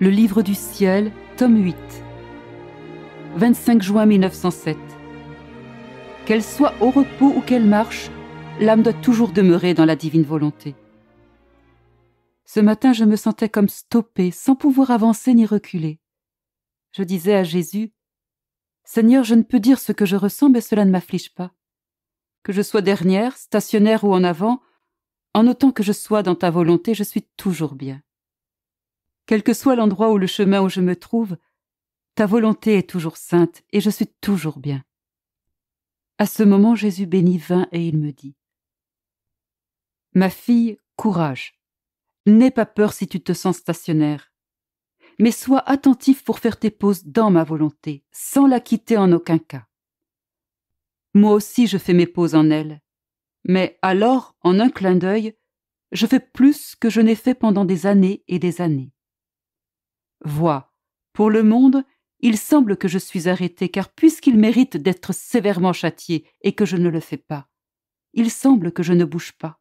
Le Livre du Ciel, tome 8. 25 juin 1907. Qu'elle soit au repos ou qu'elle marche, l'âme doit toujours demeurer dans la divine volonté. Ce matin, je me sentais comme stoppée, sans pouvoir avancer ni reculer. Je disais à Jésus, Seigneur, je ne peux dire ce que je ressens, mais cela ne m'afflige pas. Que je sois dernière, stationnaire ou en avant, en autant que je sois dans ta volonté, je suis toujours bien. Quel que soit l'endroit ou le chemin où je me trouve, ta volonté est toujours sainte et je suis toujours bien. À ce moment, Jésus bénit vint et il me dit Ma fille, courage. N'aie pas peur si tu te sens stationnaire. Mais sois attentif pour faire tes pauses dans ma volonté, sans la quitter en aucun cas. Moi aussi je fais mes pauses en elle. Mais alors, en un clin d'œil, je fais plus que je n'ai fait pendant des années et des années. Vois, pour le monde, il semble que je suis arrêté, car puisqu'il mérite d'être sévèrement châtié et que je ne le fais pas, il semble que je ne bouge pas.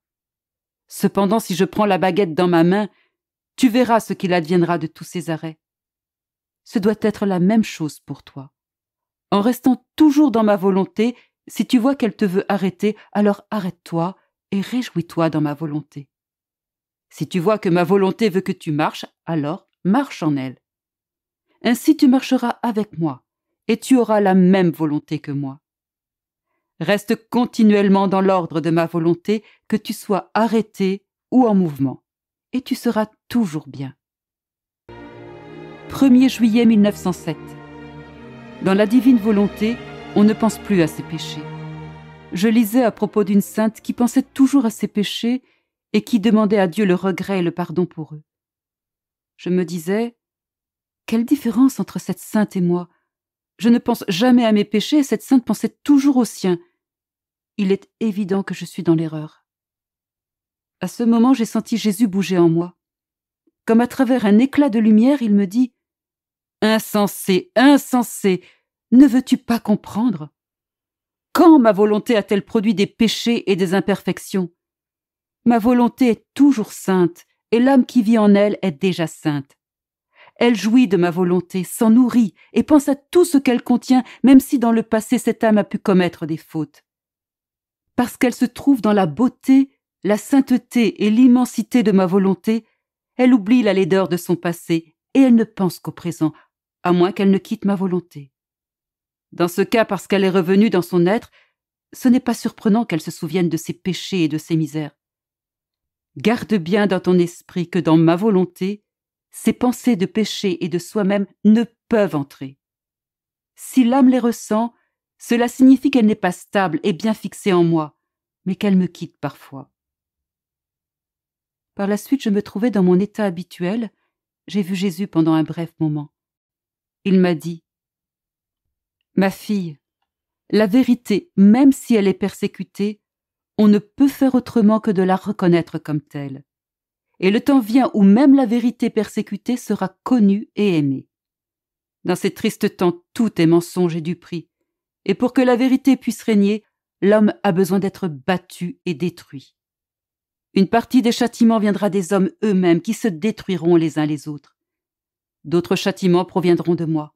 Cependant, si je prends la baguette dans ma main, tu verras ce qu'il adviendra de tous ces arrêts. Ce doit être la même chose pour toi. En restant toujours dans ma volonté, si tu vois qu'elle te veut arrêter, alors arrête-toi et réjouis-toi dans ma volonté. Si tu vois que ma volonté veut que tu marches, alors marche en elle. Ainsi tu marcheras avec moi, et tu auras la même volonté que moi. Reste continuellement dans l'ordre de ma volonté, que tu sois arrêté ou en mouvement, et tu seras toujours bien. 1er juillet 1907. Dans la divine volonté, on ne pense plus à ses péchés. Je lisais à propos d'une sainte qui pensait toujours à ses péchés et qui demandait à Dieu le regret et le pardon pour eux je me disais Quelle différence entre cette sainte et moi Je ne pense jamais à mes péchés cette sainte pensait toujours aux siens. Il est évident que je suis dans l'erreur. À ce moment, j'ai senti Jésus bouger en moi. Comme à travers un éclat de lumière, il me dit Insensé, insensé, ne veux-tu pas comprendre Quand ma volonté a-t-elle produit des péchés et des imperfections Ma volonté est toujours sainte, et l'âme qui vit en elle est déjà sainte. Elle jouit de ma volonté, s'en nourrit, et pense à tout ce qu'elle contient, même si dans le passé cette âme a pu commettre des fautes. Parce qu'elle se trouve dans la beauté, la sainteté et l'immensité de ma volonté, elle oublie la laideur de son passé, et elle ne pense qu'au présent, à moins qu'elle ne quitte ma volonté. Dans ce cas, parce qu'elle est revenue dans son être, ce n'est pas surprenant qu'elle se souvienne de ses péchés et de ses misères. Garde bien dans ton esprit que dans ma volonté, ces pensées de péché et de soi-même ne peuvent entrer. Si l'âme les ressent, cela signifie qu'elle n'est pas stable et bien fixée en moi, mais qu'elle me quitte parfois. Par la suite, je me trouvais dans mon état habituel. J'ai vu Jésus pendant un bref moment. Il m'a dit Ma fille, la vérité, même si elle est persécutée, on ne peut faire autrement que de la reconnaître comme telle. Et le temps vient où même la vérité persécutée sera connue et aimée. Dans ces tristes temps, tout est mensonge et du prix. Et pour que la vérité puisse régner, l'homme a besoin d'être battu et détruit. Une partie des châtiments viendra des hommes eux-mêmes qui se détruiront les uns les autres. D'autres châtiments proviendront de moi,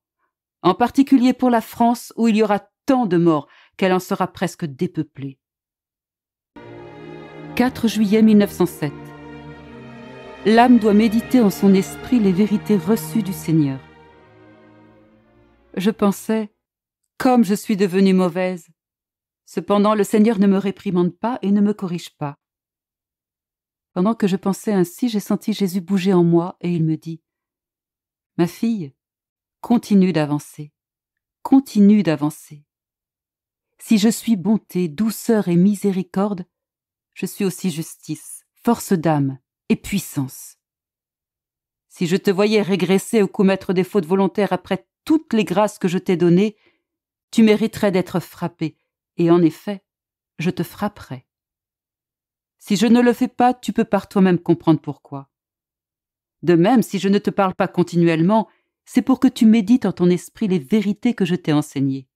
en particulier pour la France où il y aura tant de morts qu'elle en sera presque dépeuplée. 4 juillet 1907. L'âme doit méditer en son esprit les vérités reçues du Seigneur. Je pensais, comme je suis devenue mauvaise. Cependant, le Seigneur ne me réprimande pas et ne me corrige pas. Pendant que je pensais ainsi, j'ai senti Jésus bouger en moi et il me dit Ma fille, continue d'avancer, continue d'avancer. Si je suis bonté, douceur et miséricorde, je suis aussi justice, force d'âme et puissance. Si je te voyais régresser ou commettre des fautes volontaires après toutes les grâces que je t'ai données, tu mériterais d'être frappé, et en effet, je te frapperai. Si je ne le fais pas, tu peux par toi-même comprendre pourquoi. De même, si je ne te parle pas continuellement, c'est pour que tu médites en ton esprit les vérités que je t'ai enseignées.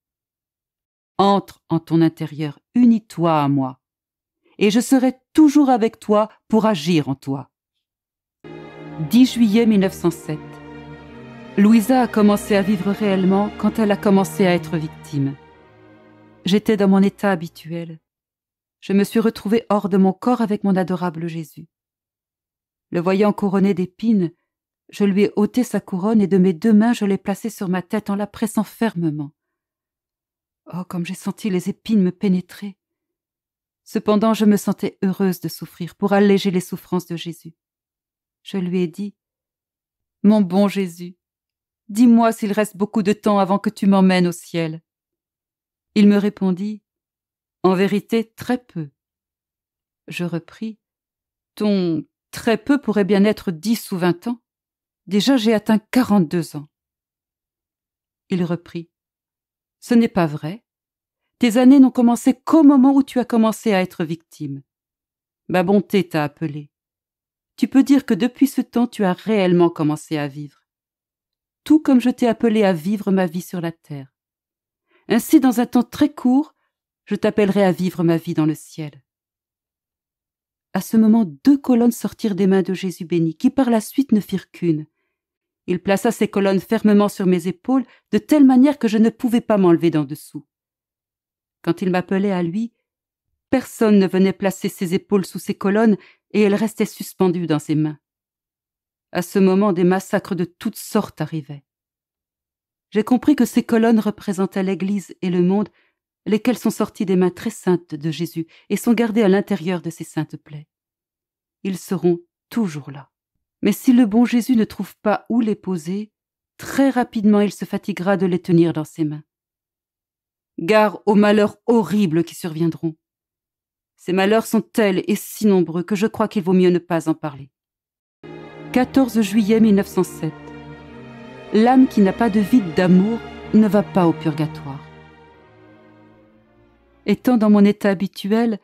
Entre en ton intérieur, unis-toi à moi, et je serai toujours avec toi pour agir en toi. 10 juillet 1907. Louisa a commencé à vivre réellement quand elle a commencé à être victime. J'étais dans mon état habituel. Je me suis retrouvée hors de mon corps avec mon adorable Jésus. Le voyant couronné d'épines, je lui ai ôté sa couronne et de mes deux mains je l'ai placée sur ma tête en la pressant fermement. Oh, comme j'ai senti les épines me pénétrer. Cependant, je me sentais heureuse de souffrir pour alléger les souffrances de Jésus. Je lui ai dit Mon bon Jésus, dis-moi s'il reste beaucoup de temps avant que tu m'emmènes au ciel. Il me répondit En vérité, très peu. Je repris Ton très peu pourrait bien être dix ou vingt ans. Déjà, j'ai atteint quarante-deux ans. Il reprit Ce n'est pas vrai. Tes années n'ont commencé qu'au moment où tu as commencé à être victime. Ma bonté t'a appelé. Tu peux dire que depuis ce temps tu as réellement commencé à vivre. Tout comme je t'ai appelé à vivre ma vie sur la terre. Ainsi, dans un temps très court, je t'appellerai à vivre ma vie dans le ciel. À ce moment, deux colonnes sortirent des mains de Jésus béni, qui par la suite ne firent qu'une. Il plaça ces colonnes fermement sur mes épaules, de telle manière que je ne pouvais pas m'enlever d'en dessous. Quand il m'appelait à lui, personne ne venait placer ses épaules sous ses colonnes et elles restaient suspendues dans ses mains. À ce moment, des massacres de toutes sortes arrivaient. J'ai compris que ces colonnes représentaient l'Église et le monde, lesquelles sont sorties des mains très saintes de Jésus et sont gardées à l'intérieur de ses saintes plaies. Ils seront toujours là. Mais si le bon Jésus ne trouve pas où les poser, très rapidement il se fatiguera de les tenir dans ses mains. Gare aux malheurs horribles qui surviendront. Ces malheurs sont tels et si nombreux que je crois qu'il vaut mieux ne pas en parler. 14 juillet 1907. L'âme qui n'a pas de vide d'amour ne va pas au purgatoire. Étant dans mon état habituel,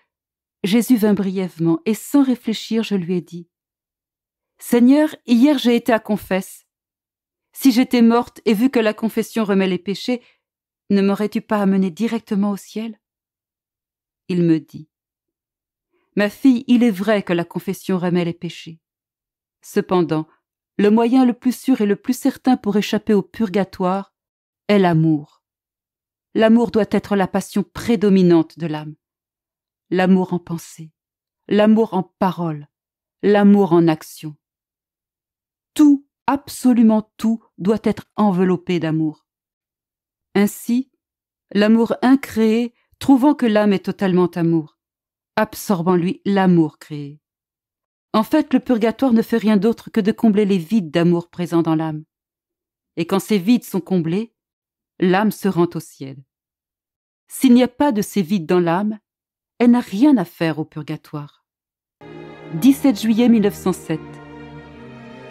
Jésus vint brièvement et sans réfléchir, je lui ai dit Seigneur, hier j'ai été à confesse. Si j'étais morte et vu que la confession remet les péchés, ne m'aurais-tu pas amené directement au ciel Il me dit Ma fille, il est vrai que la confession remet les péchés. Cependant, le moyen le plus sûr et le plus certain pour échapper au purgatoire est l'amour. L'amour doit être la passion prédominante de l'âme. L'amour en pensée, l'amour en parole, l'amour en action. Tout, absolument tout, doit être enveloppé d'amour. Ainsi, l'amour incréé, trouvant que l'âme est totalement amour, absorbe en lui l'amour créé. En fait, le purgatoire ne fait rien d'autre que de combler les vides d'amour présents dans l'âme. Et quand ces vides sont comblés, l'âme se rend au ciel. S'il n'y a pas de ces vides dans l'âme, elle n'a rien à faire au purgatoire. 17 juillet 1907.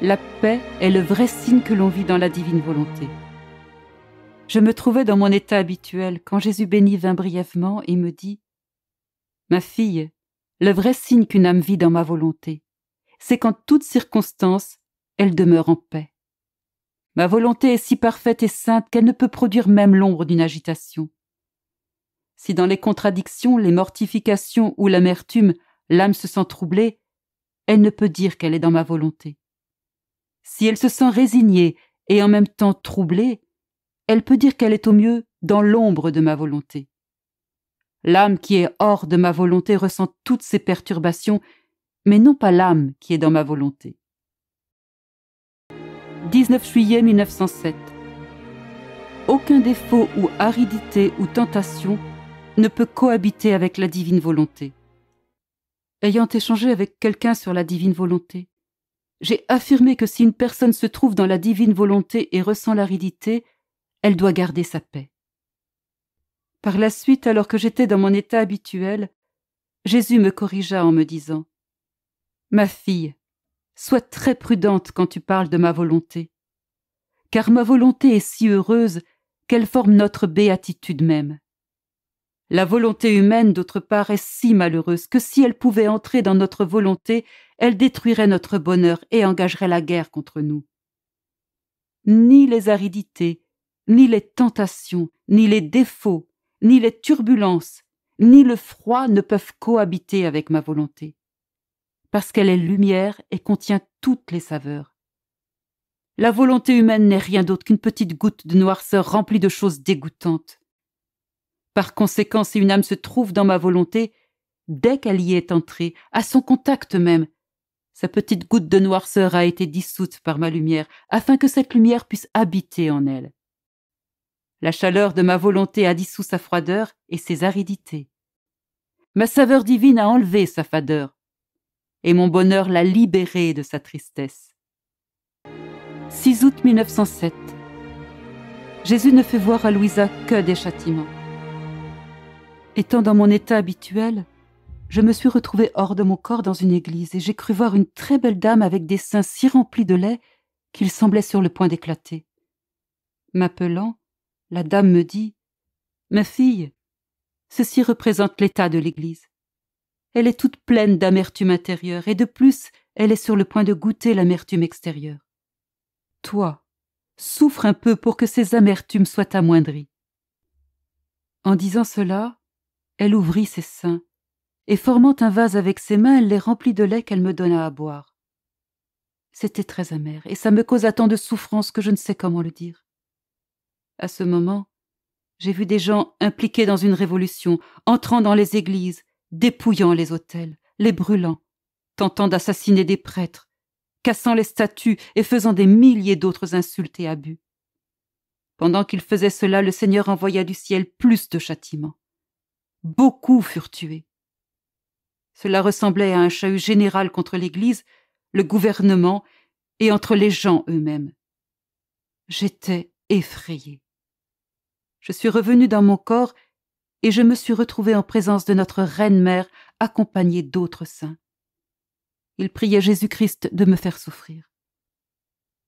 La paix est le vrai signe que l'on vit dans la divine volonté. Je me trouvais dans mon état habituel quand Jésus béni vint brièvement et me dit Ma fille, le vrai signe qu'une âme vit dans ma volonté, c'est qu'en toutes circonstances, elle demeure en paix. Ma volonté est si parfaite et sainte qu'elle ne peut produire même l'ombre d'une agitation. Si dans les contradictions, les mortifications ou l'amertume, l'âme se sent troublée, elle ne peut dire qu'elle est dans ma volonté. Si elle se sent résignée et en même temps troublée, elle peut dire qu'elle est au mieux dans l'ombre de ma volonté. L'âme qui est hors de ma volonté ressent toutes ces perturbations, mais non pas l'âme qui est dans ma volonté. 19 juillet 1907. Aucun défaut ou aridité ou tentation ne peut cohabiter avec la divine volonté. Ayant échangé avec quelqu'un sur la divine volonté, j'ai affirmé que si une personne se trouve dans la divine volonté et ressent l'aridité, elle doit garder sa paix. Par la suite, alors que j'étais dans mon état habituel, Jésus me corrigea en me disant Ma fille, sois très prudente quand tu parles de ma volonté, car ma volonté est si heureuse qu'elle forme notre béatitude même. La volonté humaine, d'autre part, est si malheureuse que si elle pouvait entrer dans notre volonté, elle détruirait notre bonheur et engagerait la guerre contre nous. Ni les aridités, ni les tentations, ni les défauts, ni les turbulences, ni le froid ne peuvent cohabiter avec ma volonté, parce qu'elle est lumière et contient toutes les saveurs. La volonté humaine n'est rien d'autre qu'une petite goutte de noirceur remplie de choses dégoûtantes. Par conséquent, si une âme se trouve dans ma volonté, dès qu'elle y est entrée, à son contact même, sa petite goutte de noirceur a été dissoute par ma lumière, afin que cette lumière puisse habiter en elle. La chaleur de ma volonté a dissous sa froideur et ses aridités. Ma saveur divine a enlevé sa fadeur, et mon bonheur l'a libérée de sa tristesse. 6 août 1907. Jésus ne fait voir à Louisa que des châtiments. Étant dans mon état habituel, je me suis retrouvée hors de mon corps dans une église et j'ai cru voir une très belle dame avec des seins si remplis de lait qu'il semblait sur le point d'éclater. M'appelant, la dame me dit Ma fille, ceci représente l'état de l'Église. Elle est toute pleine d'amertume intérieure, et de plus, elle est sur le point de goûter l'amertume extérieure. Toi, souffre un peu pour que ces amertumes soient amoindries. En disant cela, elle ouvrit ses seins, et formant un vase avec ses mains, elle les remplit de lait qu'elle me donna à boire. C'était très amer, et ça me causa tant de souffrance que je ne sais comment le dire. À ce moment, j'ai vu des gens impliqués dans une révolution, entrant dans les églises, dépouillant les autels, les brûlant, tentant d'assassiner des prêtres, cassant les statues et faisant des milliers d'autres insultes et abus. Pendant qu'ils faisaient cela, le Seigneur envoya du ciel plus de châtiments. Beaucoup furent tués. Cela ressemblait à un chahut général contre l'Église, le gouvernement et entre les gens eux-mêmes. J'étais effrayé je suis revenu dans mon corps et je me suis retrouvé en présence de notre reine-mère accompagnée d'autres saints. Il priaient Jésus-Christ de me faire souffrir.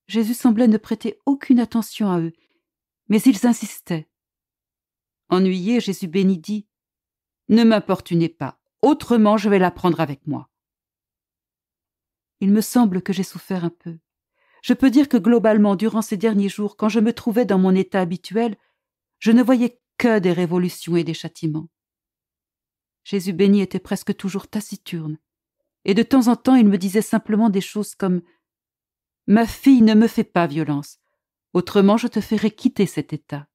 Jésus semblait ne prêter aucune attention à eux, mais ils insistaient. Ennuyé, Jésus bénit, dit Ne m'importunez pas, autrement je vais la prendre avec moi. Il me semble que j'ai souffert un peu. Je peux dire que globalement, durant ces derniers jours, quand je me trouvais dans mon état habituel, je ne voyais que des révolutions et des châtiments. Jésus béni était presque toujours taciturne, et de temps en temps il me disait simplement des choses comme Ma fille ne me fait pas violence, autrement je te ferai quitter cet état.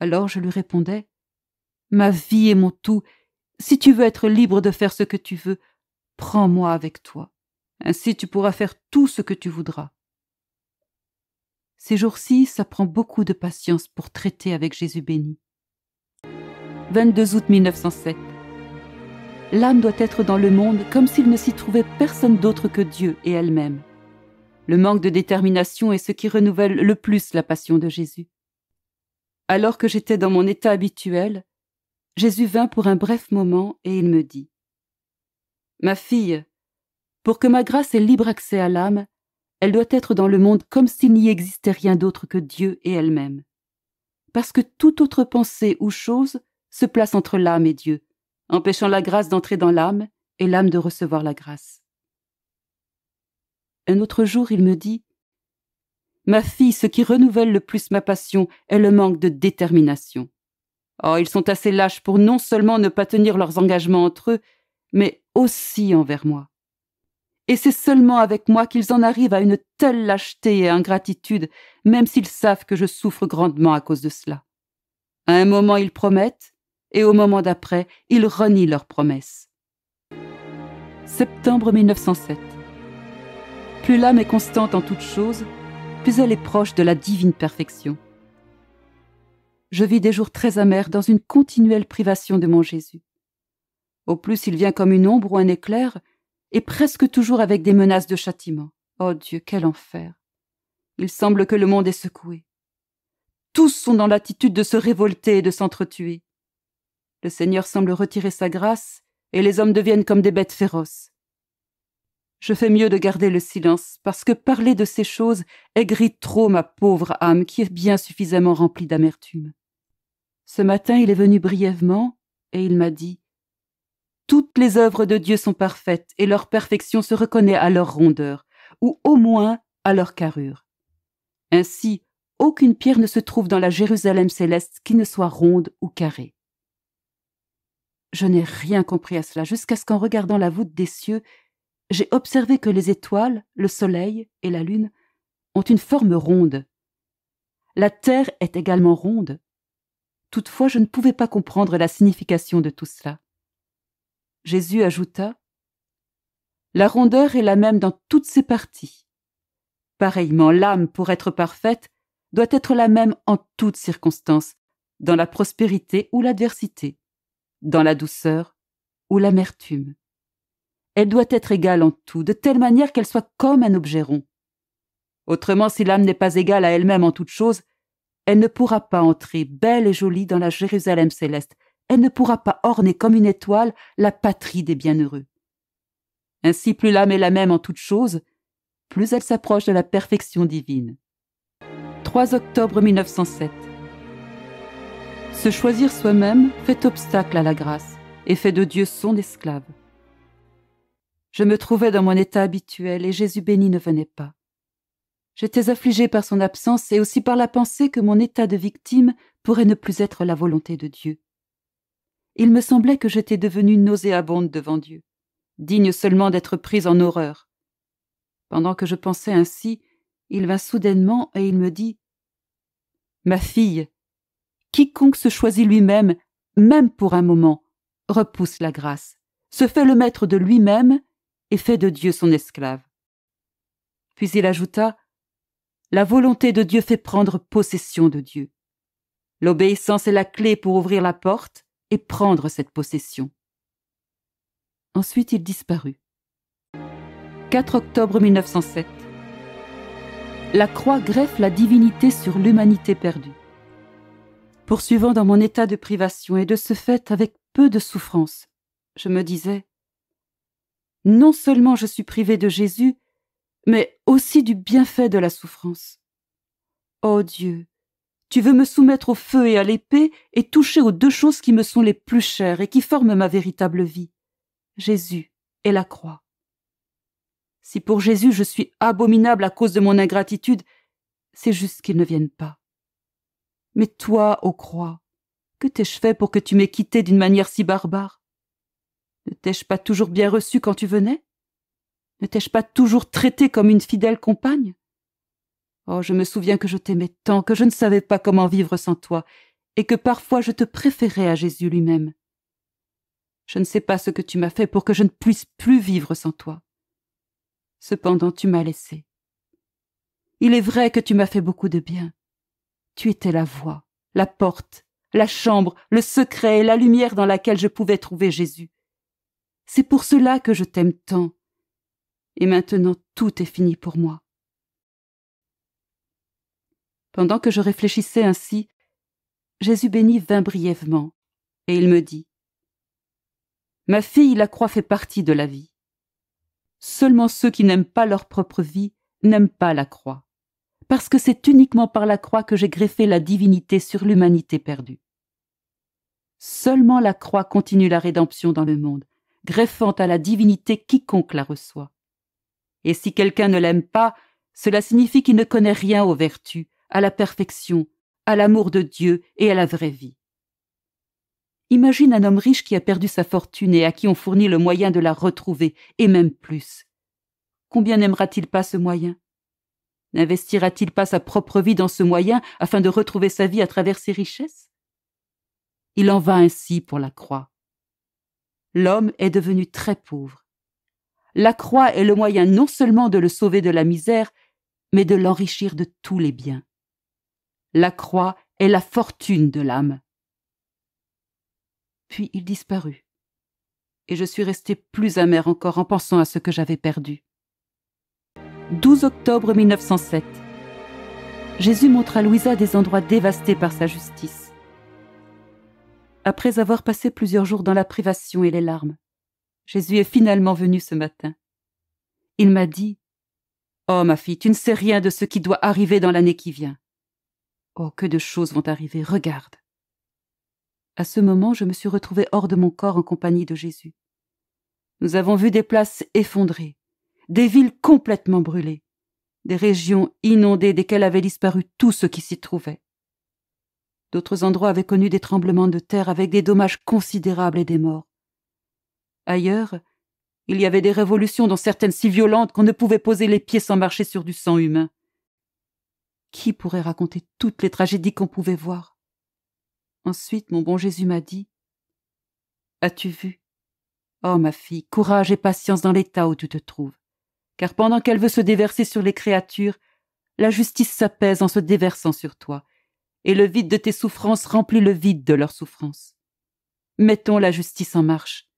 Alors je lui répondais Ma vie est mon tout, si tu veux être libre de faire ce que tu veux, prends-moi avec toi. Ainsi tu pourras faire tout ce que tu voudras. Ces jours-ci, ça prend beaucoup de patience pour traiter avec Jésus béni. 22 août 1907. L'âme doit être dans le monde comme s'il ne s'y trouvait personne d'autre que Dieu et elle-même. Le manque de détermination est ce qui renouvelle le plus la passion de Jésus. Alors que j'étais dans mon état habituel, Jésus vint pour un bref moment et il me dit Ma fille, pour que ma grâce ait libre accès à l'âme, elle doit être dans le monde comme s'il n'y existait rien d'autre que Dieu et elle-même. Parce que toute autre pensée ou chose se place entre l'âme et Dieu, empêchant la grâce d'entrer dans l'âme et l'âme de recevoir la grâce. Un autre jour, il me dit Ma fille, ce qui renouvelle le plus ma passion est le manque de détermination. Oh, ils sont assez lâches pour non seulement ne pas tenir leurs engagements entre eux, mais aussi envers moi et c'est seulement avec moi qu'ils en arrivent à une telle lâcheté et ingratitude, même s'ils savent que je souffre grandement à cause de cela. À un moment ils promettent, et au moment d'après, ils renient leurs promesses. Septembre 1907. Plus l'âme est constante en toutes choses, plus elle est proche de la divine perfection. Je vis des jours très amers dans une continuelle privation de mon Jésus. Au plus il vient comme une ombre ou un éclair, et presque toujours avec des menaces de châtiment. Oh Dieu, quel enfer. Il semble que le monde est secoué. Tous sont dans l'attitude de se révolter et de s'entretuer. Le Seigneur semble retirer sa grâce, et les hommes deviennent comme des bêtes féroces. Je fais mieux de garder le silence, parce que parler de ces choses aigrit trop ma pauvre âme qui est bien suffisamment remplie d'amertume. Ce matin il est venu brièvement, et il m'a dit. Toutes les œuvres de Dieu sont parfaites et leur perfection se reconnaît à leur rondeur, ou au moins à leur carrure. Ainsi, aucune pierre ne se trouve dans la Jérusalem céleste qui ne soit ronde ou carrée. Je n'ai rien compris à cela jusqu'à ce qu'en regardant la voûte des cieux, j'ai observé que les étoiles, le soleil et la lune ont une forme ronde. La terre est également ronde. Toutefois, je ne pouvais pas comprendre la signification de tout cela. Jésus ajouta La rondeur est la même dans toutes ses parties. Pareillement, l'âme, pour être parfaite, doit être la même en toutes circonstances, dans la prospérité ou l'adversité, dans la douceur ou l'amertume. Elle doit être égale en tout, de telle manière qu'elle soit comme un objet rond. Autrement, si l'âme n'est pas égale à elle-même en toutes choses, elle ne pourra pas entrer, belle et jolie, dans la Jérusalem céleste, elle ne pourra pas orner comme une étoile la patrie des bienheureux. Ainsi plus l'âme est la même en toutes choses, plus elle s'approche de la perfection divine. 3 octobre 1907. Se choisir soi-même fait obstacle à la grâce et fait de Dieu son esclave. Je me trouvais dans mon état habituel et Jésus béni ne venait pas. J'étais affligé par son absence et aussi par la pensée que mon état de victime pourrait ne plus être la volonté de Dieu il me semblait que j'étais devenue nauséabonde devant Dieu, digne seulement d'être prise en horreur. Pendant que je pensais ainsi, il vint soudainement et il me dit Ma fille, quiconque se choisit lui-même, même pour un moment, repousse la grâce, se fait le maître de lui-même et fait de Dieu son esclave. Puis il ajouta La volonté de Dieu fait prendre possession de Dieu. L'obéissance est la clé pour ouvrir la porte, et prendre cette possession. Ensuite, il disparut. 4 octobre 1907. La croix greffe la divinité sur l'humanité perdue. Poursuivant dans mon état de privation et de ce fait avec peu de souffrance, je me disais Non seulement je suis privé de Jésus, mais aussi du bienfait de la souffrance. Ô oh Dieu, tu veux me soumettre au feu et à l'épée et toucher aux deux choses qui me sont les plus chères et qui forment ma véritable vie. Jésus et la croix. Si pour Jésus je suis abominable à cause de mon ingratitude, c'est juste qu'il ne vienne pas. Mais toi, ô croix, que t'ai-je fait pour que tu m'aies quitté d'une manière si barbare Ne t'ai-je pas toujours bien reçu quand tu venais Ne t'ai-je pas toujours traité comme une fidèle compagne Oh, je me souviens que je t'aimais tant, que je ne savais pas comment vivre sans toi, et que parfois je te préférais à Jésus lui-même. Je ne sais pas ce que tu m'as fait pour que je ne puisse plus vivre sans toi. Cependant, tu m'as laissé. Il est vrai que tu m'as fait beaucoup de bien. Tu étais la voie, la porte, la chambre, le secret et la lumière dans laquelle je pouvais trouver Jésus. C'est pour cela que je t'aime tant. Et maintenant tout est fini pour moi. Pendant que je réfléchissais ainsi, Jésus béni vint brièvement, et il me dit Ma fille, la croix fait partie de la vie. Seulement ceux qui n'aiment pas leur propre vie n'aiment pas la croix, parce que c'est uniquement par la croix que j'ai greffé la divinité sur l'humanité perdue. Seulement la croix continue la rédemption dans le monde, greffant à la divinité quiconque la reçoit. Et si quelqu'un ne l'aime pas, cela signifie qu'il ne connaît rien aux vertus, à la perfection, à l'amour de Dieu et à la vraie vie. Imagine un homme riche qui a perdu sa fortune et à qui on fournit le moyen de la retrouver, et même plus. Combien n'aimera-t-il pas ce moyen N'investira-t-il pas sa propre vie dans ce moyen afin de retrouver sa vie à travers ses richesses Il en va ainsi pour la croix. L'homme est devenu très pauvre. La croix est le moyen non seulement de le sauver de la misère, mais de l'enrichir de tous les biens. La croix est la fortune de l'âme. Puis il disparut, et je suis resté plus amère encore en pensant à ce que j'avais perdu. 12 octobre 1907. Jésus montre à Louisa des endroits dévastés par sa justice. Après avoir passé plusieurs jours dans la privation et les larmes, Jésus est finalement venu ce matin. Il m'a dit Oh, ma fille, tu ne sais rien de ce qui doit arriver dans l'année qui vient. Oh, que de choses vont arriver, regarde. À ce moment, je me suis retrouvé hors de mon corps en compagnie de Jésus. Nous avons vu des places effondrées, des villes complètement brûlées, des régions inondées desquelles avait disparu tout ce qui s'y trouvait. D'autres endroits avaient connu des tremblements de terre avec des dommages considérables et des morts. Ailleurs, il y avait des révolutions dont certaines si violentes qu'on ne pouvait poser les pieds sans marcher sur du sang humain. Qui pourrait raconter toutes les tragédies qu'on pouvait voir Ensuite, mon bon Jésus m'a dit As-tu vu Oh, ma fille, courage et patience dans l'état où tu te trouves, car pendant qu'elle veut se déverser sur les créatures, la justice s'apaise en se déversant sur toi, et le vide de tes souffrances remplit le vide de leurs souffrances. Mettons la justice en marche.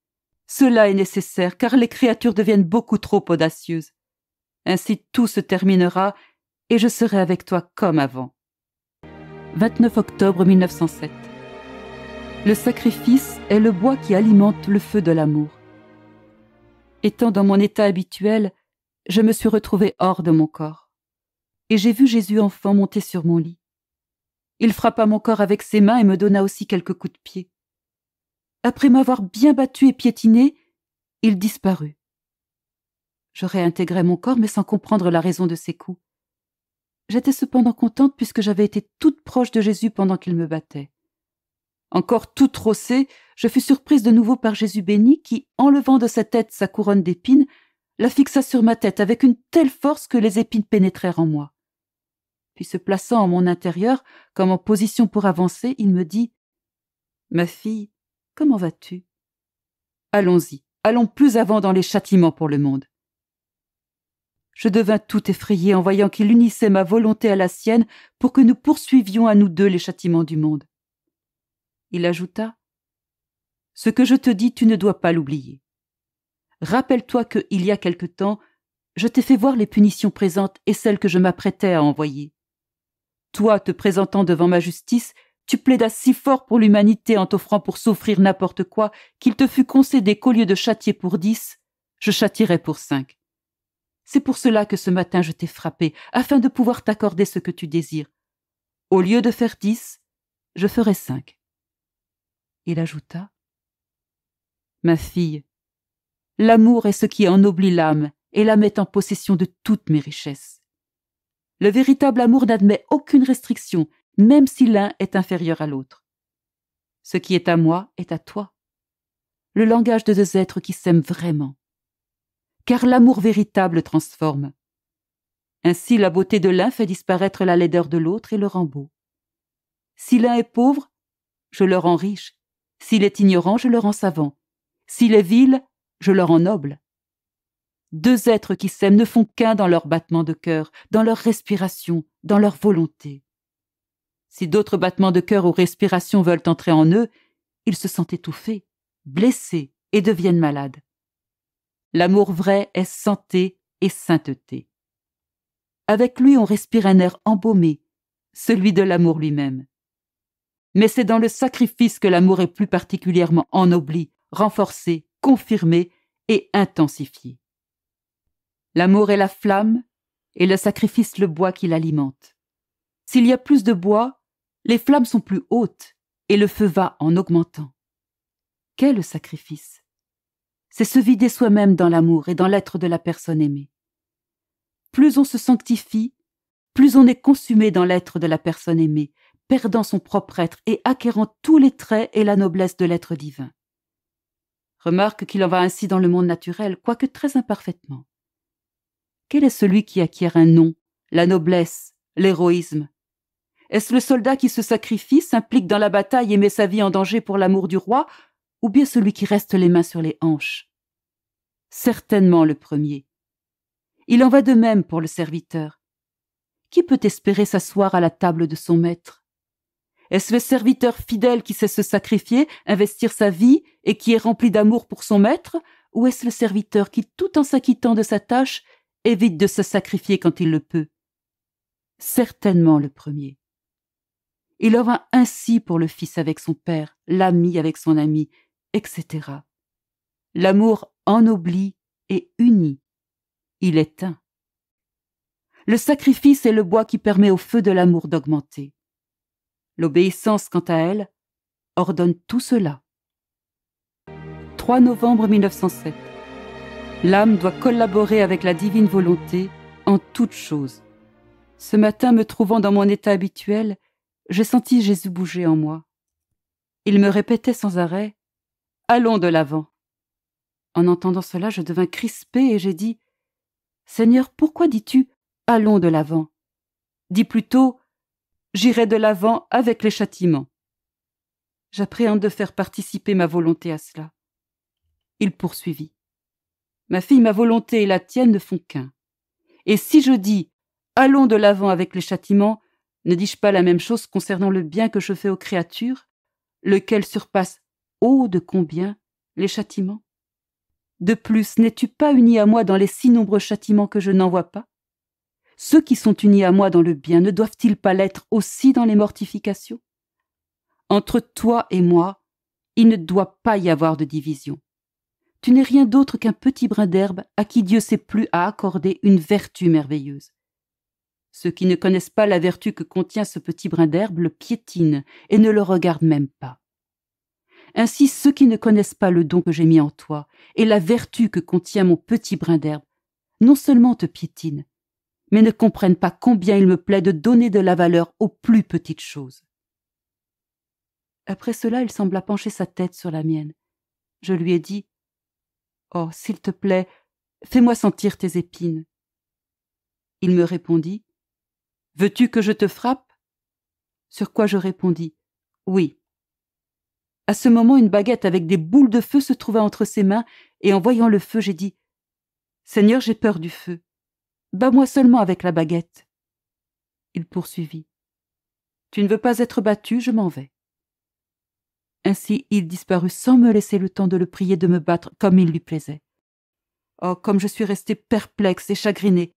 Cela est nécessaire, car les créatures deviennent beaucoup trop audacieuses. Ainsi tout se terminera et je serai avec toi comme avant. 29 octobre 1907. Le sacrifice est le bois qui alimente le feu de l'amour. Étant dans mon état habituel, je me suis retrouvé hors de mon corps. Et j'ai vu Jésus enfant monter sur mon lit. Il frappa mon corps avec ses mains et me donna aussi quelques coups de pied. Après m'avoir bien battu et piétiné, il disparut. Je réintégrai mon corps, mais sans comprendre la raison de ses coups. J'étais cependant contente puisque j'avais été toute proche de Jésus pendant qu'il me battait. Encore toute rossée, je fus surprise de nouveau par Jésus béni qui, enlevant de sa tête sa couronne d'épines, la fixa sur ma tête avec une telle force que les épines pénétrèrent en moi. Puis se plaçant en mon intérieur, comme en position pour avancer, il me dit Ma fille, comment vas-tu Allons-y, allons plus avant dans les châtiments pour le monde. Je devins tout effrayé en voyant qu'il unissait ma volonté à la sienne pour que nous poursuivions à nous deux les châtiments du monde. Il ajouta Ce que je te dis, tu ne dois pas l'oublier. Rappelle-toi que, il y a quelque temps, je t'ai fait voir les punitions présentes et celles que je m'apprêtais à envoyer. Toi, te présentant devant ma justice, tu plaidas si fort pour l'humanité en t'offrant pour souffrir n'importe quoi qu'il te fut concédé qu'au lieu de châtier pour dix, je châtirais pour cinq. C'est pour cela que ce matin je t'ai frappé, afin de pouvoir t'accorder ce que tu désires. Au lieu de faire dix, je ferai cinq. Il ajouta Ma fille, l'amour est ce qui ennoblit l'âme et la met en possession de toutes mes richesses. Le véritable amour n'admet aucune restriction, même si l'un est inférieur à l'autre. Ce qui est à moi est à toi. Le langage de deux êtres qui s'aiment vraiment car l'amour véritable transforme. Ainsi la beauté de l'un fait disparaître la laideur de l'autre et le rend beau. Si l'un est pauvre, je le rends riche. S'il est ignorant, je le rends savant. S'il est vil, je le rends noble. Deux êtres qui s'aiment ne font qu'un dans leur battement de cœur, dans leur respiration, dans leur volonté. Si d'autres battements de cœur ou respirations veulent entrer en eux, ils se sentent étouffés, blessés et deviennent malades. L'amour vrai est santé et sainteté. Avec lui, on respire un air embaumé, celui de l'amour lui-même. Mais c'est dans le sacrifice que l'amour est plus particulièrement ennobli, renforcé, confirmé et intensifié. L'amour est la flamme et le sacrifice le bois qui l'alimente. S'il y a plus de bois, les flammes sont plus hautes et le feu va en augmentant. Quel sacrifice c'est se vider soi-même dans l'amour et dans l'être de la personne aimée. Plus on se sanctifie, plus on est consumé dans l'être de la personne aimée, perdant son propre être et acquérant tous les traits et la noblesse de l'être divin. Remarque qu'il en va ainsi dans le monde naturel, quoique très imparfaitement. Quel est celui qui acquiert un nom, la noblesse, l'héroïsme Est-ce le soldat qui se sacrifie, s'implique dans la bataille et met sa vie en danger pour l'amour du roi, ou bien celui qui reste les mains sur les hanches Certainement le premier. Il en va de même pour le serviteur. Qui peut espérer s'asseoir à la table de son maître Est-ce le serviteur fidèle qui sait se sacrifier, investir sa vie et qui est rempli d'amour pour son maître, ou est-ce le serviteur qui, tout en s'acquittant de sa tâche, évite de se sacrifier quand il le peut Certainement le premier. Il en va ainsi pour le fils avec son père, l'ami avec son ami, etc. L'amour ennoblit et unit. Il est un. Le sacrifice est le bois qui permet au feu de l'amour d'augmenter. L'obéissance, quant à elle, ordonne tout cela. 3 novembre 1907. L'âme doit collaborer avec la divine volonté en toutes choses. Ce matin, me trouvant dans mon état habituel, j'ai senti Jésus bouger en moi. Il me répétait sans arrêt Allons de l'avant. En entendant cela, je devins crispé et j'ai dit Seigneur, pourquoi dis-tu Allons de l'avant Dis plutôt J'irai de l'avant avec les châtiments. J'appréhende de faire participer ma volonté à cela. Il poursuivit Ma fille, ma volonté et la tienne ne font qu'un. Et si je dis Allons de l'avant avec les châtiments, ne dis-je pas la même chose concernant le bien que je fais aux créatures, lequel surpasse oh, de combien les châtiments De plus, n'es-tu pas uni à moi dans les si nombreux châtiments que je n'en vois pas Ceux qui sont unis à moi dans le bien ne doivent-ils pas l'être aussi dans les mortifications Entre toi et moi, il ne doit pas y avoir de division. Tu n'es rien d'autre qu'un petit brin d'herbe à qui Dieu s'est plu à accorder une vertu merveilleuse. Ceux qui ne connaissent pas la vertu que contient ce petit brin d'herbe le piétinent et ne le regardent même pas. Ainsi ceux qui ne connaissent pas le don que j'ai mis en toi, et la vertu que contient mon petit brin d'herbe, non seulement te piétinent, mais ne comprennent pas combien il me plaît de donner de la valeur aux plus petites choses. Après cela, il sembla pencher sa tête sur la mienne. Je lui ai dit Oh, s'il te plaît, fais-moi sentir tes épines. Il me répondit Veux-tu que je te frappe Sur quoi je répondis Oui. À ce moment, une baguette avec des boules de feu se trouva entre ses mains, et en voyant le feu, j'ai dit Seigneur, j'ai peur du feu. Bats-moi seulement avec la baguette. Il poursuivit Tu ne veux pas être battu, je m'en vais. Ainsi, il disparut sans me laisser le temps de le prier de me battre comme il lui plaisait. Oh, comme je suis resté perplexe et chagriné.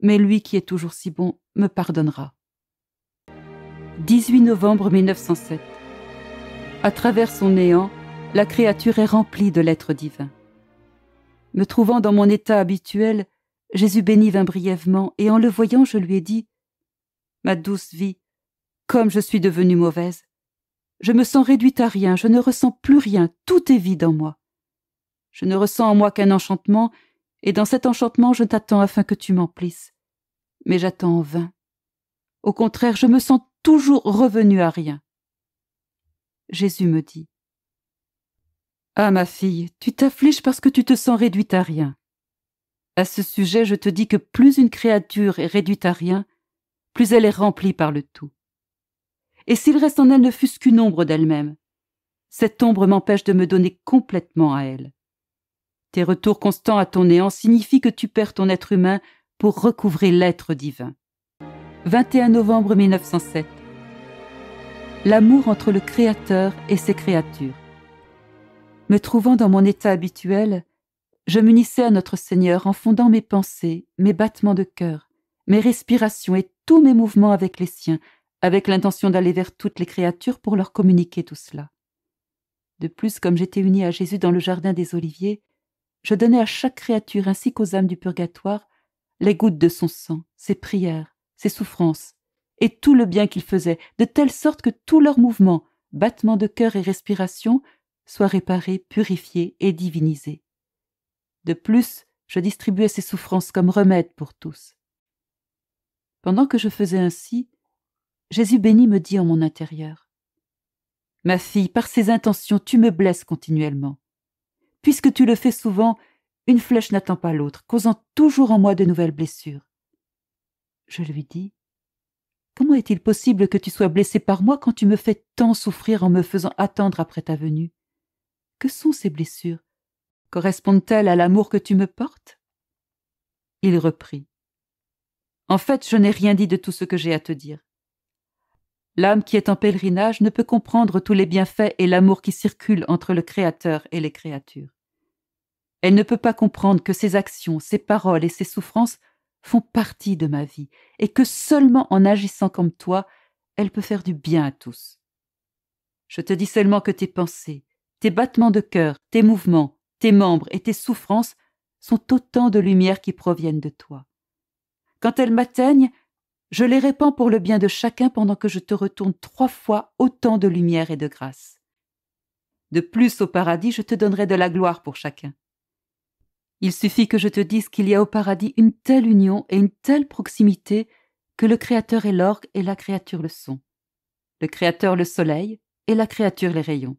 Mais lui qui est toujours si bon me pardonnera. 18 novembre 1907. À travers son néant, la créature est remplie de l'être divin. Me trouvant dans mon état habituel, Jésus béni vint brièvement, et en le voyant je lui ai dit. Ma douce vie, comme je suis devenue mauvaise. Je me sens réduite à rien, je ne ressens plus rien, tout est vide en moi. Je ne ressens en moi qu'un enchantement, et dans cet enchantement je t'attends afin que tu m'emplisses. Mais j'attends en vain. Au contraire, je me sens toujours revenue à rien. Jésus me dit Ah, ma fille, tu t'affliges parce que tu te sens réduite à rien. À ce sujet, je te dis que plus une créature est réduite à rien, plus elle est remplie par le tout. Et s'il reste en elle ne fût-ce qu'une ombre d'elle-même, cette ombre m'empêche de me donner complètement à elle. Tes retours constants à ton néant signifient que tu perds ton être humain pour recouvrer l'être divin. 21 novembre 1907 l'amour entre le Créateur et ses créatures. Me trouvant dans mon état habituel, je m'unissais à notre Seigneur en fondant mes pensées, mes battements de cœur, mes respirations et tous mes mouvements avec les siens, avec l'intention d'aller vers toutes les créatures pour leur communiquer tout cela. De plus, comme j'étais uni à Jésus dans le jardin des Oliviers, je donnais à chaque créature ainsi qu'aux âmes du purgatoire les gouttes de son sang, ses prières, ses souffrances, et tout le bien qu'ils faisaient, de telle sorte que tous leurs mouvements, battements de cœur et respiration, soient réparés, purifiés et divinisés. De plus, je distribuais ces souffrances comme remède pour tous. Pendant que je faisais ainsi, Jésus béni me dit en mon intérieur Ma fille, par ces intentions, tu me blesses continuellement. Puisque tu le fais souvent, une flèche n'attend pas l'autre, causant toujours en moi de nouvelles blessures. Je lui dis Comment est-il possible que tu sois blessé par moi quand tu me fais tant souffrir en me faisant attendre après ta venue Que sont ces blessures Correspondent-elles à l'amour que tu me portes Il reprit. En fait, je n'ai rien dit de tout ce que j'ai à te dire. L'âme qui est en pèlerinage ne peut comprendre tous les bienfaits et l'amour qui circulent entre le Créateur et les créatures. Elle ne peut pas comprendre que ses actions, ses paroles et ses souffrances font partie de ma vie et que seulement en agissant comme toi, elle peut faire du bien à tous. Je te dis seulement que tes pensées, tes battements de cœur, tes mouvements, tes membres et tes souffrances sont autant de lumières qui proviennent de toi. Quand elles m'atteignent, je les répands pour le bien de chacun pendant que je te retourne trois fois autant de lumière et de grâce. De plus au paradis, je te donnerai de la gloire pour chacun. Il suffit que je te dise qu'il y a au paradis une telle union et une telle proximité que le Créateur est l'orgue et la créature le son, le Créateur le soleil et la créature les rayons,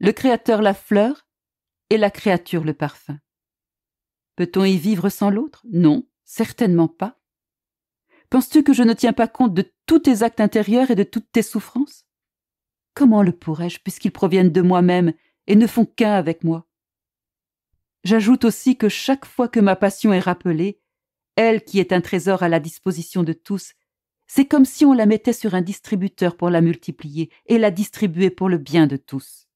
le Créateur la fleur et la créature le parfum. Peut-on y vivre sans l'autre Non, certainement pas. Penses-tu que je ne tiens pas compte de tous tes actes intérieurs et de toutes tes souffrances Comment le pourrais-je puisqu'ils proviennent de moi-même et ne font qu'un avec moi J'ajoute aussi que chaque fois que ma passion est rappelée, elle qui est un trésor à la disposition de tous, c'est comme si on la mettait sur un distributeur pour la multiplier et la distribuer pour le bien de tous.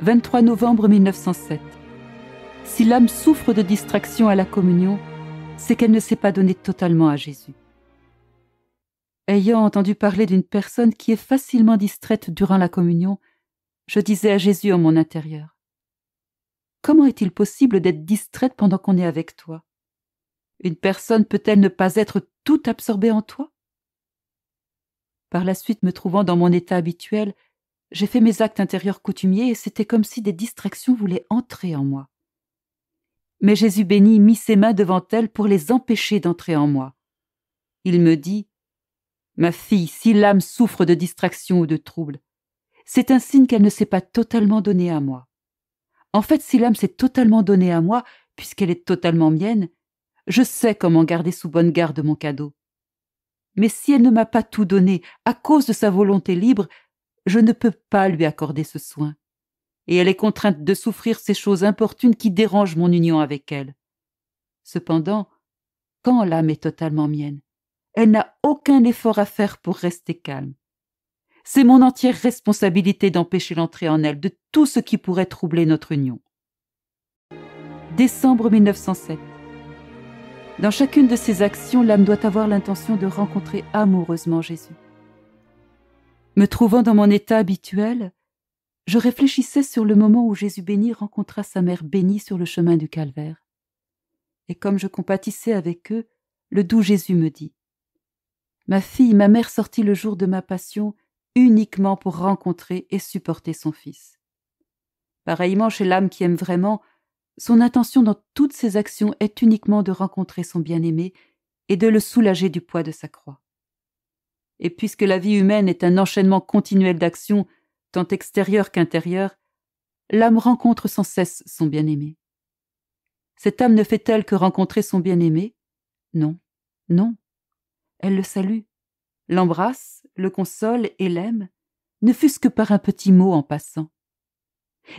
23 novembre 1907. Si l'âme souffre de distraction à la communion, c'est qu'elle ne s'est pas donnée totalement à Jésus. Ayant entendu parler d'une personne qui est facilement distraite durant la communion, je disais à Jésus en mon intérieur Comment est-il possible d'être distraite pendant qu'on est avec toi Une personne peut-elle ne pas être tout absorbée en toi Par la suite, me trouvant dans mon état habituel, j'ai fait mes actes intérieurs coutumiers et c'était comme si des distractions voulaient entrer en moi. Mais Jésus béni mit ses mains devant elles pour les empêcher d'entrer en moi. Il me dit Ma fille, si l'âme souffre de distractions ou de troubles, c'est un signe qu'elle ne s'est pas totalement donnée à moi. En fait, si l'âme s'est totalement donnée à moi, puisqu'elle est totalement mienne, je sais comment garder sous bonne garde mon cadeau. Mais si elle ne m'a pas tout donné à cause de sa volonté libre, je ne peux pas lui accorder ce soin. Et elle est contrainte de souffrir ces choses importunes qui dérangent mon union avec elle. Cependant, quand l'âme est totalement mienne, elle n'a aucun effort à faire pour rester calme. C'est mon entière responsabilité d'empêcher l'entrée en elle de tout ce qui pourrait troubler notre union. Décembre 1907. Dans chacune de ces actions, l'âme doit avoir l'intention de rencontrer amoureusement Jésus. Me trouvant dans mon état habituel, je réfléchissais sur le moment où Jésus béni rencontra sa mère bénie sur le chemin du calvaire. Et comme je compatissais avec eux, le doux Jésus me dit Ma fille, ma mère sortit le jour de ma passion uniquement pour rencontrer et supporter son Fils. Pareillement chez l'âme qui aime vraiment, son intention dans toutes ses actions est uniquement de rencontrer son bien-aimé et de le soulager du poids de sa croix. Et puisque la vie humaine est un enchaînement continuel d'actions, tant extérieures qu'intérieures, l'âme rencontre sans cesse son bien-aimé. Cette âme ne fait-elle que rencontrer son bien-aimé Non, non. Elle le salue, l'embrasse, le console et l'aime, ne fût-ce que par un petit mot en passant.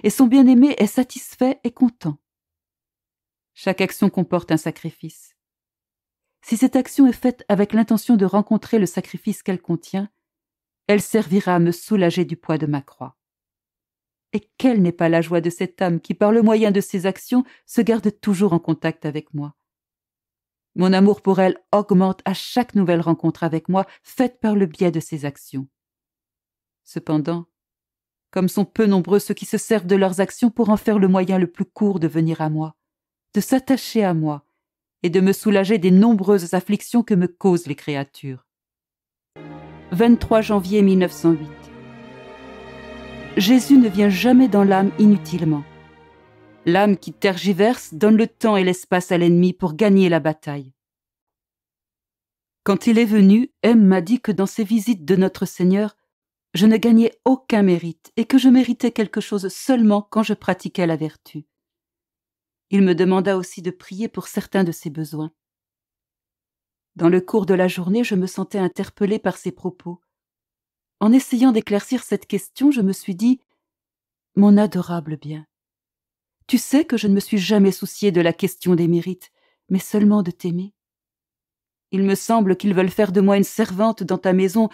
Et son bien-aimé est satisfait et content. Chaque action comporte un sacrifice. Si cette action est faite avec l'intention de rencontrer le sacrifice qu'elle contient, elle servira à me soulager du poids de ma croix. Et quelle n'est pas la joie de cette âme qui, par le moyen de ses actions, se garde toujours en contact avec moi mon amour pour elle augmente à chaque nouvelle rencontre avec moi, faite par le biais de ses actions. Cependant, comme sont peu nombreux ceux qui se servent de leurs actions pour en faire le moyen le plus court de venir à moi, de s'attacher à moi et de me soulager des nombreuses afflictions que me causent les créatures. 23 janvier 1908 Jésus ne vient jamais dans l'âme inutilement. L'âme qui tergiverse donne le temps et l'espace à l'ennemi pour gagner la bataille. Quand il est venu, M m'a dit que dans ses visites de notre Seigneur, je ne gagnais aucun mérite et que je méritais quelque chose seulement quand je pratiquais la vertu. Il me demanda aussi de prier pour certains de ses besoins. Dans le cours de la journée, je me sentais interpellée par ses propos. En essayant d'éclaircir cette question, je me suis dit Mon adorable bien, tu sais que je ne me suis jamais soucié de la question des mérites, mais seulement de t'aimer. Il me semble qu'ils veulent faire de moi une servante dans ta maison,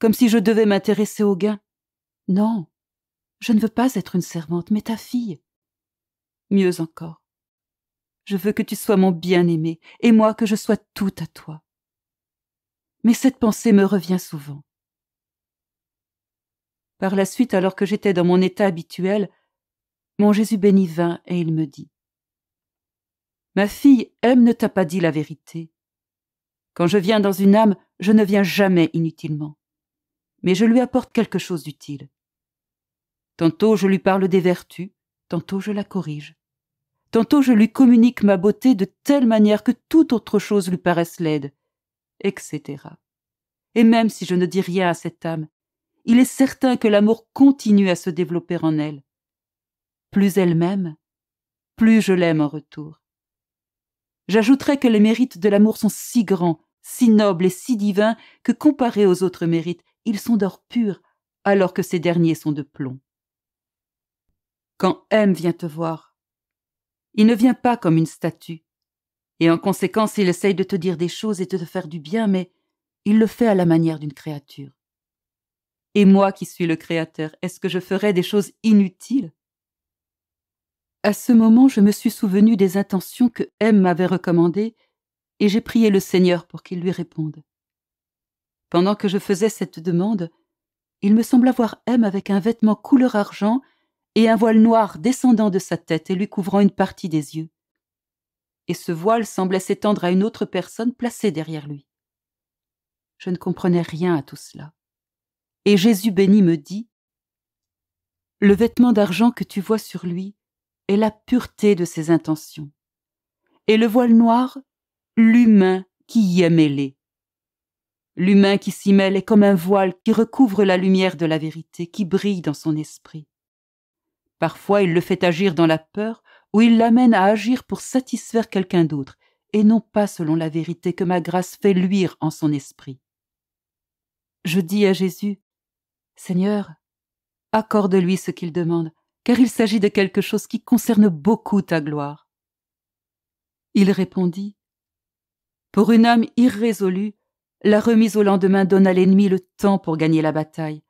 comme si je devais m'intéresser au gain. Non, je ne veux pas être une servante, mais ta fille. Mieux encore. Je veux que tu sois mon bien-aimé, et moi que je sois tout à toi. Mais cette pensée me revient souvent. Par la suite, alors que j'étais dans mon état habituel, mon Jésus béni vint et il me dit Ma fille, M ne t'a pas dit la vérité. Quand je viens dans une âme, je ne viens jamais inutilement, mais je lui apporte quelque chose d'utile. Tantôt je lui parle des vertus, tantôt je la corrige. Tantôt je lui communique ma beauté de telle manière que toute autre chose lui paraisse laide, etc. Et même si je ne dis rien à cette âme, il est certain que l'amour continue à se développer en elle plus elle m'aime, plus je l'aime en retour. J'ajouterai que les mérites de l'amour sont si grands, si nobles et si divins que comparés aux autres mérites, ils sont d'or pur, alors que ces derniers sont de plomb. Quand M vient te voir, il ne vient pas comme une statue, et en conséquence il essaye de te dire des choses et de te faire du bien, mais il le fait à la manière d'une créature. Et moi qui suis le Créateur, est-ce que je ferais des choses inutiles à ce moment, je me suis souvenu des intentions que M m'avait recommandées et j'ai prié le Seigneur pour qu'il lui réponde. Pendant que je faisais cette demande, il me sembla voir M avec un vêtement couleur argent et un voile noir descendant de sa tête et lui couvrant une partie des yeux. Et ce voile semblait s'étendre à une autre personne placée derrière lui. Je ne comprenais rien à tout cela. Et Jésus béni me dit Le vêtement d'argent que tu vois sur lui, et la pureté de ses intentions, et le voile noir, l'humain qui y est mêlé. L'humain qui s'y mêle est comme un voile qui recouvre la lumière de la vérité qui brille dans son esprit. Parfois il le fait agir dans la peur ou il l'amène à agir pour satisfaire quelqu'un d'autre et non pas selon la vérité que ma grâce fait luire en son esprit. Je dis à Jésus, Seigneur, accorde-lui ce qu'il demande, car il s'agit de quelque chose qui concerne beaucoup ta gloire. Il répondit Pour une âme irrésolue, la remise au lendemain donne à l'ennemi le temps pour gagner la bataille,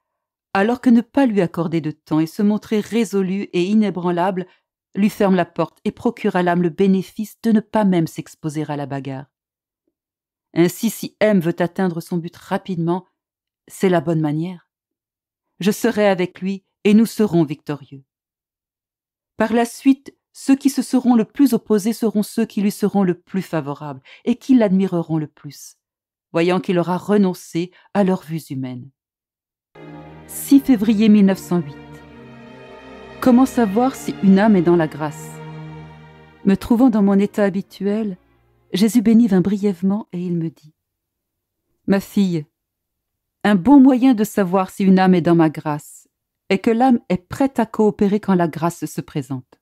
alors que ne pas lui accorder de temps et se montrer résolu et inébranlable lui ferme la porte et procure à l'âme le bénéfice de ne pas même s'exposer à la bagarre. Ainsi, si M veut atteindre son but rapidement, c'est la bonne manière. Je serai avec lui et nous serons victorieux. Par la suite, ceux qui se seront le plus opposés seront ceux qui lui seront le plus favorables et qui l'admireront le plus, voyant qu'il aura renoncé à leurs vues humaines. 6 février 1908. Comment savoir si une âme est dans la grâce Me trouvant dans mon état habituel, Jésus béni vint brièvement et il me dit Ma fille, un bon moyen de savoir si une âme est dans ma grâce, et que l'âme est prête à coopérer quand la grâce se présente.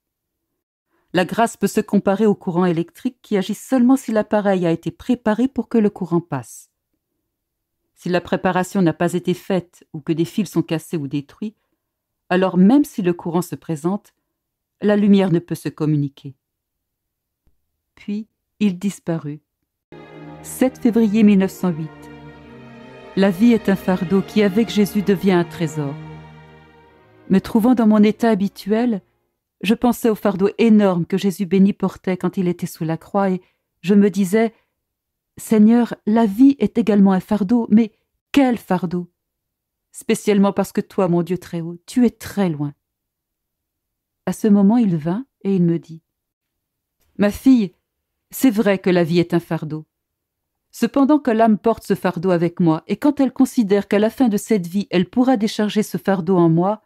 La grâce peut se comparer au courant électrique qui agit seulement si l'appareil a été préparé pour que le courant passe. Si la préparation n'a pas été faite ou que des fils sont cassés ou détruits, alors même si le courant se présente, la lumière ne peut se communiquer. Puis il disparut. 7 février 1908. La vie est un fardeau qui avec Jésus devient un trésor. Me trouvant dans mon état habituel, je pensais au fardeau énorme que Jésus béni portait quand il était sous la croix et je me disais Seigneur, la vie est également un fardeau, mais quel fardeau Spécialement parce que toi, mon Dieu très haut, tu es très loin. À ce moment, il vint et il me dit Ma fille, c'est vrai que la vie est un fardeau. Cependant que l'âme porte ce fardeau avec moi, et quand elle considère qu'à la fin de cette vie elle pourra décharger ce fardeau en moi,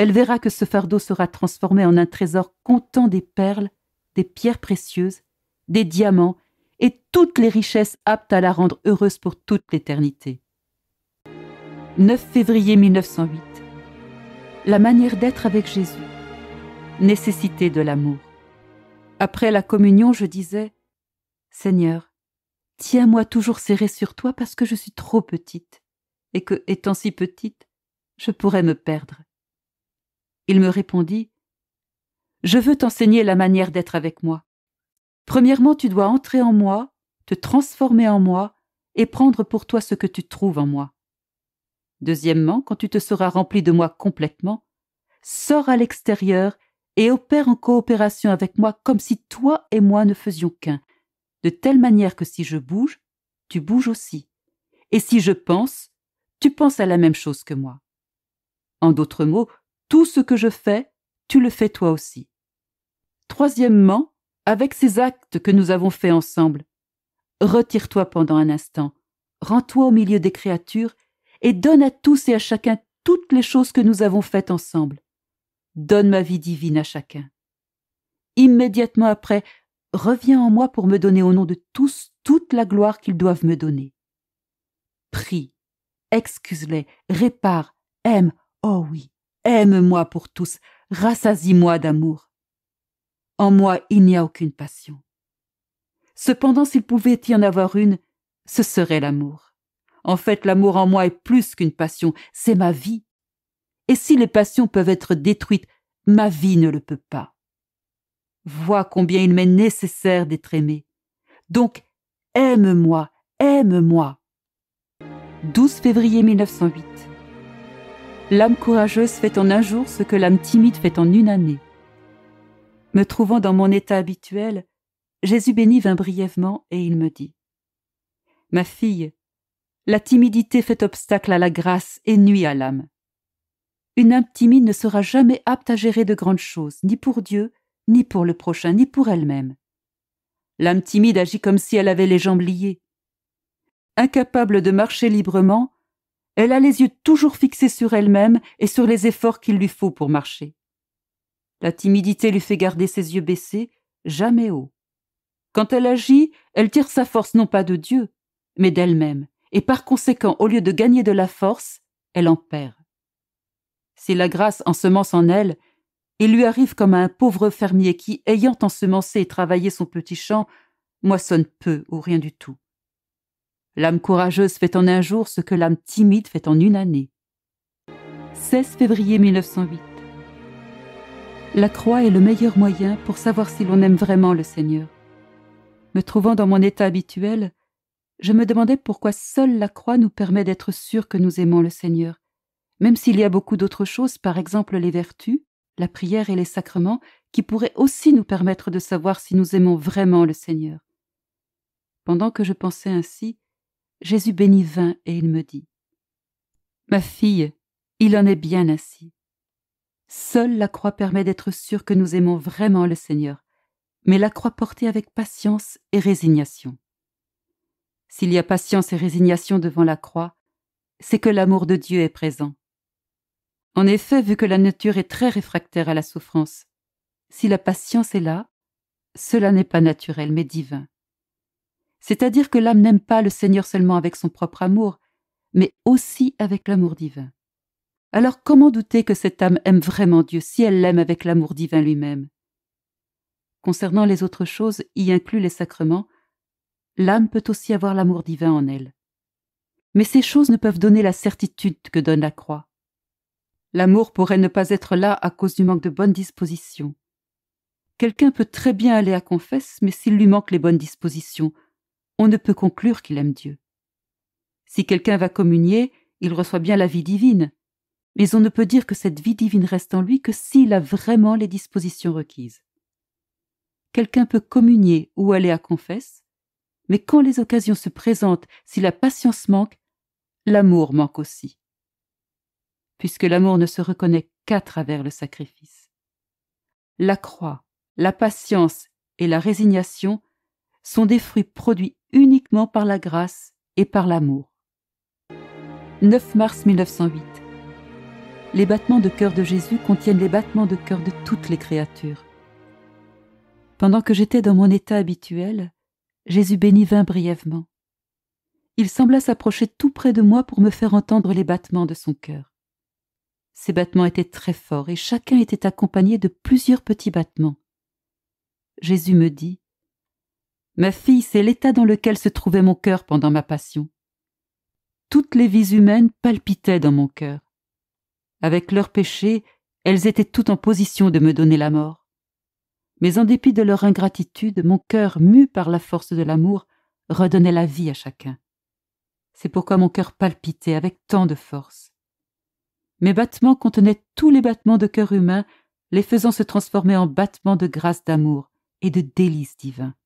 elle verra que ce fardeau sera transformé en un trésor comptant des perles, des pierres précieuses, des diamants et toutes les richesses aptes à la rendre heureuse pour toute l'éternité. 9 février 1908. La manière d'être avec Jésus. Nécessité de l'amour. Après la communion, je disais Seigneur, tiens-moi toujours serré sur toi parce que je suis trop petite et que, étant si petite, je pourrais me perdre. Il me répondit Je veux t'enseigner la manière d'être avec moi. Premièrement, tu dois entrer en moi, te transformer en moi et prendre pour toi ce que tu trouves en moi. Deuxièmement, quand tu te seras rempli de moi complètement, sors à l'extérieur et opère en coopération avec moi comme si toi et moi ne faisions qu'un, de telle manière que si je bouge, tu bouges aussi. Et si je pense, tu penses à la même chose que moi. En d'autres mots, tout ce que je fais, tu le fais toi aussi. Troisièmement, avec ces actes que nous avons faits ensemble, retire-toi pendant un instant, rends-toi au milieu des créatures et donne à tous et à chacun toutes les choses que nous avons faites ensemble. Donne ma vie divine à chacun. Immédiatement après, reviens en moi pour me donner au nom de tous toute la gloire qu'ils doivent me donner. Prie, excuse-les, répare, aime, oh oui, Aime-moi pour tous, rassasie-moi d'amour. En moi, il n'y a aucune passion. Cependant, s'il pouvait y en avoir une, ce serait l'amour. En fait, l'amour en moi est plus qu'une passion, c'est ma vie. Et si les passions peuvent être détruites, ma vie ne le peut pas. Vois combien il m'est nécessaire d'être aimé. Donc, aime-moi, aime-moi. 12 février 1908. L'âme courageuse fait en un jour ce que l'âme timide fait en une année. Me trouvant dans mon état habituel, Jésus béni vint brièvement et il me dit Ma fille, la timidité fait obstacle à la grâce et nuit à l'âme. Une âme timide ne sera jamais apte à gérer de grandes choses, ni pour Dieu, ni pour le prochain, ni pour elle-même. L'âme timide agit comme si elle avait les jambes liées. Incapable de marcher librement, elle a les yeux toujours fixés sur elle-même et sur les efforts qu'il lui faut pour marcher. La timidité lui fait garder ses yeux baissés, jamais hauts. Quand elle agit, elle tire sa force non pas de Dieu, mais d'elle-même, et par conséquent, au lieu de gagner de la force, elle en perd. Si la grâce ensemence en elle, il lui arrive comme à un pauvre fermier qui, ayant ensemencé et travaillé son petit champ, moissonne peu ou rien du tout. L'âme courageuse fait en un jour ce que l'âme timide fait en une année. 16 février 1908. La croix est le meilleur moyen pour savoir si l'on aime vraiment le Seigneur. Me trouvant dans mon état habituel, je me demandais pourquoi seule la croix nous permet d'être sûrs que nous aimons le Seigneur, même s'il y a beaucoup d'autres choses, par exemple les vertus, la prière et les sacrements, qui pourraient aussi nous permettre de savoir si nous aimons vraiment le Seigneur. Pendant que je pensais ainsi, Jésus vint et il me dit Ma fille, il en est bien ainsi. Seule la croix permet d'être sûr que nous aimons vraiment le Seigneur, mais la croix portée avec patience et résignation. S'il y a patience et résignation devant la croix, c'est que l'amour de Dieu est présent. En effet, vu que la nature est très réfractaire à la souffrance, si la patience est là, cela n'est pas naturel mais divin c'est-à-dire que l'âme n'aime pas le Seigneur seulement avec son propre amour, mais aussi avec l'amour divin. Alors comment douter que cette âme aime vraiment Dieu si elle l'aime avec l'amour divin lui-même Concernant les autres choses, y inclut les sacrements, l'âme peut aussi avoir l'amour divin en elle. Mais ces choses ne peuvent donner la certitude que donne la croix. L'amour pourrait ne pas être là à cause du manque de bonnes dispositions. Quelqu'un peut très bien aller à confesse, mais s'il lui manque les bonnes dispositions, on ne peut conclure qu'il aime Dieu. Si quelqu'un va communier, il reçoit bien la vie divine, mais on ne peut dire que cette vie divine reste en lui que s'il a vraiment les dispositions requises. Quelqu'un peut communier ou aller à confesse, mais quand les occasions se présentent, si la patience manque, l'amour manque aussi. Puisque l'amour ne se reconnaît qu'à travers le sacrifice. La croix, la patience et la résignation sont des fruits produits uniquement par la grâce et par l'amour. 9 mars 1908. Les battements de cœur de Jésus contiennent les battements de cœur de toutes les créatures. Pendant que j'étais dans mon état habituel, Jésus béni vint brièvement. Il sembla s'approcher tout près de moi pour me faire entendre les battements de son cœur. Ces battements étaient très forts et chacun était accompagné de plusieurs petits battements. Jésus me dit Ma fille, c'est l'état dans lequel se trouvait mon cœur pendant ma passion. Toutes les vies humaines palpitaient dans mon cœur. Avec leurs péchés, elles étaient toutes en position de me donner la mort. Mais en dépit de leur ingratitude, mon cœur, mu par la force de l'amour, redonnait la vie à chacun. C'est pourquoi mon cœur palpitait avec tant de force. Mes battements contenaient tous les battements de cœur humain, les faisant se transformer en battements de grâce d'amour et de délices divins.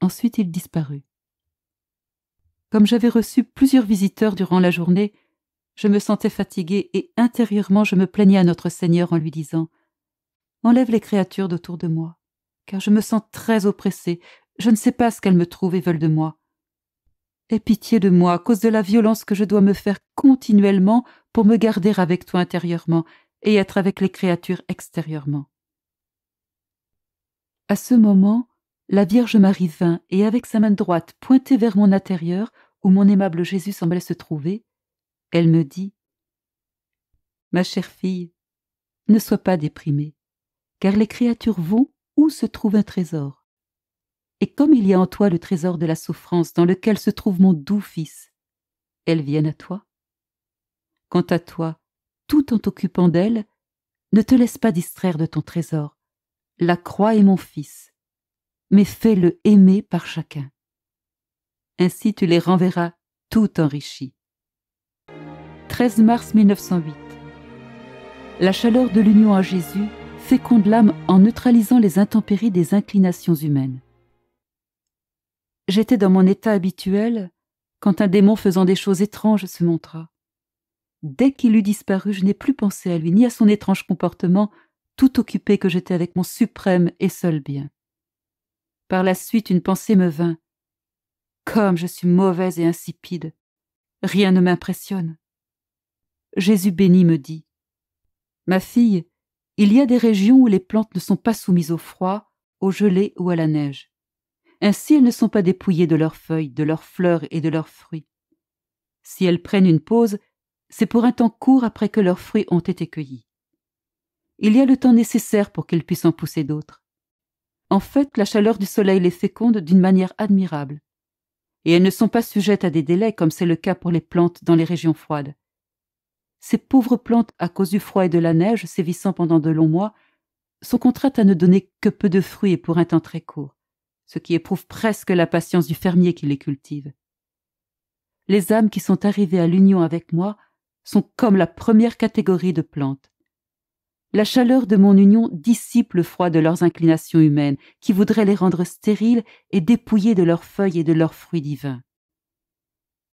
Ensuite il disparut. Comme j'avais reçu plusieurs visiteurs durant la journée, je me sentais fatigué et intérieurement je me plaignais à notre Seigneur en lui disant Enlève les créatures d'autour de moi, car je me sens très oppressé, je ne sais pas ce qu'elles me trouvent et veulent de moi. Aie pitié de moi à cause de la violence que je dois me faire continuellement pour me garder avec toi intérieurement et être avec les créatures extérieurement. À ce moment, la Vierge Marie vint, et avec sa main droite pointée vers mon intérieur, où mon aimable Jésus semblait se trouver, elle me dit Ma chère fille, ne sois pas déprimée, car les créatures vont où se trouve un trésor. Et comme il y a en toi le trésor de la souffrance dans lequel se trouve mon doux fils, elles viennent à toi. Quant à toi, tout en t'occupant d'elles, ne te laisse pas distraire de ton trésor. La croix est mon fils, mais fais-le aimer par chacun. Ainsi tu les renverras tout enrichis. 13 mars 1908. La chaleur de l'union à Jésus féconde l'âme en neutralisant les intempéries des inclinations humaines. J'étais dans mon état habituel quand un démon faisant des choses étranges se montra. Dès qu'il eut disparu, je n'ai plus pensé à lui ni à son étrange comportement, tout occupé que j'étais avec mon suprême et seul bien. Par la suite, une pensée me vint. Comme je suis mauvaise et insipide. Rien ne m'impressionne. Jésus béni me dit. Ma fille, il y a des régions où les plantes ne sont pas soumises au froid, au gelé ou à la neige. Ainsi elles ne sont pas dépouillées de leurs feuilles, de leurs fleurs et de leurs fruits. Si elles prennent une pause, c'est pour un temps court après que leurs fruits ont été cueillis. Il y a le temps nécessaire pour qu'elles puissent en pousser d'autres. En fait, la chaleur du soleil les féconde d'une manière admirable. Et elles ne sont pas sujettes à des délais comme c'est le cas pour les plantes dans les régions froides. Ces pauvres plantes, à cause du froid et de la neige sévissant pendant de longs mois, sont contraintes à ne donner que peu de fruits et pour un temps très court, ce qui éprouve presque la patience du fermier qui les cultive. Les âmes qui sont arrivées à l'union avec moi sont comme la première catégorie de plantes. La chaleur de mon union dissipe le froid de leurs inclinations humaines, qui voudraient les rendre stériles et dépouillées de leurs feuilles et de leurs fruits divins.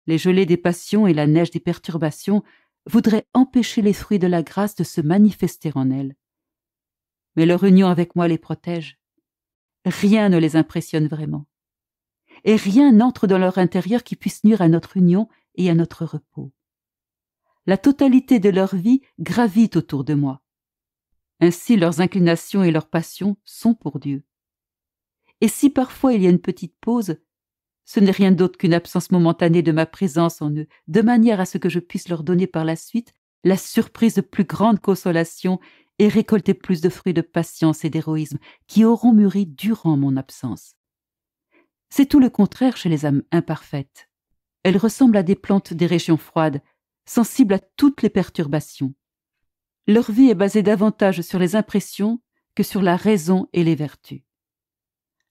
Les gelées des passions et la neige des perturbations voudraient empêcher les fruits de la grâce de se manifester en elles. Mais leur union avec moi les protège. Rien ne les impressionne vraiment. Et rien n'entre dans leur intérieur qui puisse nuire à notre union et à notre repos. La totalité de leur vie gravite autour de moi. Ainsi leurs inclinations et leurs passions sont pour Dieu. Et si parfois il y a une petite pause, ce n'est rien d'autre qu'une absence momentanée de ma présence en eux, de manière à ce que je puisse leur donner par la suite la surprise de plus grande consolation et récolter plus de fruits de patience et d'héroïsme qui auront mûri durant mon absence. C'est tout le contraire chez les âmes imparfaites. Elles ressemblent à des plantes des régions froides, sensibles à toutes les perturbations leur vie est basée davantage sur les impressions que sur la raison et les vertus.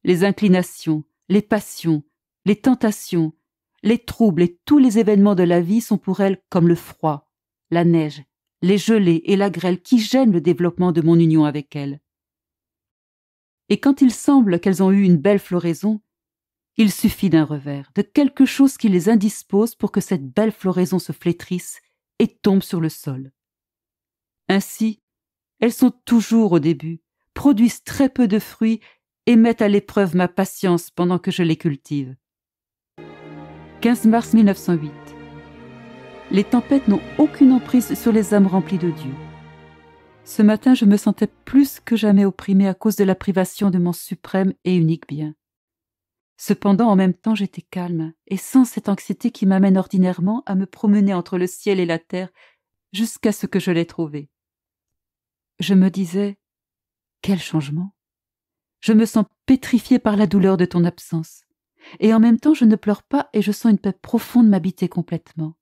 Les inclinations, les passions, les tentations, les troubles et tous les événements de la vie sont pour elles comme le froid, la neige, les gelées et la grêle qui gênent le développement de mon union avec elles. Et quand il semble qu'elles ont eu une belle floraison, il suffit d'un revers, de quelque chose qui les indispose pour que cette belle floraison se flétrisse et tombe sur le sol. Ainsi, elles sont toujours au début, produisent très peu de fruits et mettent à l'épreuve ma patience pendant que je les cultive. 15 mars 1908. Les tempêtes n'ont aucune emprise sur les âmes remplies de Dieu. Ce matin, je me sentais plus que jamais opprimé à cause de la privation de mon suprême et unique bien. Cependant, en même temps, j'étais calme, et sans cette anxiété qui m'amène ordinairement à me promener entre le ciel et la terre jusqu'à ce que je l'aie trouvé je me disais Quel changement Je me sens pétrifiée par la douleur de ton absence, et en même temps je ne pleure pas et je sens une paix profonde m'habiter complètement.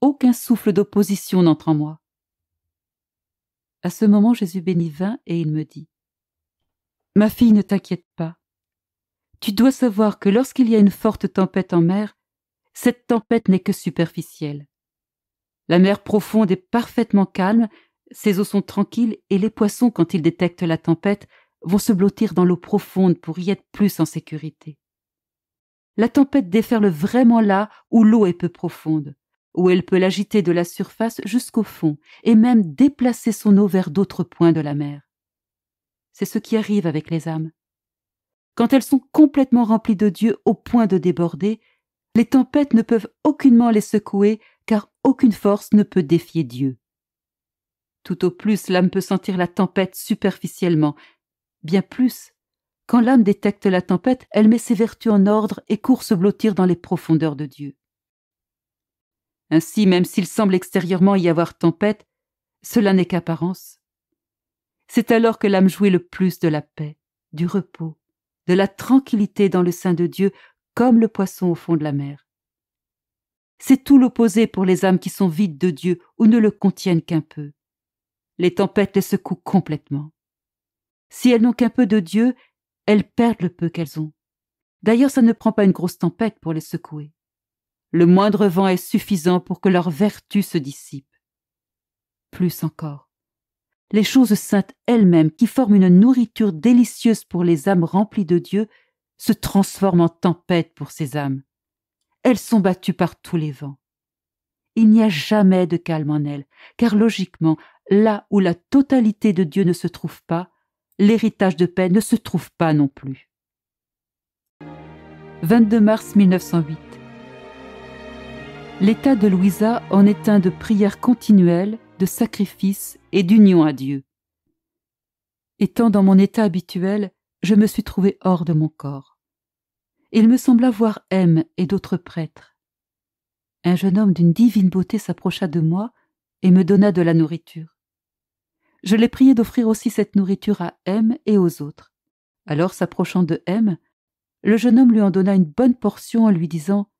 Aucun souffle d'opposition n'entre en moi. À ce moment Jésus béni vint et il me dit Ma fille, ne t'inquiète pas. Tu dois savoir que lorsqu'il y a une forte tempête en mer, cette tempête n'est que superficielle. La mer profonde est parfaitement calme ces eaux sont tranquilles et les poissons, quand ils détectent la tempête, vont se blottir dans l'eau profonde pour y être plus en sécurité. La tempête déferle vraiment là où l'eau est peu profonde, où elle peut l'agiter de la surface jusqu'au fond et même déplacer son eau vers d'autres points de la mer. C'est ce qui arrive avec les âmes. Quand elles sont complètement remplies de Dieu au point de déborder, les tempêtes ne peuvent aucunement les secouer car aucune force ne peut défier Dieu. Tout au plus, l'âme peut sentir la tempête superficiellement. Bien plus, quand l'âme détecte la tempête, elle met ses vertus en ordre et court se blottir dans les profondeurs de Dieu. Ainsi, même s'il semble extérieurement y avoir tempête, cela n'est qu'apparence. C'est alors que l'âme jouit le plus de la paix, du repos, de la tranquillité dans le sein de Dieu, comme le poisson au fond de la mer. C'est tout l'opposé pour les âmes qui sont vides de Dieu ou ne le contiennent qu'un peu. Les tempêtes les secouent complètement. Si elles n'ont qu'un peu de Dieu, elles perdent le peu qu'elles ont. D'ailleurs, ça ne prend pas une grosse tempête pour les secouer. Le moindre vent est suffisant pour que leur vertu se dissipe. Plus encore, les choses saintes elles-mêmes, qui forment une nourriture délicieuse pour les âmes remplies de Dieu, se transforment en tempête pour ces âmes. Elles sont battues par tous les vents. Il n'y a jamais de calme en elles, car logiquement, là où la totalité de Dieu ne se trouve pas, l'héritage de paix ne se trouve pas non plus. 22 mars 1908. L'état de Louisa en est un de prière continuelle, de sacrifice et d'union à Dieu. Étant dans mon état habituel, je me suis trouvé hors de mon corps. Il me sembla voir M et d'autres prêtres. Un jeune homme d'une divine beauté s'approcha de moi et me donna de la nourriture je l'ai prié d'offrir aussi cette nourriture à M et aux autres. Alors, s'approchant de M, le jeune homme lui en donna une bonne portion en lui disant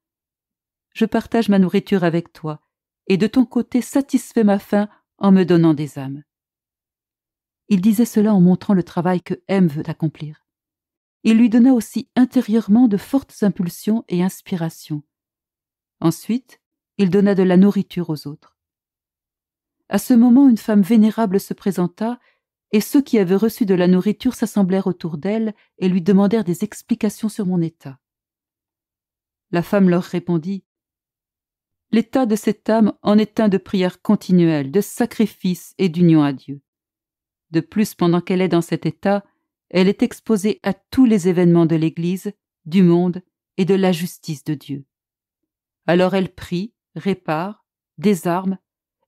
Je partage ma nourriture avec toi, et de ton côté satisfais ma faim en me donnant des âmes. Il disait cela en montrant le travail que M veut accomplir. Il lui donna aussi intérieurement de fortes impulsions et inspirations. Ensuite, il donna de la nourriture aux autres. À ce moment, une femme vénérable se présenta, et ceux qui avaient reçu de la nourriture s'assemblèrent autour d'elle et lui demandèrent des explications sur mon état. La femme leur répondit L'état de cette âme en est un de prière continuelle, de sacrifice et d'union à Dieu. De plus, pendant qu'elle est dans cet état, elle est exposée à tous les événements de l'Église, du monde et de la justice de Dieu. Alors elle prie, répare, désarme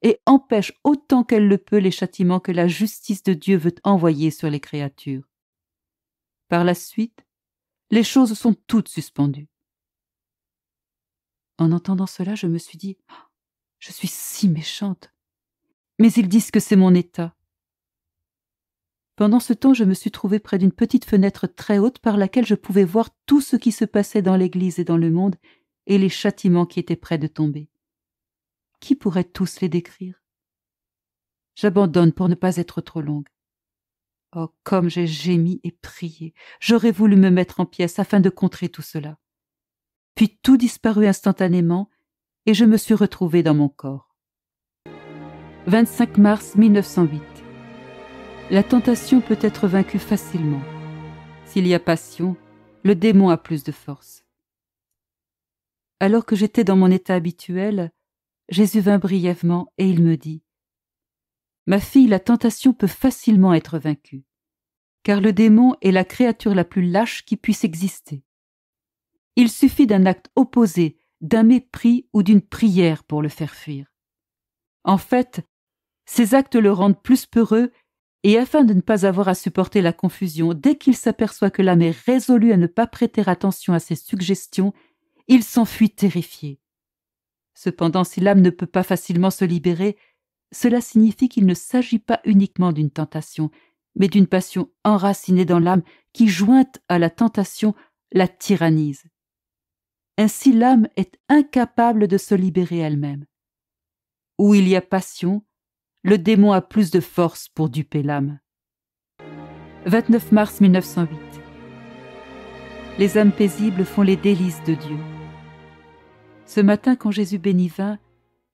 et empêche autant qu'elle le peut les châtiments que la justice de Dieu veut envoyer sur les créatures. Par la suite, les choses sont toutes suspendues. En entendant cela, je me suis dit oh, Je suis si méchante. Mais ils disent que c'est mon état. Pendant ce temps, je me suis trouvée près d'une petite fenêtre très haute par laquelle je pouvais voir tout ce qui se passait dans l'Église et dans le monde, et les châtiments qui étaient près de tomber qui pourrait tous les décrire J'abandonne pour ne pas être trop longue. Oh, comme j'ai gémi et prié. J'aurais voulu me mettre en pièce afin de contrer tout cela. Puis tout disparut instantanément, et je me suis retrouvée dans mon corps. 25 mars 1908. La tentation peut être vaincue facilement. S'il y a passion, le démon a plus de force. Alors que j'étais dans mon état habituel, Jésus vint brièvement et il me dit Ma fille, la tentation peut facilement être vaincue, car le démon est la créature la plus lâche qui puisse exister. Il suffit d'un acte opposé, d'un mépris ou d'une prière pour le faire fuir. En fait, ces actes le rendent plus peureux et afin de ne pas avoir à supporter la confusion, dès qu'il s'aperçoit que l'âme est résolue à ne pas prêter attention à ses suggestions, il s'enfuit terrifié. Cependant, si l'âme ne peut pas facilement se libérer, cela signifie qu'il ne s'agit pas uniquement d'une tentation, mais d'une passion enracinée dans l'âme qui, jointe à la tentation, la tyrannise. Ainsi l'âme est incapable de se libérer elle-même. Où il y a passion, le démon a plus de force pour duper l'âme. 29 mars 1908 Les âmes paisibles font les délices de Dieu. Ce matin, quand Jésus béni vint,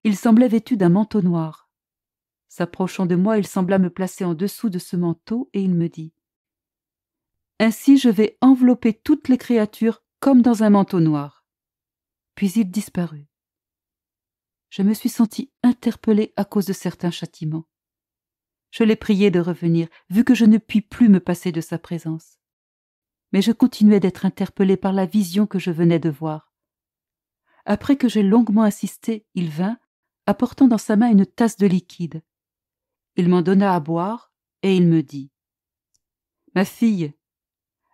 il semblait vêtu d'un manteau noir. S'approchant de moi, il sembla me placer en dessous de ce manteau et il me dit Ainsi je vais envelopper toutes les créatures comme dans un manteau noir. Puis il disparut. Je me suis senti interpellé à cause de certains châtiments. Je l'ai prié de revenir, vu que je ne puis plus me passer de sa présence. Mais je continuais d'être interpellé par la vision que je venais de voir. Après que j'ai longuement assisté, il vint, apportant dans sa main une tasse de liquide. Il m'en donna à boire, et il me dit Ma fille,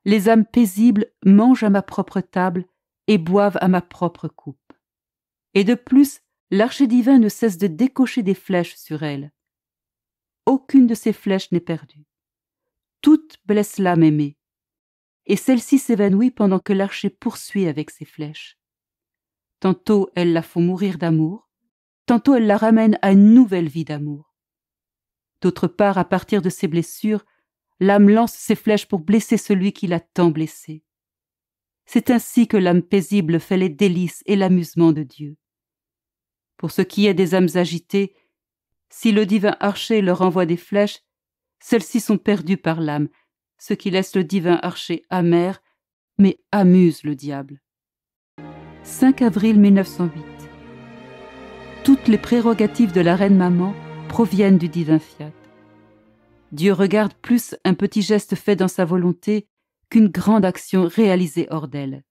les âmes paisibles mangent à ma propre table et boivent à ma propre coupe. Et de plus, l'archer divin ne cesse de décocher des flèches sur elle. Aucune de ces flèches n'est perdue. Toutes blessent l'âme aimée. Et celle-ci s'évanouit pendant que l'archer poursuit avec ses flèches. Tantôt elle la font mourir d'amour, tantôt elle la ramène à une nouvelle vie d'amour. D'autre part, à partir de ses blessures, l'âme lance ses flèches pour blesser celui qui l'a tant blessé. C'est ainsi que l'âme paisible fait les délices et l'amusement de Dieu. Pour ce qui est des âmes agitées, si le divin archer leur envoie des flèches, celles-ci sont perdues par l'âme, ce qui laisse le divin archer amer, mais amuse le diable. 5 avril 1908. Toutes les prérogatives de la reine maman proviennent du divin fiat. Dieu regarde plus un petit geste fait dans sa volonté qu'une grande action réalisée hors d'elle.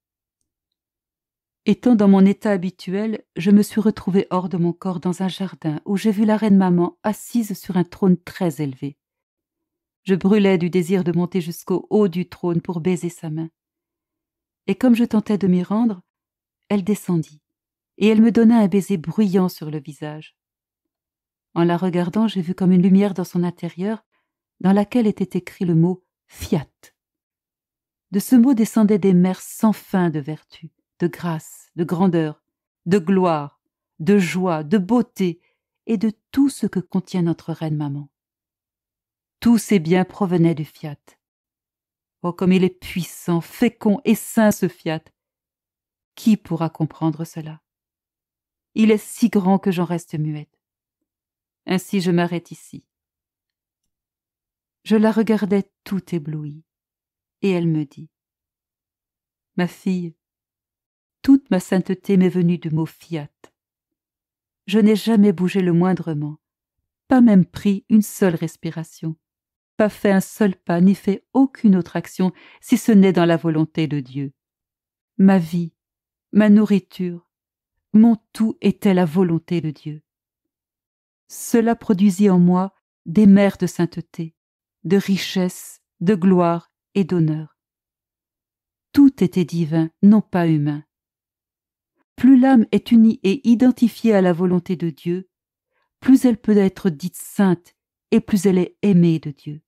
Étant dans mon état habituel, je me suis retrouvée hors de mon corps dans un jardin où j'ai vu la reine maman assise sur un trône très élevé. Je brûlais du désir de monter jusqu'au haut du trône pour baiser sa main. Et comme je tentais de m'y rendre, elle descendit, et elle me donna un baiser bruyant sur le visage. En la regardant, j'ai vu comme une lumière dans son intérieur, dans laquelle était écrit le mot Fiat. De ce mot descendaient des mers sans fin de vertu, de grâce, de grandeur, de gloire, de joie, de beauté, et de tout ce que contient notre reine maman. Tous ses biens provenaient du fiat. Oh, comme il est puissant, fécond et saint ce fiat, qui pourra comprendre cela Il est si grand que j'en reste muette. Ainsi je m'arrête ici. Je la regardais tout éblouie, et elle me dit Ma fille, toute ma sainteté m'est venue du mot fiat. Je n'ai jamais bougé le moindrement, pas même pris une seule respiration, pas fait un seul pas, ni fait aucune autre action, si ce n'est dans la volonté de Dieu. Ma vie, ma nourriture, mon tout était la volonté de Dieu. Cela produisit en moi des mers de sainteté, de richesse, de gloire et d'honneur. Tout était divin, non pas humain. Plus l'âme est unie et identifiée à la volonté de Dieu, plus elle peut être dite sainte et plus elle est aimée de Dieu.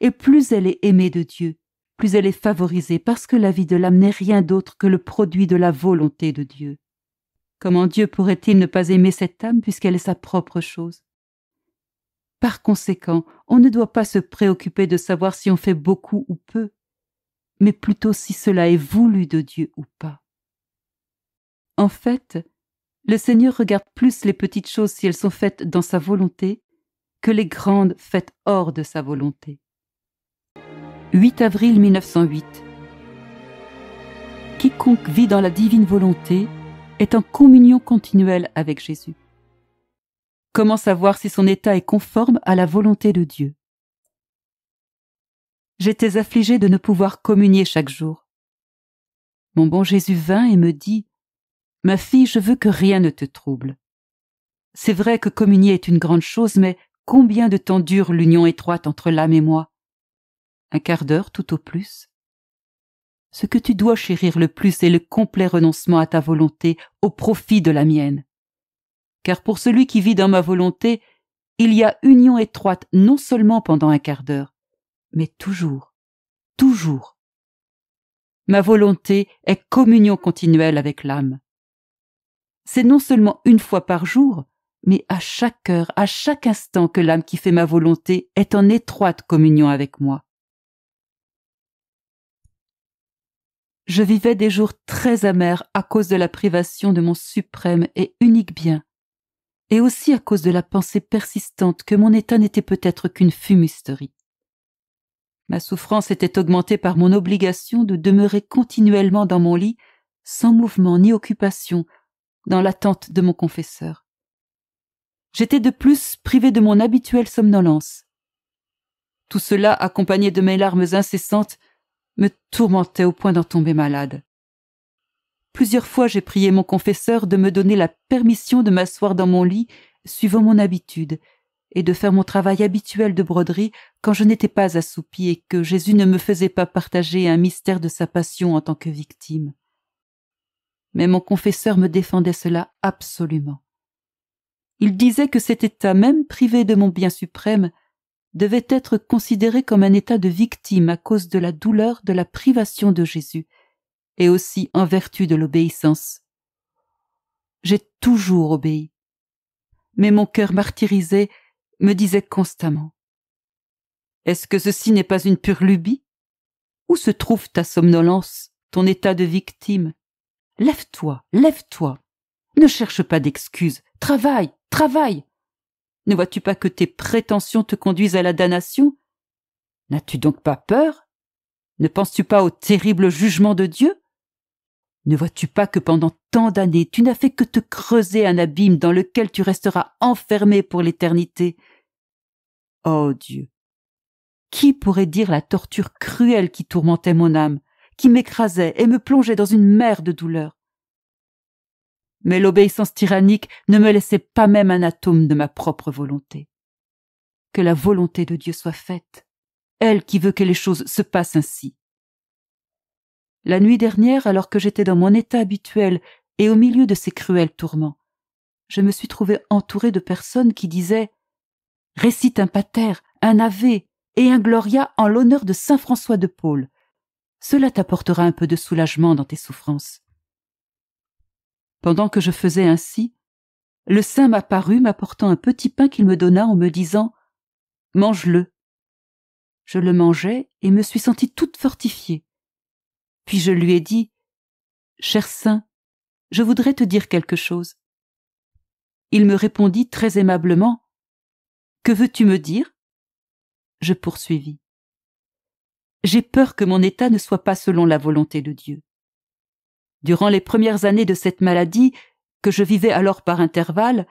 Et plus elle est aimée de Dieu, plus elle est favorisée parce que la vie de l'âme n'est rien d'autre que le produit de la volonté de Dieu. Comment Dieu pourrait-il ne pas aimer cette âme puisqu'elle est sa propre chose Par conséquent, on ne doit pas se préoccuper de savoir si on fait beaucoup ou peu, mais plutôt si cela est voulu de Dieu ou pas. En fait, le Seigneur regarde plus les petites choses si elles sont faites dans sa volonté que les grandes faites hors de sa volonté. 8 avril 1908. Quiconque vit dans la divine volonté est en communion continuelle avec Jésus. Comment savoir si son état est conforme à la volonté de Dieu J'étais affligé de ne pouvoir communier chaque jour. Mon bon Jésus vint et me dit Ma fille, je veux que rien ne te trouble. C'est vrai que communier est une grande chose, mais combien de temps dure l'union étroite entre l'âme et moi un quart d'heure tout au plus. Ce que tu dois chérir le plus, est le complet renoncement à ta volonté au profit de la mienne. Car pour celui qui vit dans ma volonté, il y a union étroite non seulement pendant un quart d'heure, mais toujours, toujours. Ma volonté est communion continuelle avec l'âme. C'est non seulement une fois par jour, mais à chaque heure, à chaque instant que l'âme qui fait ma volonté est en étroite communion avec moi. je vivais des jours très amers à cause de la privation de mon suprême et unique bien, et aussi à cause de la pensée persistante que mon état n'était peut-être qu'une fumisterie. Ma souffrance était augmentée par mon obligation de demeurer continuellement dans mon lit, sans mouvement ni occupation, dans l'attente de mon confesseur. J'étais de plus privé de mon habituelle somnolence. Tout cela accompagné de mes larmes incessantes me tourmentait au point d'en tomber malade. Plusieurs fois j'ai prié mon confesseur de me donner la permission de m'asseoir dans mon lit, suivant mon habitude, et de faire mon travail habituel de broderie quand je n'étais pas assoupie et que Jésus ne me faisait pas partager un mystère de sa passion en tant que victime. Mais mon confesseur me défendait cela absolument. Il disait que cet état même privé de mon bien suprême devait être considéré comme un état de victime à cause de la douleur de la privation de Jésus, et aussi en vertu de l'obéissance. J'ai toujours obéi. Mais mon cœur martyrisé me disait constamment Est-ce que ceci n'est pas une pure lubie Où se trouve ta somnolence, ton état de victime Lève-toi, lève-toi. Ne cherche pas d'excuses. Travaille, travaille. Ne vois-tu pas que tes prétentions te conduisent à la damnation N'as-tu donc pas peur Ne penses-tu pas au terrible jugement de Dieu Ne vois-tu pas que pendant tant d'années tu n'as fait que te creuser un abîme dans lequel tu resteras enfermé pour l'éternité Oh Dieu Qui pourrait dire la torture cruelle qui tourmentait mon âme, qui m'écrasait et me plongeait dans une mer de douleur mais l'obéissance tyrannique ne me laissait pas même un atome de ma propre volonté. Que la volonté de Dieu soit faite, elle qui veut que les choses se passent ainsi. La nuit dernière, alors que j'étais dans mon état habituel et au milieu de ces cruels tourments, je me suis trouvé entouré de personnes qui disaient Récite un pater, un ave et un gloria en l'honneur de saint François de Paul. Cela t'apportera un peu de soulagement dans tes souffrances. Pendant que je faisais ainsi, le saint m'apparut m'apportant un petit pain qu'il me donna en me disant Mange-le. Je le mangeai et me suis sentie toute fortifiée. Puis je lui ai dit Cher saint, je voudrais te dire quelque chose. Il me répondit très aimablement Que veux-tu me dire Je poursuivis. J'ai peur que mon état ne soit pas selon la volonté de Dieu. Durant les premières années de cette maladie, que je vivais alors par intervalles,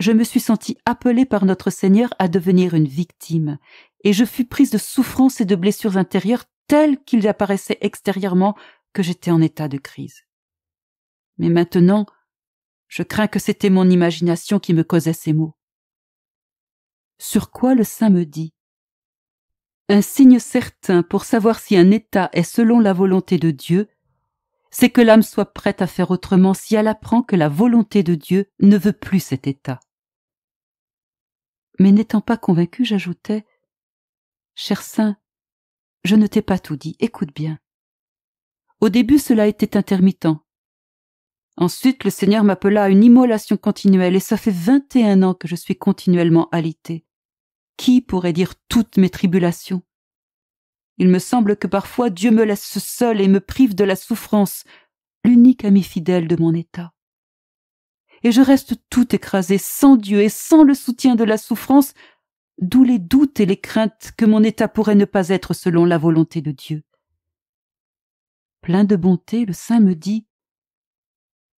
je me suis sentie appelée par notre Seigneur à devenir une victime, et je fus prise de souffrances et de blessures intérieures telles qu'il apparaissait extérieurement que j'étais en état de crise. Mais maintenant, je crains que c'était mon imagination qui me causait ces maux. Sur quoi le saint me dit Un signe certain pour savoir si un état est selon la volonté de Dieu c'est que l'âme soit prête à faire autrement si elle apprend que la volonté de Dieu ne veut plus cet état. Mais n'étant pas convaincu, j'ajoutais Cher saint, je ne t'ai pas tout dit, écoute bien. Au début, cela était intermittent. Ensuite, le Seigneur m'appela à une immolation continuelle, et ça fait vingt et un ans que je suis continuellement alité. Qui pourrait dire toutes mes tribulations il me semble que parfois Dieu me laisse seul et me prive de la souffrance, l'unique ami fidèle de mon état. Et je reste tout écrasé, sans Dieu et sans le soutien de la souffrance, d'où les doutes et les craintes que mon état pourrait ne pas être selon la volonté de Dieu. Plein de bonté, le Saint me dit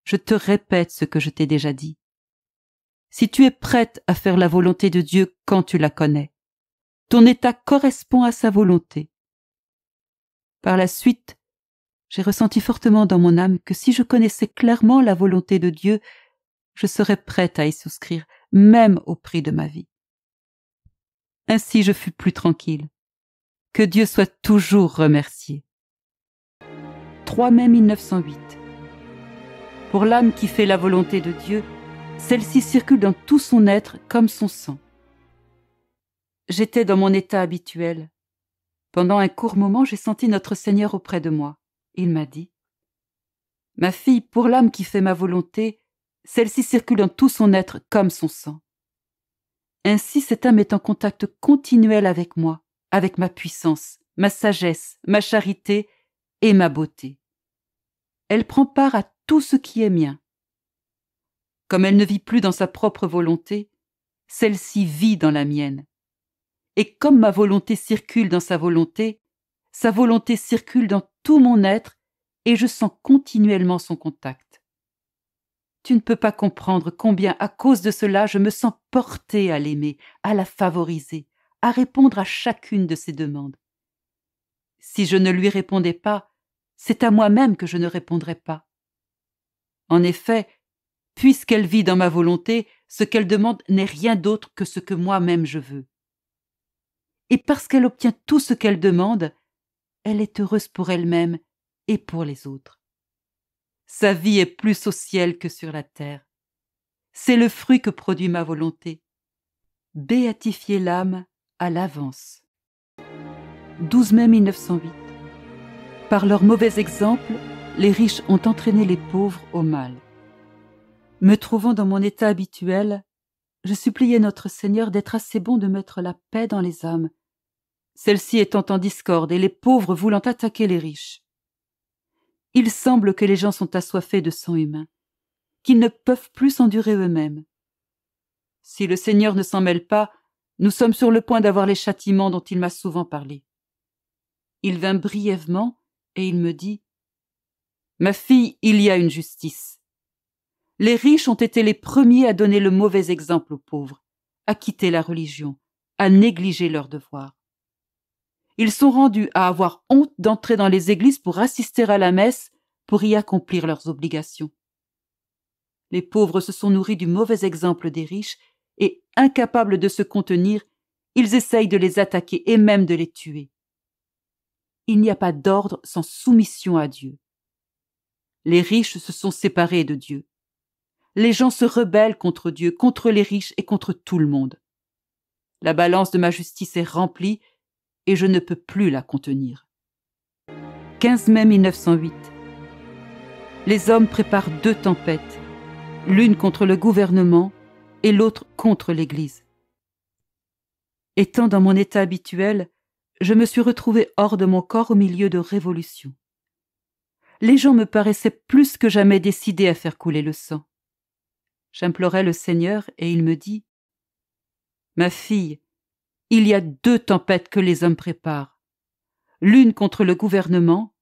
Je te répète ce que je t'ai déjà dit. Si tu es prête à faire la volonté de Dieu quand tu la connais, ton état correspond à sa volonté. Par la suite, j'ai ressenti fortement dans mon âme que si je connaissais clairement la volonté de Dieu, je serais prête à y souscrire, même au prix de ma vie. Ainsi je fus plus tranquille. Que Dieu soit toujours remercié. 3 mai 1908. Pour l'âme qui fait la volonté de Dieu, celle-ci circule dans tout son être comme son sang. J'étais dans mon état habituel, pendant un court moment, j'ai senti notre Seigneur auprès de moi. Il m'a dit Ma fille, pour l'âme qui fait ma volonté, celle-ci circule dans tout son être comme son sang. Ainsi, cette âme est en contact continuel avec moi, avec ma puissance, ma sagesse, ma charité et ma beauté. Elle prend part à tout ce qui est mien. Comme elle ne vit plus dans sa propre volonté, celle-ci vit dans la mienne et comme ma volonté circule dans sa volonté, sa volonté circule dans tout mon être et je sens continuellement son contact. Tu ne peux pas comprendre combien à cause de cela je me sens portée à l'aimer, à la favoriser, à répondre à chacune de ses demandes. Si je ne lui répondais pas, c'est à moi-même que je ne répondrais pas. En effet, puisqu'elle vit dans ma volonté, ce qu'elle demande n'est rien d'autre que ce que moi-même je veux et parce qu'elle obtient tout ce qu'elle demande, elle est heureuse pour elle-même et pour les autres. Sa vie est plus au ciel que sur la terre. C'est le fruit que produit ma volonté. Béatifier l'âme à l'avance. 12 mai 1908. Par leur mauvais exemple, les riches ont entraîné les pauvres au mal. Me trouvant dans mon état habituel, je suppliais notre Seigneur d'être assez bon de mettre la paix dans les âmes celle-ci étant en discorde et les pauvres voulant attaquer les riches. Il semble que les gens sont assoiffés de sang humain, qu'ils ne peuvent plus s'endurer eux-mêmes. Si le Seigneur ne s'en mêle pas, nous sommes sur le point d'avoir les châtiments dont il m'a souvent parlé. Il vint brièvement et il me dit Ma fille, il y a une justice. Les riches ont été les premiers à donner le mauvais exemple aux pauvres, à quitter la religion, à négliger leurs devoirs ils sont rendus à avoir honte d'entrer dans les églises pour assister à la messe, pour y accomplir leurs obligations. Les pauvres se sont nourris du mauvais exemple des riches, et, incapables de se contenir, ils essayent de les attaquer et même de les tuer. Il n'y a pas d'ordre sans soumission à Dieu. Les riches se sont séparés de Dieu. Les gens se rebellent contre Dieu, contre les riches et contre tout le monde. La balance de ma justice est remplie et je ne peux plus la contenir. 15 mai 1908. Les hommes préparent deux tempêtes, l'une contre le gouvernement et l'autre contre l'Église. Étant dans mon état habituel, je me suis retrouvé hors de mon corps au milieu de révolutions. Les gens me paraissaient plus que jamais décidés à faire couler le sang. J'implorai le Seigneur et il me dit Ma fille, il y a deux tempêtes que les hommes préparent, l'une contre le gouvernement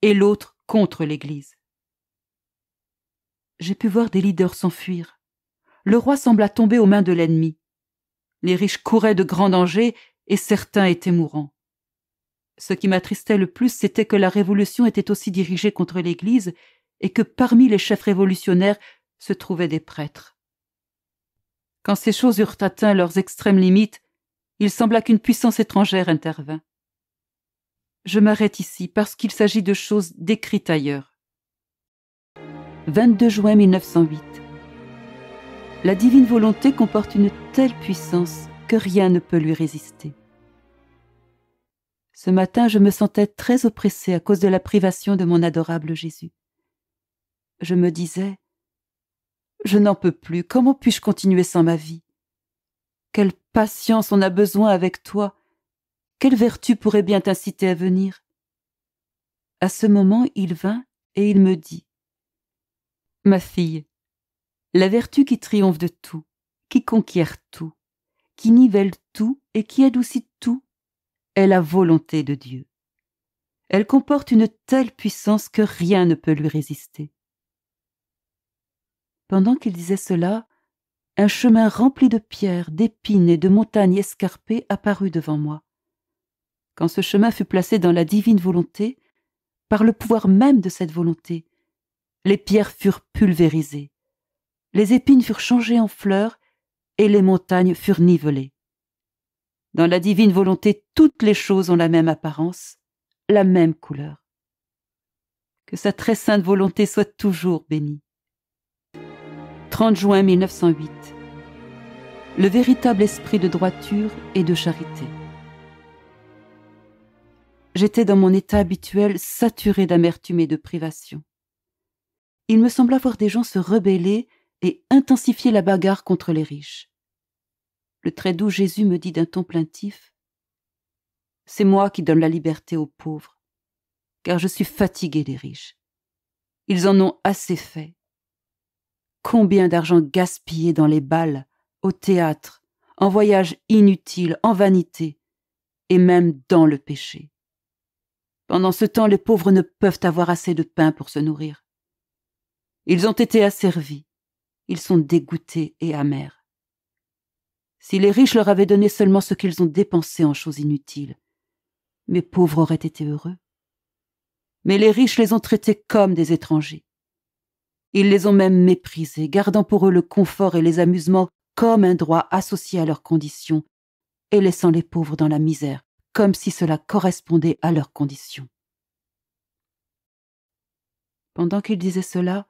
et l'autre contre l'Église. J'ai pu voir des leaders s'enfuir. Le roi sembla tomber aux mains de l'ennemi. Les riches couraient de grands dangers et certains étaient mourants. Ce qui m'attristait le plus, c'était que la révolution était aussi dirigée contre l'Église et que parmi les chefs révolutionnaires se trouvaient des prêtres. Quand ces choses eurent atteint leurs extrêmes limites, il sembla qu'une puissance étrangère intervint. Je m'arrête ici parce qu'il s'agit de choses décrites ailleurs. 22 juin 1908. La divine volonté comporte une telle puissance que rien ne peut lui résister. Ce matin, je me sentais très oppressée à cause de la privation de mon adorable Jésus. Je me disais, je n'en peux plus, comment puis-je continuer sans ma vie Quelle Patience, on a besoin avec toi. Quelle vertu pourrait bien t'inciter à venir À ce moment, il vint et il me dit Ma fille, la vertu qui triomphe de tout, qui conquiert tout, qui nivelle tout et qui adoucit tout, est la volonté de Dieu. Elle comporte une telle puissance que rien ne peut lui résister. Pendant qu'il disait cela, un chemin rempli de pierres, d'épines et de montagnes escarpées apparut devant moi. Quand ce chemin fut placé dans la divine volonté, par le pouvoir même de cette volonté, les pierres furent pulvérisées, les épines furent changées en fleurs et les montagnes furent nivelées. Dans la divine volonté, toutes les choses ont la même apparence, la même couleur. Que sa très sainte volonté soit toujours bénie. 30 juin 1908. Le véritable esprit de droiture et de charité. J'étais dans mon état habituel saturé d'amertume et de privation. Il me sembla voir des gens se rebeller et intensifier la bagarre contre les riches. Le très doux Jésus me dit d'un ton plaintif C'est moi qui donne la liberté aux pauvres, car je suis fatigué des riches. Ils en ont assez fait. Combien d'argent gaspillé dans les balles, au théâtre, en voyages inutiles, en vanité, et même dans le péché. Pendant ce temps, les pauvres ne peuvent avoir assez de pain pour se nourrir. Ils ont été asservis, ils sont dégoûtés et amers. Si les riches leur avaient donné seulement ce qu'ils ont dépensé en choses inutiles, mes pauvres auraient été heureux. Mais les riches les ont traités comme des étrangers. Ils les ont même méprisés, gardant pour eux le confort et les amusements comme un droit associé à leurs conditions, et laissant les pauvres dans la misère, comme si cela correspondait à leurs conditions. Pendant qu'il disait cela,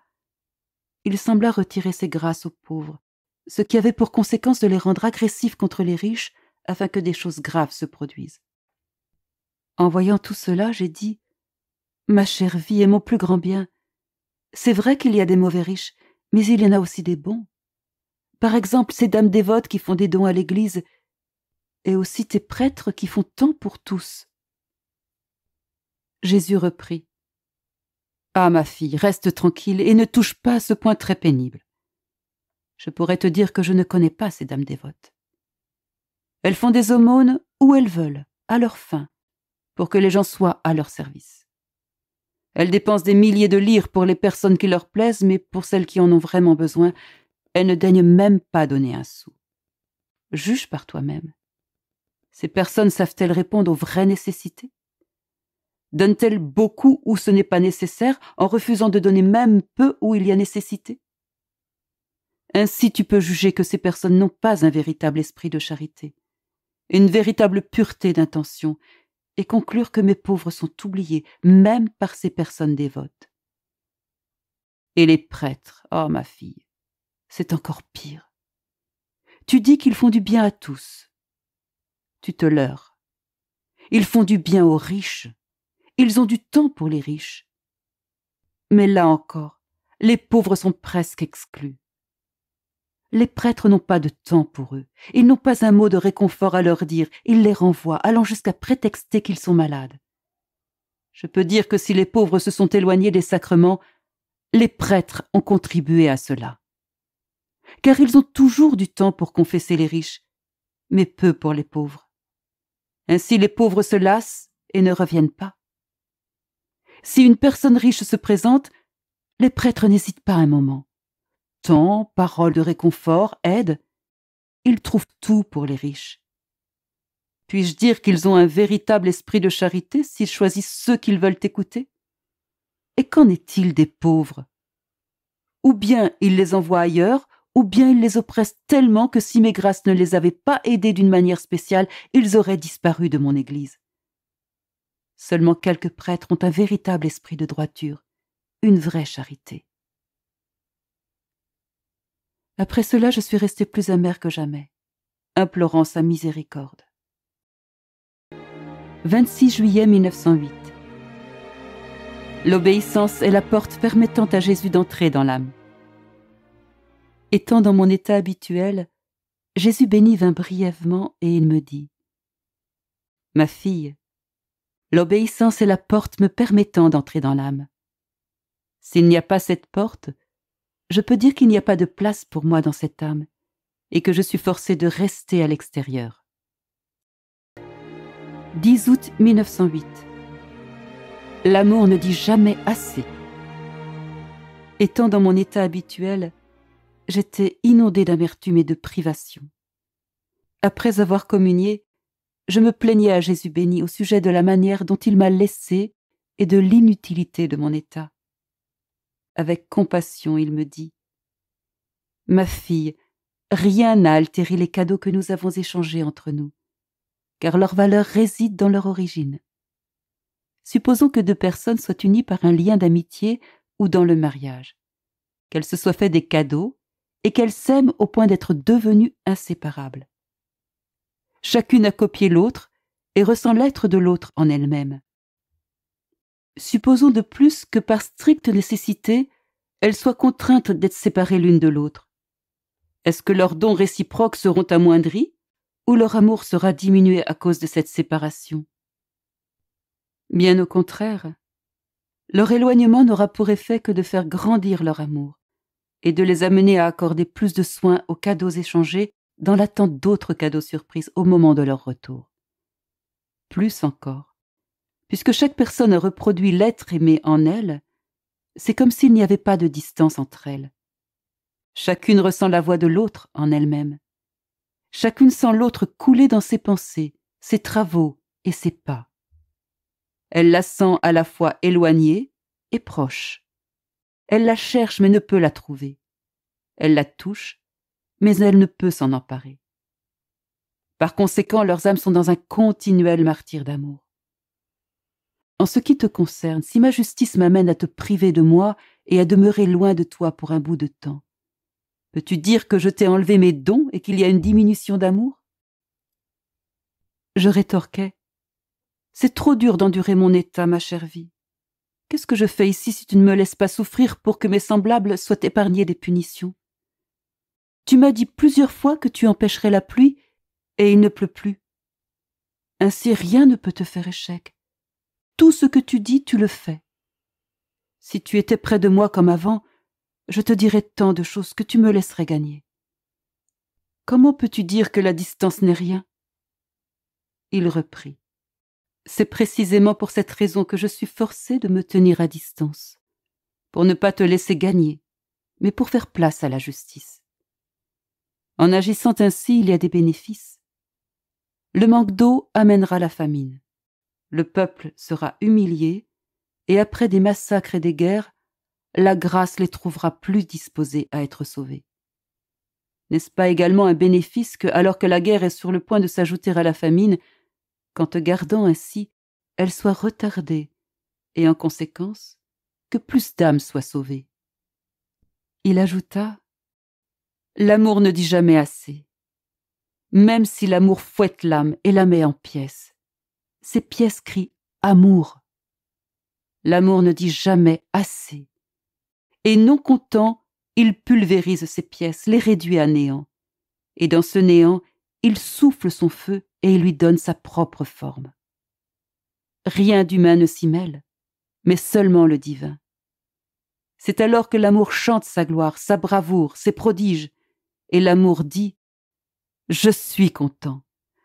il sembla retirer ses grâces aux pauvres, ce qui avait pour conséquence de les rendre agressifs contre les riches afin que des choses graves se produisent. En voyant tout cela, j'ai dit Ma chère vie est mon plus grand bien, c'est vrai qu'il y a des mauvais riches, mais il y en a aussi des bons. Par exemple, ces dames dévotes qui font des dons à l'Église, et aussi tes prêtres qui font tant pour tous. Jésus reprit. Ah, ma fille, reste tranquille et ne touche pas à ce point très pénible. Je pourrais te dire que je ne connais pas ces dames dévotes. Elles font des aumônes où elles veulent, à leur fin, pour que les gens soient à leur service. Elles dépensent des milliers de livres pour les personnes qui leur plaisent, mais pour celles qui en ont vraiment besoin, elles ne daignent même pas donner un sou. Juge par toi-même. Ces personnes savent-elles répondre aux vraies nécessités Donnent-elles beaucoup où ce n'est pas nécessaire, en refusant de donner même peu où il y a nécessité Ainsi tu peux juger que ces personnes n'ont pas un véritable esprit de charité, une véritable pureté d'intention, et conclure que mes pauvres sont oubliés, même par ces personnes dévotes. Et les prêtres, oh ma fille, c'est encore pire. Tu dis qu'ils font du bien à tous. Tu te leurres. Ils font du bien aux riches. Ils ont du temps pour les riches. Mais là encore, les pauvres sont presque exclus. Les prêtres n'ont pas de temps pour eux. Ils n'ont pas un mot de réconfort à leur dire. Ils les renvoient, allant jusqu'à prétexter qu'ils sont malades. Je peux dire que si les pauvres se sont éloignés des sacrements, les prêtres ont contribué à cela. Car ils ont toujours du temps pour confesser les riches, mais peu pour les pauvres. Ainsi les pauvres se lassent et ne reviennent pas. Si une personne riche se présente, les prêtres n'hésitent pas un moment temps, paroles de réconfort, aide. Ils trouvent tout pour les riches. Puis-je dire qu'ils ont un véritable esprit de charité s'ils choisissent ceux qu'ils veulent écouter Et qu'en est-il des pauvres Ou bien ils les envoient ailleurs, ou bien ils les oppressent tellement que si mes grâces ne les avaient pas aidés d'une manière spéciale, ils auraient disparu de mon Église. Seulement quelques prêtres ont un véritable esprit de droiture, une vraie charité. Après cela, je suis restée plus amère que jamais, implorant sa miséricorde. 26 juillet 1908. L'obéissance est la porte permettant à Jésus d'entrer dans l'âme. Étant dans mon état habituel, Jésus bénit vint brièvement et il me dit Ma fille, l'obéissance est la porte me permettant d'entrer dans l'âme. S'il n'y a pas cette porte, je peux dire qu'il n'y a pas de place pour moi dans cette âme, et que je suis forcé de rester à l'extérieur. 10 août 1908. L'amour ne dit jamais assez. Étant dans mon état habituel, j'étais inondé d'amertume et de privation. Après avoir communié, je me plaignais à Jésus béni au sujet de la manière dont il m'a laissé et de l'inutilité de mon état. Avec compassion, il me dit Ma fille, rien n'a altéré les cadeaux que nous avons échangés entre nous, car leur valeur réside dans leur origine. Supposons que deux personnes soient unies par un lien d'amitié ou dans le mariage, qu'elles se soient fait des cadeaux et qu'elles s'aiment au point d'être devenues inséparables. Chacune a copié l'autre et ressent l'être de l'autre en elle-même supposons de plus que par stricte nécessité, elles soient contraintes d'être séparées l'une de l'autre. Est-ce que leurs dons réciproques seront amoindris ou leur amour sera diminué à cause de cette séparation Bien au contraire, leur éloignement n'aura pour effet que de faire grandir leur amour et de les amener à accorder plus de soins aux cadeaux échangés dans l'attente d'autres cadeaux surprises au moment de leur retour. Plus encore, puisque chaque personne reproduit l'être aimé en elle, c'est comme s'il n'y avait pas de distance entre elles. Chacune ressent la voix de l'autre en elle-même. Chacune sent l'autre couler dans ses pensées, ses travaux et ses pas. Elle la sent à la fois éloignée et proche. Elle la cherche mais ne peut la trouver. Elle la touche, mais elle ne peut s'en emparer. Par conséquent, leurs âmes sont dans un continuel martyr d'amour. En ce qui te concerne, si ma justice m'amène à te priver de moi et à demeurer loin de toi pour un bout de temps, peux-tu dire que je t'ai enlevé mes dons et qu'il y a une diminution d'amour Je rétorquai. C'est trop dur d'endurer mon état, ma chère vie. Qu'est-ce que je fais ici si tu ne me laisses pas souffrir pour que mes semblables soient épargnés des punitions Tu m'as dit plusieurs fois que tu empêcherais la pluie, et il ne pleut plus. Ainsi rien ne peut te faire échec. Tout ce que tu dis, tu le fais. Si tu étais près de moi comme avant, je te dirais tant de choses que tu me laisserais gagner. Comment peux-tu dire que la distance n'est rien Il reprit. C'est précisément pour cette raison que je suis forcé de me tenir à distance, pour ne pas te laisser gagner, mais pour faire place à la justice. En agissant ainsi, il y a des bénéfices. Le manque d'eau amènera la famine le peuple sera humilié, et après des massacres et des guerres, la grâce les trouvera plus disposés à être sauvés. N'est-ce pas également un bénéfice que, alors que la guerre est sur le point de s'ajouter à la famine, qu'en te gardant ainsi, elle soit retardée, et en conséquence, que plus d'âmes soient sauvées Il ajouta L'amour ne dit jamais assez. Même si l'amour fouette l'âme et la met en pièces, ces pièces crient Amour. L'amour ne dit jamais assez. Et non content, il pulvérise ses pièces, les réduit à néant. Et dans ce néant, il souffle son feu et il lui donne sa propre forme. Rien d'humain ne s'y mêle, mais seulement le divin. C'est alors que l'amour chante sa gloire, sa bravoure, ses prodiges, et l'amour dit ⁇ Je suis content,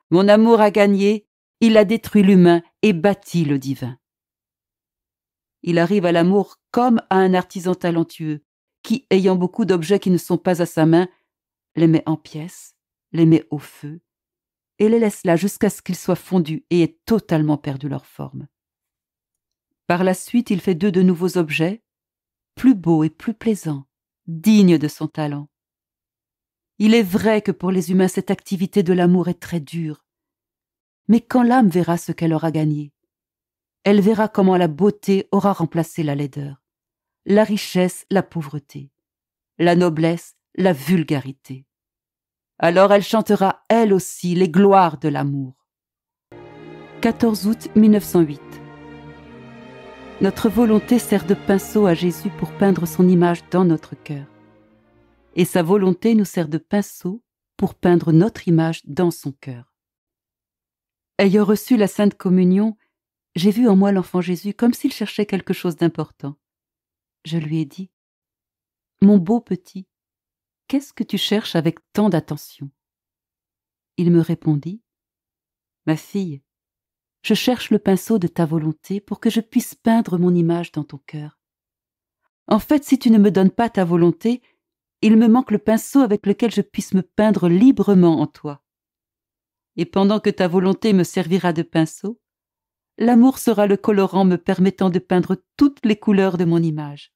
mon amour a gagné, il a détruit l'humain et bâti le divin. Il arrive à l'amour comme à un artisan talentueux, qui, ayant beaucoup d'objets qui ne sont pas à sa main, les met en pièces, les met au feu, et les laisse là jusqu'à ce qu'ils soient fondus et aient totalement perdu leur forme. Par la suite, il fait d'eux de nouveaux objets, plus beaux et plus plaisants, dignes de son talent. Il est vrai que pour les humains cette activité de l'amour est très dure, mais quand l'âme verra ce qu'elle aura gagné, elle verra comment la beauté aura remplacé la laideur, la richesse la pauvreté, la noblesse la vulgarité. Alors elle chantera elle aussi les gloires de l'amour. 14 août 1908. Notre volonté sert de pinceau à Jésus pour peindre son image dans notre cœur. Et sa volonté nous sert de pinceau pour peindre notre image dans son cœur. Ayant reçu la Sainte Communion, j'ai vu en moi l'enfant Jésus comme s'il cherchait quelque chose d'important. Je lui ai dit Mon beau petit, qu'est-ce que tu cherches avec tant d'attention Il me répondit Ma fille, je cherche le pinceau de ta volonté pour que je puisse peindre mon image dans ton cœur. En fait, si tu ne me donnes pas ta volonté, il me manque le pinceau avec lequel je puisse me peindre librement en toi et pendant que ta volonté me servira de pinceau, l'amour sera le colorant me permettant de peindre toutes les couleurs de mon image.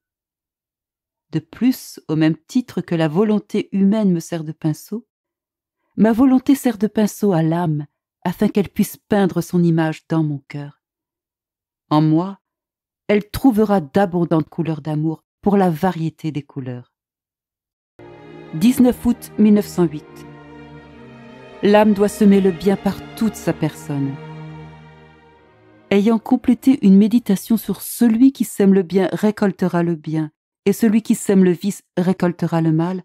De plus, au même titre que la volonté humaine me sert de pinceau, ma volonté sert de pinceau à l'âme afin qu'elle puisse peindre son image dans mon cœur. En moi, elle trouvera d'abondantes couleurs d'amour pour la variété des couleurs. 19 août 1908 l'âme doit semer le bien par toute sa personne. Ayant complété une méditation sur celui qui sème le bien récoltera le bien, et celui qui sème le vice récoltera le mal,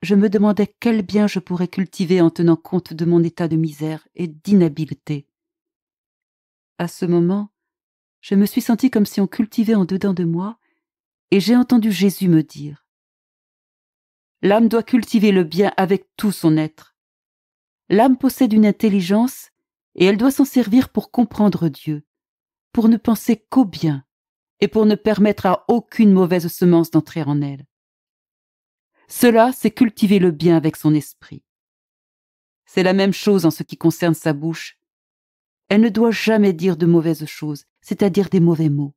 je me demandais quel bien je pourrais cultiver en tenant compte de mon état de misère et d'inhabileté. À ce moment, je me suis senti comme si on cultivait en dedans de moi, et j'ai entendu Jésus me dire L'âme doit cultiver le bien avec tout son être. L'âme possède une intelligence et elle doit s'en servir pour comprendre Dieu, pour ne penser qu'au bien et pour ne permettre à aucune mauvaise semence d'entrer en elle. Cela, c'est cultiver le bien avec son esprit. C'est la même chose en ce qui concerne sa bouche. Elle ne doit jamais dire de mauvaises choses, c'est-à-dire des mauvais mots.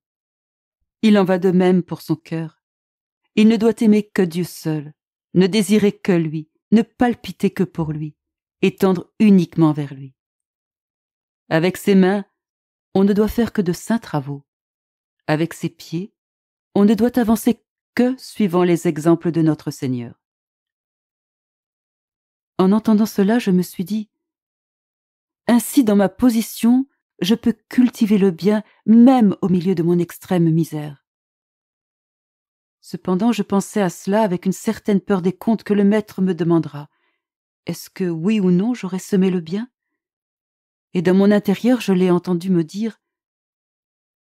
Il en va de même pour son cœur. Il ne doit aimer que Dieu seul, ne désirer que lui, ne palpiter que pour lui, et tendre uniquement vers lui. Avec ses mains, on ne doit faire que de saints travaux. Avec ses pieds, on ne doit avancer que suivant les exemples de notre Seigneur. En entendant cela, je me suis dit Ainsi, dans ma position, je peux cultiver le bien même au milieu de mon extrême misère. Cependant, je pensais à cela avec une certaine peur des comptes que le Maître me demandera, est-ce que oui ou non j'aurais semé le bien Et dans mon intérieur, je l'ai entendu me dire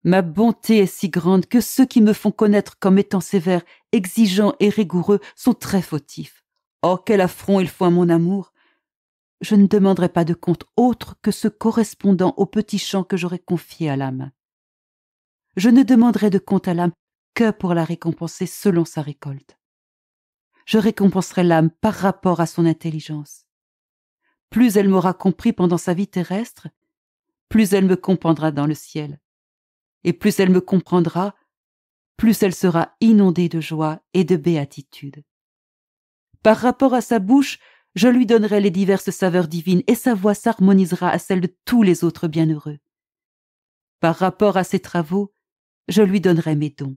Ma bonté est si grande que ceux qui me font connaître comme étant sévères, exigeants et rigoureux sont très fautifs. Oh, quel affront il faut à mon amour Je ne demanderai pas de compte autre que ce correspondant au petit champ que j'aurais confié à l'âme. Je ne demanderai de compte à l'âme que pour la récompenser selon sa récolte je récompenserai l'âme par rapport à son intelligence. Plus elle m'aura compris pendant sa vie terrestre, plus elle me comprendra dans le ciel. Et plus elle me comprendra, plus elle sera inondée de joie et de béatitude. Par rapport à sa bouche, je lui donnerai les diverses saveurs divines et sa voix s'harmonisera à celle de tous les autres bienheureux. Par rapport à ses travaux, je lui donnerai mes dons.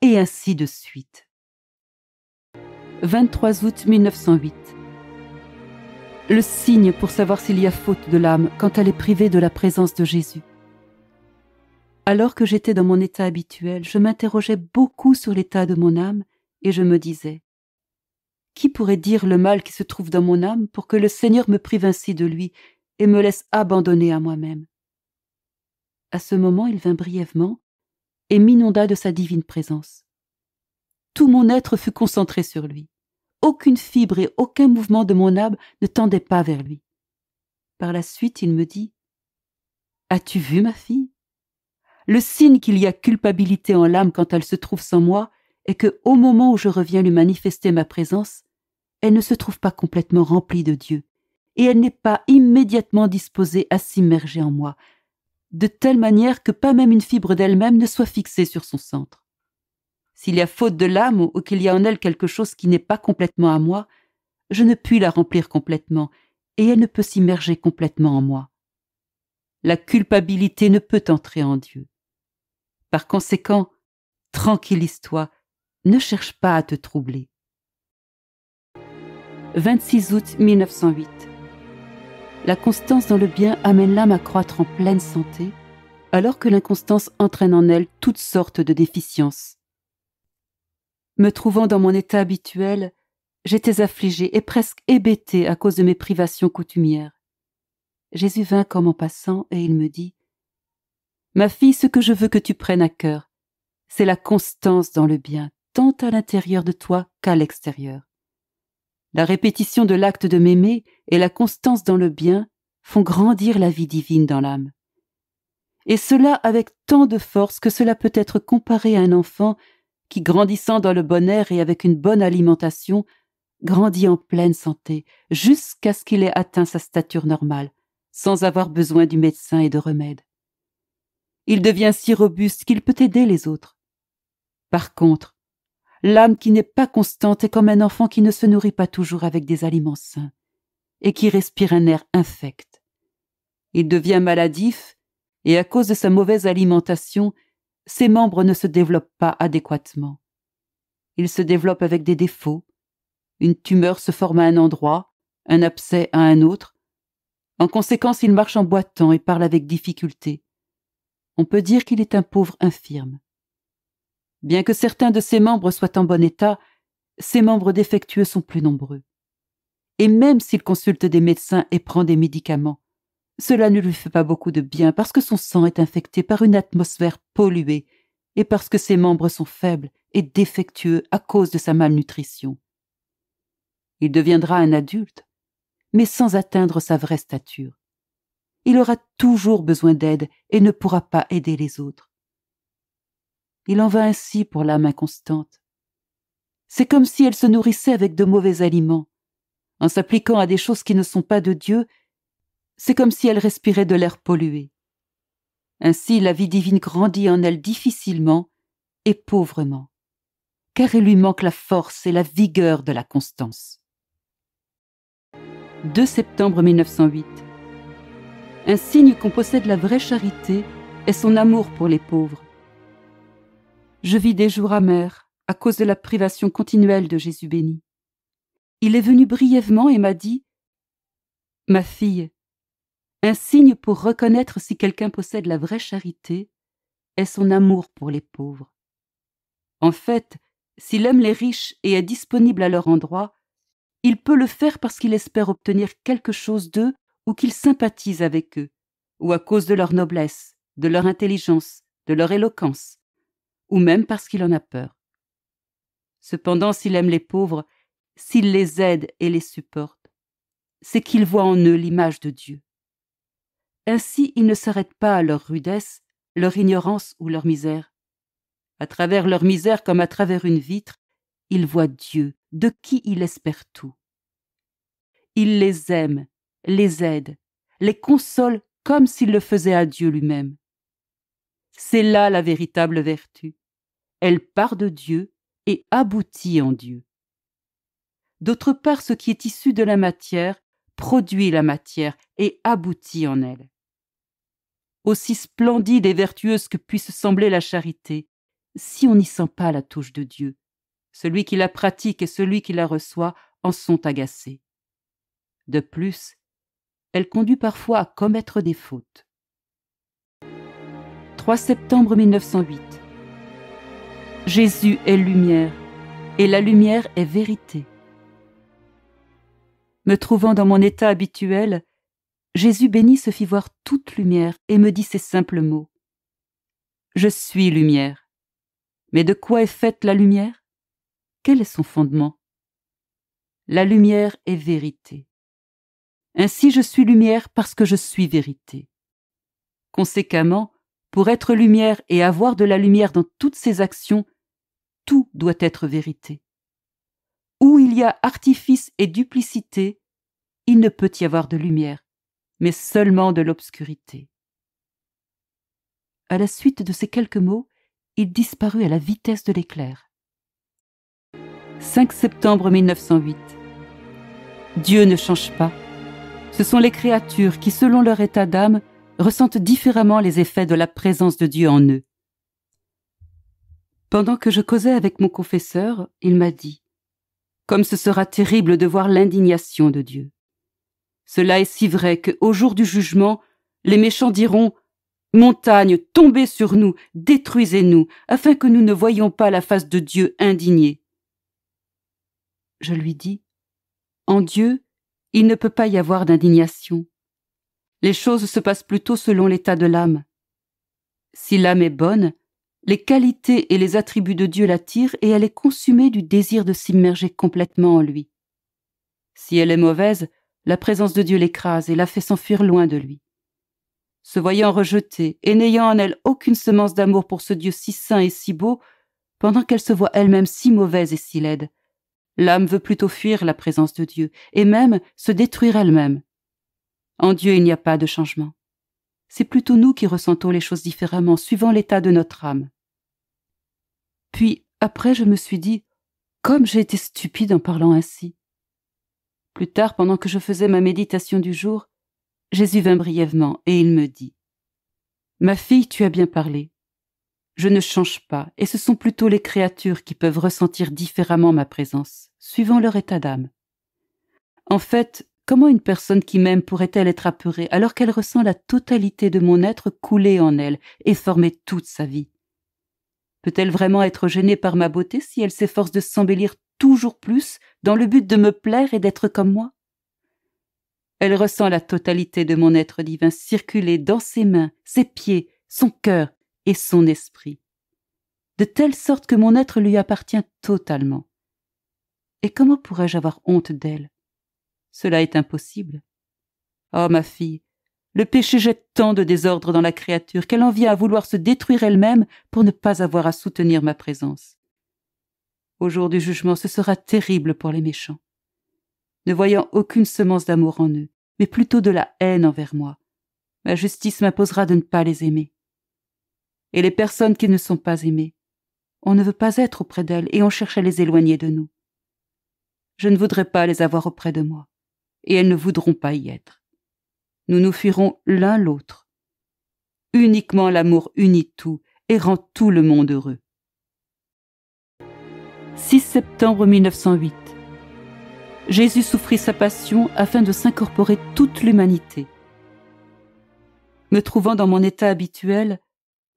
Et ainsi de suite. 23 août 1908. Le signe pour savoir s'il y a faute de l'âme quand elle est privée de la présence de Jésus. Alors que j'étais dans mon état habituel, je m'interrogeais beaucoup sur l'état de mon âme et je me disais Qui pourrait dire le mal qui se trouve dans mon âme pour que le Seigneur me prive ainsi de lui et me laisse abandonner à moi-même À ce moment, il vint brièvement et m'inonda de sa divine présence tout mon être fut concentré sur lui. Aucune fibre et aucun mouvement de mon âme ne tendait pas vers lui. Par la suite, il me dit As-tu vu ma fille Le signe qu'il y a culpabilité en l'âme quand elle se trouve sans moi est que, au moment où je reviens lui manifester ma présence, elle ne se trouve pas complètement remplie de Dieu, et elle n'est pas immédiatement disposée à s'immerger en moi, de telle manière que pas même une fibre d'elle-même ne soit fixée sur son centre. S'il y a faute de l'âme ou qu'il y a en elle quelque chose qui n'est pas complètement à moi, je ne puis la remplir complètement, et elle ne peut s'immerger complètement en moi. La culpabilité ne peut entrer en Dieu. Par conséquent, tranquillise-toi, ne cherche pas à te troubler. 26 août 1908. La constance dans le bien amène l'âme à croître en pleine santé, alors que l'inconstance entraîne en elle toutes sortes de déficiences. Me trouvant dans mon état habituel, j'étais affligée et presque hébétée à cause de mes privations coutumières. Jésus vint comme en passant, et il me dit Ma fille, ce que je veux que tu prennes à cœur, c'est la constance dans le bien, tant à l'intérieur de toi qu'à l'extérieur. La répétition de l'acte de m'aimer et la constance dans le bien font grandir la vie divine dans l'âme. Et cela avec tant de force que cela peut être comparé à un enfant qui, grandissant dans le bon air et avec une bonne alimentation, grandit en pleine santé jusqu'à ce qu'il ait atteint sa stature normale, sans avoir besoin du médecin et de remèdes. Il devient si robuste qu'il peut aider les autres. Par contre, l'âme qui n'est pas constante est comme un enfant qui ne se nourrit pas toujours avec des aliments sains et qui respire un air infect. Il devient maladif et à cause de sa mauvaise alimentation, ses membres ne se développent pas adéquatement. Ils se développent avec des défauts. Une tumeur se forme à un endroit, un abcès à un autre. En conséquence, il marche en boitant et parle avec difficulté. On peut dire qu'il est un pauvre infirme. Bien que certains de ses membres soient en bon état, ses membres défectueux sont plus nombreux. Et même s'il consulte des médecins et prend des médicaments, cela ne lui fait pas beaucoup de bien parce que son sang est infecté par une atmosphère polluée et parce que ses membres sont faibles et défectueux à cause de sa malnutrition. Il deviendra un adulte, mais sans atteindre sa vraie stature. Il aura toujours besoin d'aide et ne pourra pas aider les autres. Il en va ainsi pour l'âme inconstante. C'est comme si elle se nourrissait avec de mauvais aliments. En s'appliquant à des choses qui ne sont pas de Dieu, c'est comme si elle respirait de l'air pollué. Ainsi la vie divine grandit en elle difficilement et pauvrement, car il lui manque la force et la vigueur de la constance. 2 septembre 1908. Un signe qu'on possède la vraie charité est son amour pour les pauvres. Je vis des jours amers à cause de la privation continuelle de Jésus béni. Il est venu brièvement et m'a dit Ma fille, un signe pour reconnaître si quelqu'un possède la vraie charité est son amour pour les pauvres. En fait, s'il aime les riches et est disponible à leur endroit, il peut le faire parce qu'il espère obtenir quelque chose d'eux ou qu'il sympathise avec eux, ou à cause de leur noblesse, de leur intelligence, de leur éloquence, ou même parce qu'il en a peur. Cependant, s'il aime les pauvres, s'il les aide et les supporte, c'est qu'il voit en eux l'image de Dieu. Ainsi, ils ne s'arrêtent pas à leur rudesse, leur ignorance ou leur misère. À travers leur misère comme à travers une vitre, ils voient Dieu, de qui ils espèrent tout. Il les aime, les aide, les console comme s'il le faisait à Dieu lui-même. C'est là la véritable vertu. Elle part de Dieu et aboutit en Dieu. D'autre part, ce qui est issu de la matière produit la matière et aboutit en elle aussi splendide et vertueuse que puisse sembler la charité, si on n'y sent pas la touche de Dieu, celui qui la pratique et celui qui la reçoit en sont agacés. De plus, elle conduit parfois à commettre des fautes. 3 septembre 1908 Jésus est lumière, et la lumière est vérité. Me trouvant dans mon état habituel, Jésus béni se fit voir toute lumière et me dit ces simples mots. Je suis lumière. Mais de quoi est faite la lumière Quel est son fondement La lumière est vérité. Ainsi je suis lumière parce que je suis vérité. Conséquemment, pour être lumière et avoir de la lumière dans toutes ses actions, tout doit être vérité. Où il y a artifice et duplicité, il ne peut y avoir de lumière mais seulement de l'obscurité. À la suite de ces quelques mots, il disparut à la vitesse de l'éclair. 5 septembre 1908. Dieu ne change pas. Ce sont les créatures qui, selon leur état d'âme, ressentent différemment les effets de la présence de Dieu en eux. Pendant que je causais avec mon confesseur, il m'a dit Comme ce sera terrible de voir l'indignation de Dieu. Cela est si vrai qu'au jour du jugement, les méchants diront Montagne, tombez sur nous, détruisez-nous, afin que nous ne voyions pas la face de Dieu indignée. Je lui dis En Dieu, il ne peut pas y avoir d'indignation. Les choses se passent plutôt selon l'état de l'âme. Si l'âme est bonne, les qualités et les attributs de Dieu l'attirent et elle est consumée du désir de s'immerger complètement en lui. Si elle est mauvaise, la présence de Dieu l'écrase et la fait s'enfuir loin de lui. Se voyant rejetée et n'ayant en elle aucune semence d'amour pour ce Dieu si saint et si beau, pendant qu'elle se voit elle-même si mauvaise et si laide, l'âme veut plutôt fuir la présence de Dieu et même se détruire elle-même. En Dieu il n'y a pas de changement. C'est plutôt nous qui ressentons les choses différemment suivant l'état de notre âme. Puis après je me suis dit, comme j'ai été stupide en parlant ainsi. Plus tard, pendant que je faisais ma méditation du jour, Jésus vint brièvement, et il me dit Ma fille, tu as bien parlé. Je ne change pas, et ce sont plutôt les créatures qui peuvent ressentir différemment ma présence, suivant leur état d'âme. En fait, comment une personne qui m'aime pourrait-elle être apeurée alors qu'elle ressent la totalité de mon être couler en elle et former toute sa vie Peut-elle vraiment être gênée par ma beauté si elle s'efforce de s'embellir toujours plus dans le but de me plaire et d'être comme moi Elle ressent la totalité de mon être divin circuler dans ses mains, ses pieds, son cœur et son esprit, de telle sorte que mon être lui appartient totalement. Et comment pourrais-je avoir honte d'elle Cela est impossible. Oh, ma fille, le péché jette tant de désordre dans la créature qu'elle en vient à vouloir se détruire elle-même pour ne pas avoir à soutenir ma présence. Au jour du jugement, ce sera terrible pour les méchants. Ne voyant aucune semence d'amour en eux, mais plutôt de la haine envers moi, ma justice m'imposera de ne pas les aimer. Et les personnes qui ne sont pas aimées, on ne veut pas être auprès d'elles et on cherche à les éloigner de nous. Je ne voudrais pas les avoir auprès de moi, et elles ne voudront pas y être. Nous nous fuirons l'un l'autre. Uniquement l'amour unit tout et rend tout le monde heureux. 6 septembre 1908. Jésus souffrit sa passion afin de s'incorporer toute l'humanité. Me trouvant dans mon état habituel,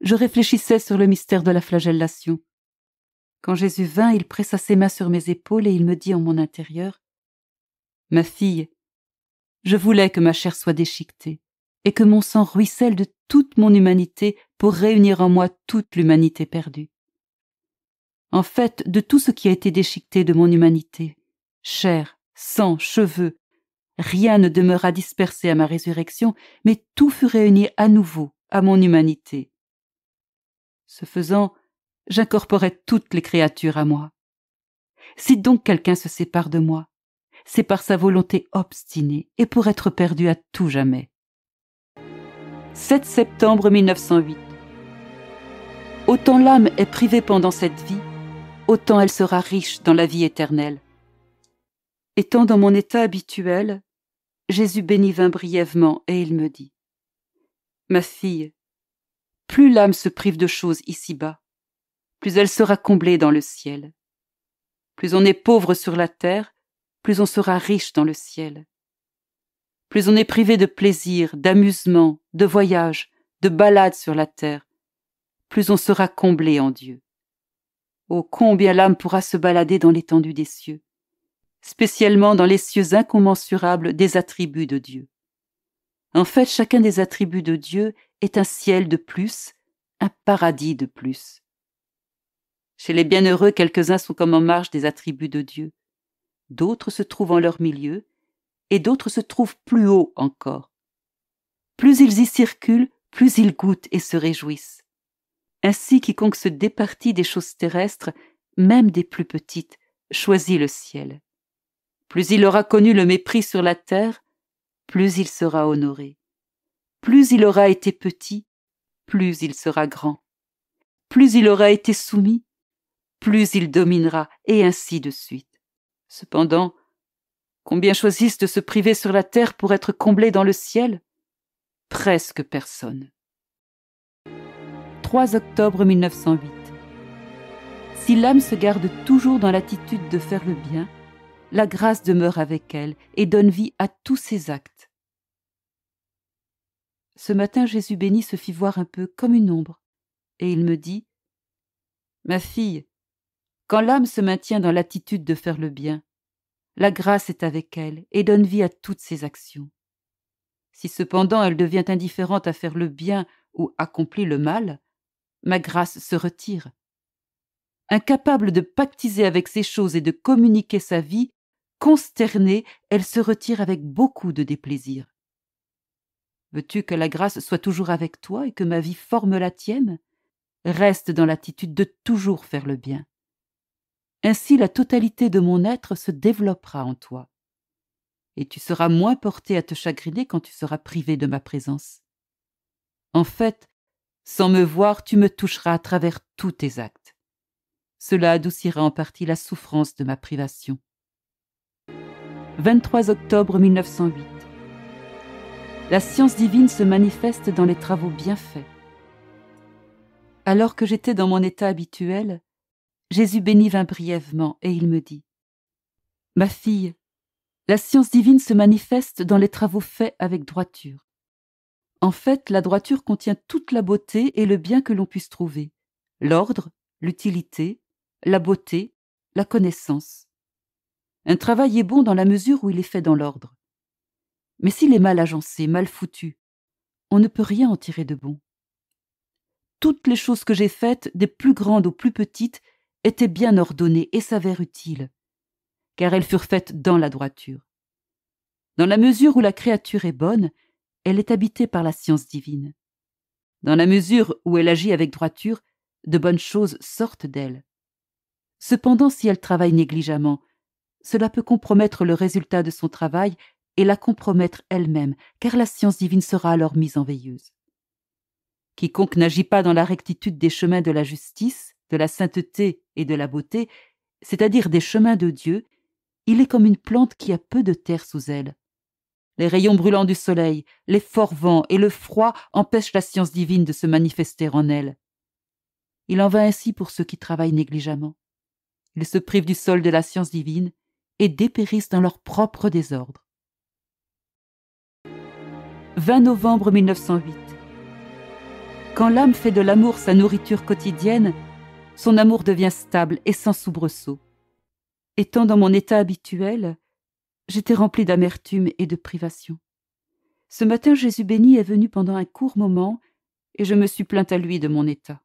je réfléchissais sur le mystère de la flagellation. Quand Jésus vint, il pressa ses mains sur mes épaules et il me dit en mon intérieur Ma fille, je voulais que ma chair soit déchiquetée et que mon sang ruisselle de toute mon humanité pour réunir en moi toute l'humanité perdue en fait de tout ce qui a été déchiqueté de mon humanité. Chair, sang, cheveux, rien ne demeura dispersé à ma résurrection, mais tout fut réuni à nouveau à mon humanité. Ce faisant, j'incorporai toutes les créatures à moi. Si donc quelqu'un se sépare de moi, c'est par sa volonté obstinée et pour être perdu à tout jamais. 7 septembre 1908. Autant l'âme est privée pendant cette vie, autant elle sera riche dans la vie éternelle. Étant dans mon état habituel, Jésus bénit vint brièvement et il me dit Ma fille, plus l'âme se prive de choses ici-bas, plus elle sera comblée dans le ciel. Plus on est pauvre sur la terre, plus on sera riche dans le ciel. Plus on est privé de plaisirs, d'amusements, de voyages, de balades sur la terre, plus on sera comblé en Dieu. Oh, combien l'âme pourra se balader dans l'étendue des cieux, spécialement dans les cieux incommensurables des attributs de Dieu. En fait, chacun des attributs de Dieu est un ciel de plus, un paradis de plus. Chez les bienheureux, quelques-uns sont comme en marge des attributs de Dieu, d'autres se trouvent en leur milieu, et d'autres se trouvent plus haut encore. Plus ils y circulent, plus ils goûtent et se réjouissent. Ainsi quiconque se départit des choses terrestres, même des plus petites, choisit le ciel. Plus il aura connu le mépris sur la terre, plus il sera honoré. Plus il aura été petit, plus il sera grand. Plus il aura été soumis, plus il dominera, et ainsi de suite. Cependant, combien choisissent de se priver sur la terre pour être comblés dans le ciel Presque personne. 3 octobre 1908. Si l'âme se garde toujours dans l'attitude de faire le bien, la grâce demeure avec elle et donne vie à tous ses actes. Ce matin, Jésus béni se fit voir un peu comme une ombre, et il me dit Ma fille, quand l'âme se maintient dans l'attitude de faire le bien, la grâce est avec elle et donne vie à toutes ses actions. Si cependant elle devient indifférente à faire le bien ou accomplit le mal, ma grâce se retire. Incapable de pactiser avec ces choses et de communiquer sa vie, consternée, elle se retire avec beaucoup de déplaisir. Veux-tu que la grâce soit toujours avec toi et que ma vie forme la tienne Reste dans l'attitude de toujours faire le bien. Ainsi la totalité de mon être se développera en toi. Et tu seras moins porté à te chagriner quand tu seras privé de ma présence. En fait, sans me voir, tu me toucheras à travers tous tes actes. Cela adoucira en partie la souffrance de ma privation. 23 octobre 1908. La science divine se manifeste dans les travaux bien faits. Alors que j'étais dans mon état habituel, Jésus béni vint brièvement et il me dit Ma fille, la science divine se manifeste dans les travaux faits avec droiture. En fait, la droiture contient toute la beauté et le bien que l'on puisse trouver, l'ordre, l'utilité, la beauté, la connaissance. Un travail est bon dans la mesure où il est fait dans l'ordre. Mais s'il est mal agencé, mal foutu, on ne peut rien en tirer de bon. Toutes les choses que j'ai faites, des plus grandes aux plus petites, étaient bien ordonnées et s'avèrent utiles, car elles furent faites dans la droiture. Dans la mesure où la créature est bonne, elle est habitée par la science divine. Dans la mesure où elle agit avec droiture, de bonnes choses sortent d'elle. Cependant, si elle travaille négligemment, cela peut compromettre le résultat de son travail et la compromettre elle-même, car la science divine sera alors mise en veilleuse. Quiconque n'agit pas dans la rectitude des chemins de la justice, de la sainteté et de la beauté, c'est-à-dire des chemins de Dieu, il est comme une plante qui a peu de terre sous elle. Les rayons brûlants du soleil, les forts vents et le froid empêchent la science divine de se manifester en elle. Il en va ainsi pour ceux qui travaillent négligemment. Ils se privent du sol de la science divine et dépérissent dans leur propre désordre. 20 novembre 1908. Quand l'âme fait de l'amour sa nourriture quotidienne, son amour devient stable et sans soubresaut. Étant dans mon état habituel, J'étais rempli d'amertume et de privation. Ce matin, Jésus béni est venu pendant un court moment, et je me suis plainte à lui de mon état.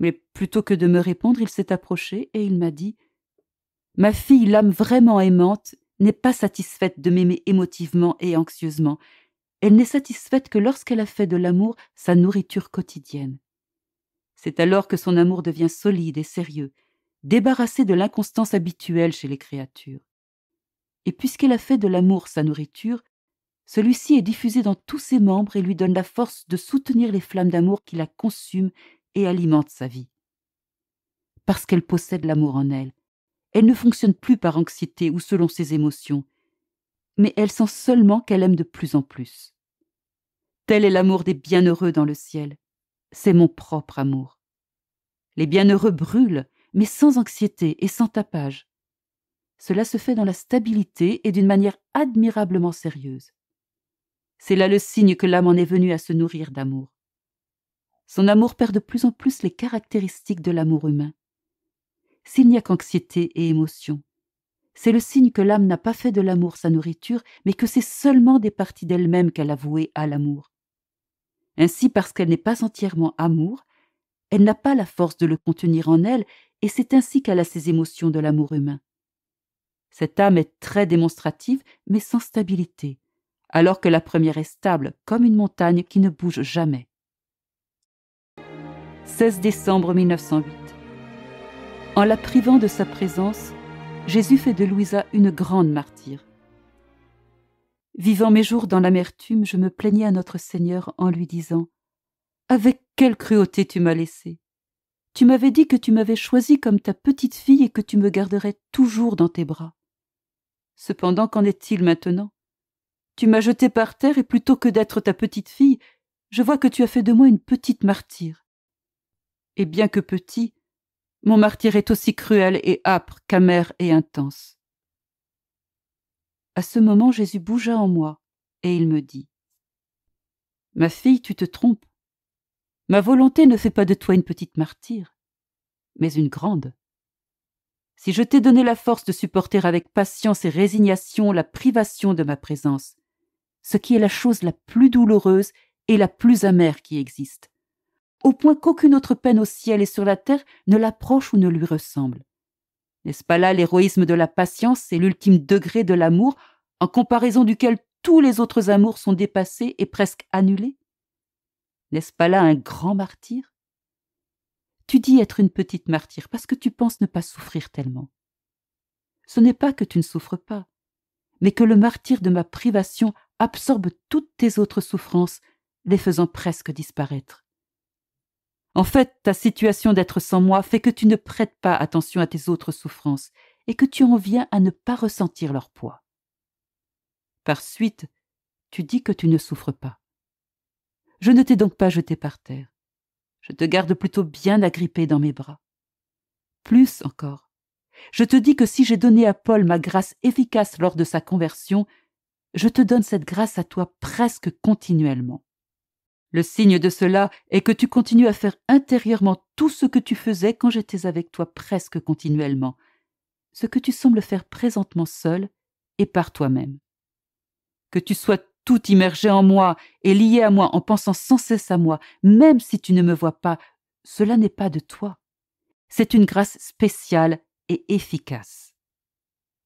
Mais plutôt que de me répondre, il s'est approché et il m'a dit Ma fille, l'âme vraiment aimante, n'est pas satisfaite de m'aimer émotivement et anxieusement. Elle n'est satisfaite que lorsqu'elle a fait de l'amour sa nourriture quotidienne. C'est alors que son amour devient solide et sérieux, débarrassé de l'inconstance habituelle chez les créatures et puisqu'elle a fait de l'amour sa nourriture, celui-ci est diffusé dans tous ses membres et lui donne la force de soutenir les flammes d'amour qui la consument et alimentent sa vie. Parce qu'elle possède l'amour en elle, elle ne fonctionne plus par anxiété ou selon ses émotions, mais elle sent seulement qu'elle aime de plus en plus. Tel est l'amour des bienheureux dans le ciel. C'est mon propre amour. Les bienheureux brûlent, mais sans anxiété et sans tapage. Cela se fait dans la stabilité et d'une manière admirablement sérieuse. C'est là le signe que l'âme en est venue à se nourrir d'amour. Son amour perd de plus en plus les caractéristiques de l'amour humain. S'il n'y a qu'anxiété et émotion, c'est le signe que l'âme n'a pas fait de l'amour sa nourriture, mais que c'est seulement des parties d'elle-même qu'elle a vouées à l'amour. Ainsi, parce qu'elle n'est pas entièrement amour, elle n'a pas la force de le contenir en elle, et c'est ainsi qu'elle a ses émotions de l'amour humain. Cette âme est très démonstrative, mais sans stabilité, alors que la première est stable, comme une montagne qui ne bouge jamais. 16 décembre 1908. En la privant de sa présence, Jésus fait de Louisa une grande martyre. Vivant mes jours dans l'amertume, je me plaignais à notre Seigneur en lui disant Avec quelle cruauté tu m'as laissé Tu m'avais dit que tu m'avais choisi comme ta petite fille et que tu me garderais toujours dans tes bras. Cependant, qu'en est-il maintenant Tu m'as jeté par terre et plutôt que d'être ta petite fille, je vois que tu as fait de moi une petite martyre. Et bien que petit, mon martyre est aussi cruel et âpre qu'amer et intense. À ce moment, Jésus bougea en moi et il me dit Ma fille, tu te trompes. Ma volonté ne fait pas de toi une petite martyre, mais une grande si je t'ai donné la force de supporter avec patience et résignation la privation de ma présence, ce qui est la chose la plus douloureuse et la plus amère qui existe, au point qu'aucune autre peine au ciel et sur la terre ne l'approche ou ne lui ressemble. N'est-ce pas là l'héroïsme de la patience et l'ultime degré de l'amour, en comparaison duquel tous les autres amours sont dépassés et presque annulés N'est-ce pas là un grand martyr tu dis être une petite martyre parce que tu penses ne pas souffrir tellement. Ce n'est pas que tu ne souffres pas, mais que le martyr de ma privation absorbe toutes tes autres souffrances, les faisant presque disparaître. En fait, ta situation d'être sans moi fait que tu ne prêtes pas attention à tes autres souffrances et que tu en viens à ne pas ressentir leur poids. Par suite, tu dis que tu ne souffres pas. Je ne t'ai donc pas jeté par terre je te garde plutôt bien agrippé dans mes bras. Plus encore, je te dis que si j'ai donné à Paul ma grâce efficace lors de sa conversion, je te donne cette grâce à toi presque continuellement. Le signe de cela est que tu continues à faire intérieurement tout ce que tu faisais quand j'étais avec toi presque continuellement, ce que tu sembles faire présentement seul et par toi-même. Que tu sois tout immergé en moi et lié à moi en pensant sans cesse à moi, même si tu ne me vois pas, cela n'est pas de toi. C'est une grâce spéciale et efficace.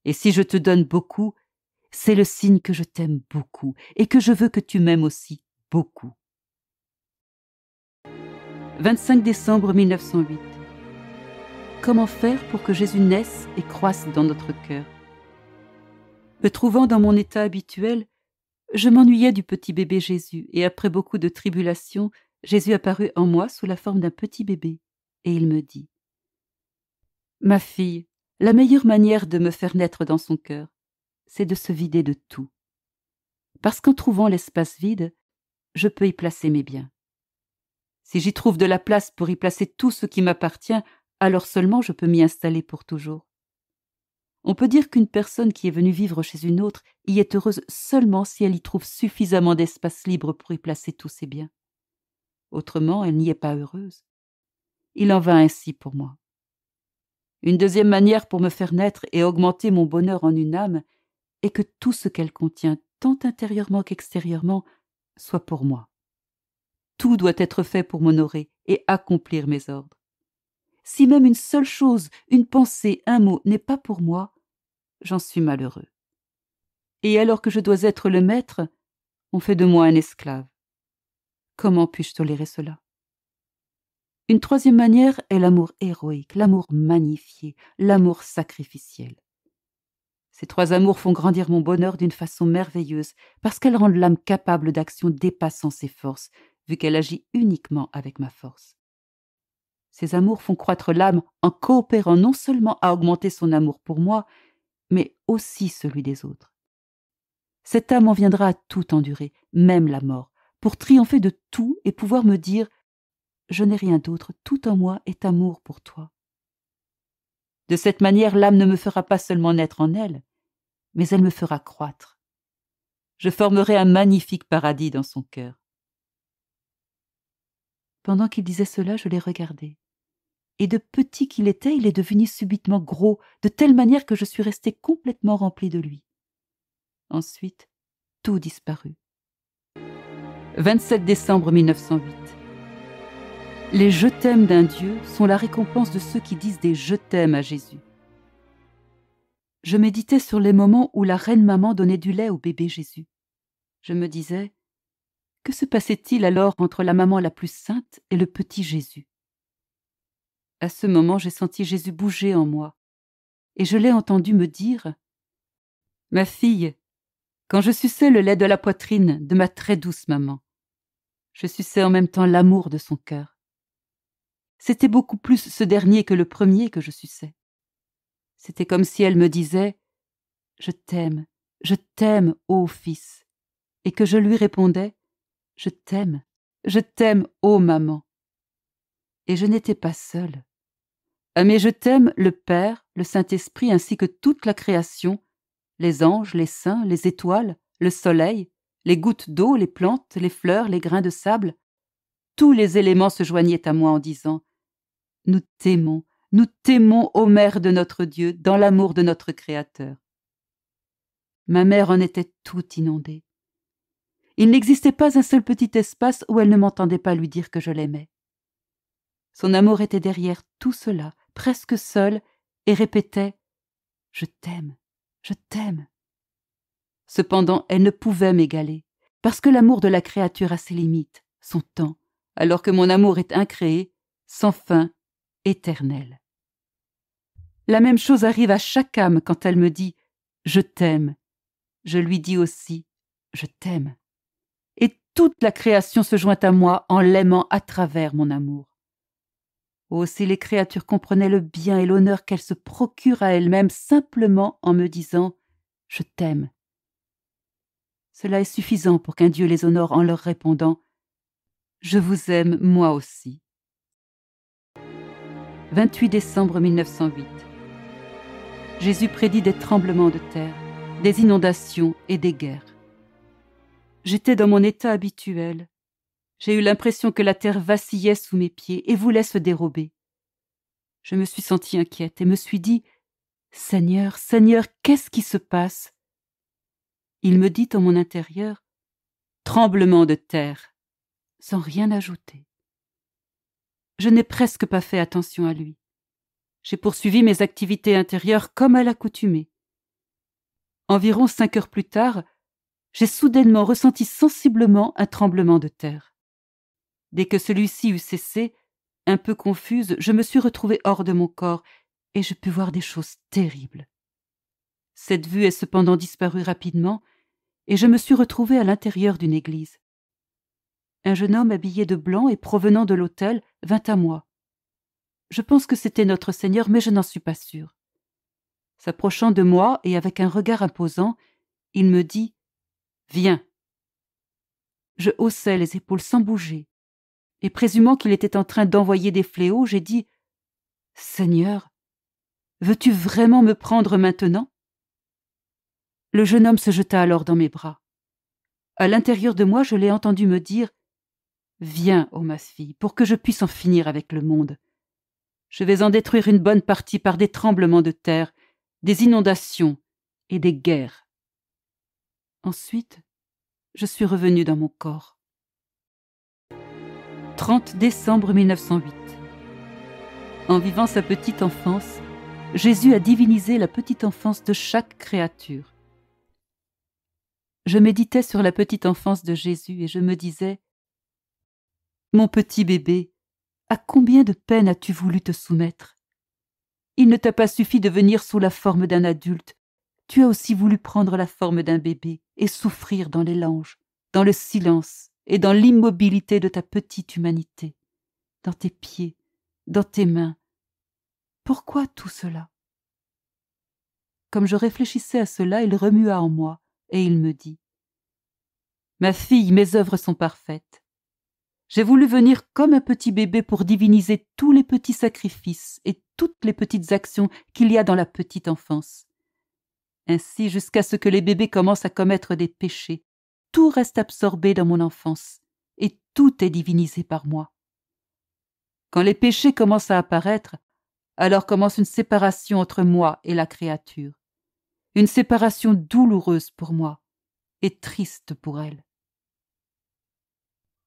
Et si je te donne beaucoup, c'est le signe que je t'aime beaucoup et que je veux que tu m'aimes aussi beaucoup. 25 décembre 1908. Comment faire pour que Jésus naisse et croisse dans notre cœur Me trouvant dans mon état habituel, je m'ennuyais du petit bébé Jésus, et après beaucoup de tribulations, Jésus apparut en moi sous la forme d'un petit bébé, et il me dit Ma fille, la meilleure manière de me faire naître dans son cœur, c'est de se vider de tout. Parce qu'en trouvant l'espace vide, je peux y placer mes biens. Si j'y trouve de la place pour y placer tout ce qui m'appartient, alors seulement je peux m'y installer pour toujours. On peut dire qu'une personne qui est venue vivre chez une autre y est heureuse seulement si elle y trouve suffisamment d'espace libre pour y placer tous ses biens. Autrement, elle n'y est pas heureuse. Il en va ainsi pour moi. Une deuxième manière pour me faire naître et augmenter mon bonheur en une âme est que tout ce qu'elle contient, tant intérieurement qu'extérieurement, soit pour moi. Tout doit être fait pour m'honorer et accomplir mes ordres. Si même une seule chose, une pensée, un mot n'est pas pour moi, j'en suis malheureux. Et alors que je dois être le maître, on fait de moi un esclave. Comment puis-je tolérer cela Une troisième manière est l'amour héroïque, l'amour magnifié, l'amour sacrificiel. Ces trois amours font grandir mon bonheur d'une façon merveilleuse, parce qu'elles rendent l'âme capable d'actions dépassant ses forces, vu qu'elle agit uniquement avec ma force. Ces amours font croître l'âme en coopérant non seulement à augmenter son amour pour moi, mais aussi celui des autres. Cette âme en viendra à tout endurer, même la mort, pour triompher de tout et pouvoir me dire Je n'ai rien d'autre, tout en moi est amour pour toi. De cette manière, l'âme ne me fera pas seulement naître en elle, mais elle me fera croître. Je formerai un magnifique paradis dans son cœur. Pendant qu'il disait cela, je l'ai regardé et de petit qu'il était, il est devenu subitement gros, de telle manière que je suis restée complètement remplie de lui. Ensuite, tout disparut. 27 décembre 1908. Les je t'aime d'un Dieu sont la récompense de ceux qui disent des je t'aime à Jésus. Je méditais sur les moments où la reine maman donnait du lait au bébé Jésus. Je me disais, que se passait-il alors entre la maman la plus sainte et le petit Jésus à ce moment, j'ai senti Jésus bouger en moi, et je l'ai entendu me dire Ma fille, quand je suçais le lait de la poitrine de ma très douce maman, je suçais en même temps l'amour de son cœur. C'était beaucoup plus ce dernier que le premier que je suçais. C'était comme si elle me disait Je t'aime, je t'aime, ô fils, et que je lui répondais Je t'aime, je t'aime, ô maman. Et je n'étais pas seule. Euh, mais je t'aime, le Père, le Saint-Esprit ainsi que toute la création, les anges, les saints, les étoiles, le soleil, les gouttes d'eau, les plantes, les fleurs, les grains de sable. Tous les éléments se joignaient à moi en disant Nous t'aimons, nous t'aimons, ô Mère de notre Dieu, dans l'amour de notre Créateur. Ma mère en était toute inondée. Il n'existait pas un seul petit espace où elle ne m'entendait pas lui dire que je l'aimais. Son amour était derrière tout cela, presque seul, et répétait Je t'aime, je t'aime. Cependant, elle ne pouvait m'égaler, parce que l'amour de la créature a ses limites, son temps, alors que mon amour est incréé, sans fin, éternel. La même chose arrive à chaque âme quand elle me dit Je t'aime. Je lui dis aussi Je t'aime. Et toute la création se joint à moi en l'aimant à travers mon amour. Oh, si les créatures comprenaient le bien et l'honneur qu'elles se procurent à elles-mêmes simplement en me disant ⁇ Je t'aime ⁇ Cela est suffisant pour qu'un Dieu les honore en leur répondant ⁇ Je vous aime moi aussi ⁇ 28 décembre 1908. Jésus prédit des tremblements de terre, des inondations et des guerres. J'étais dans mon état habituel, j'ai eu l'impression que la terre vacillait sous mes pieds et voulait se dérober. Je me suis sentie inquiète et me suis dit Seigneur, Seigneur, qu'est-ce qui se passe Il me dit en mon intérieur Tremblement de terre, sans rien ajouter. Je n'ai presque pas fait attention à lui. J'ai poursuivi mes activités intérieures comme à l'accoutumée. Environ cinq heures plus tard, j'ai soudainement ressenti sensiblement un tremblement de terre. Dès que celui-ci eut cessé, un peu confuse, je me suis retrouvée hors de mon corps, et je pus voir des choses terribles. Cette vue est cependant disparue rapidement, et je me suis retrouvée à l'intérieur d'une église. Un jeune homme habillé de blanc et provenant de l'autel vint à moi. Je pense que c'était notre Seigneur, mais je n'en suis pas sûre. S'approchant de moi et avec un regard imposant, il me dit Viens. Je haussai les épaules sans bouger et présumant qu'il était en train d'envoyer des fléaux, j'ai dit Seigneur, veux-tu vraiment me prendre maintenant Le jeune homme se jeta alors dans mes bras. À l'intérieur de moi, je l'ai entendu me dire Viens, ô ma fille, pour que je puisse en finir avec le monde. Je vais en détruire une bonne partie par des tremblements de terre, des inondations et des guerres. Ensuite, je suis revenu dans mon corps. 30 décembre 1908. En vivant sa petite enfance, Jésus a divinisé la petite enfance de chaque créature. Je méditais sur la petite enfance de Jésus et je me disais Mon petit bébé, à combien de peines as-tu voulu te soumettre Il ne t'a pas suffi de venir sous la forme d'un adulte, tu as aussi voulu prendre la forme d'un bébé et souffrir dans les langes, dans le silence, et dans l'immobilité de ta petite humanité, dans tes pieds, dans tes mains. Pourquoi tout cela Comme je réfléchissais à cela, il remua en moi, et il me dit Ma fille, mes œuvres sont parfaites. J'ai voulu venir comme un petit bébé pour diviniser tous les petits sacrifices et toutes les petites actions qu'il y a dans la petite enfance. Ainsi, jusqu'à ce que les bébés commencent à commettre des péchés, tout reste absorbé dans mon enfance, et tout est divinisé par moi. Quand les péchés commencent à apparaître, alors commence une séparation entre moi et la créature, une séparation douloureuse pour moi et triste pour elle.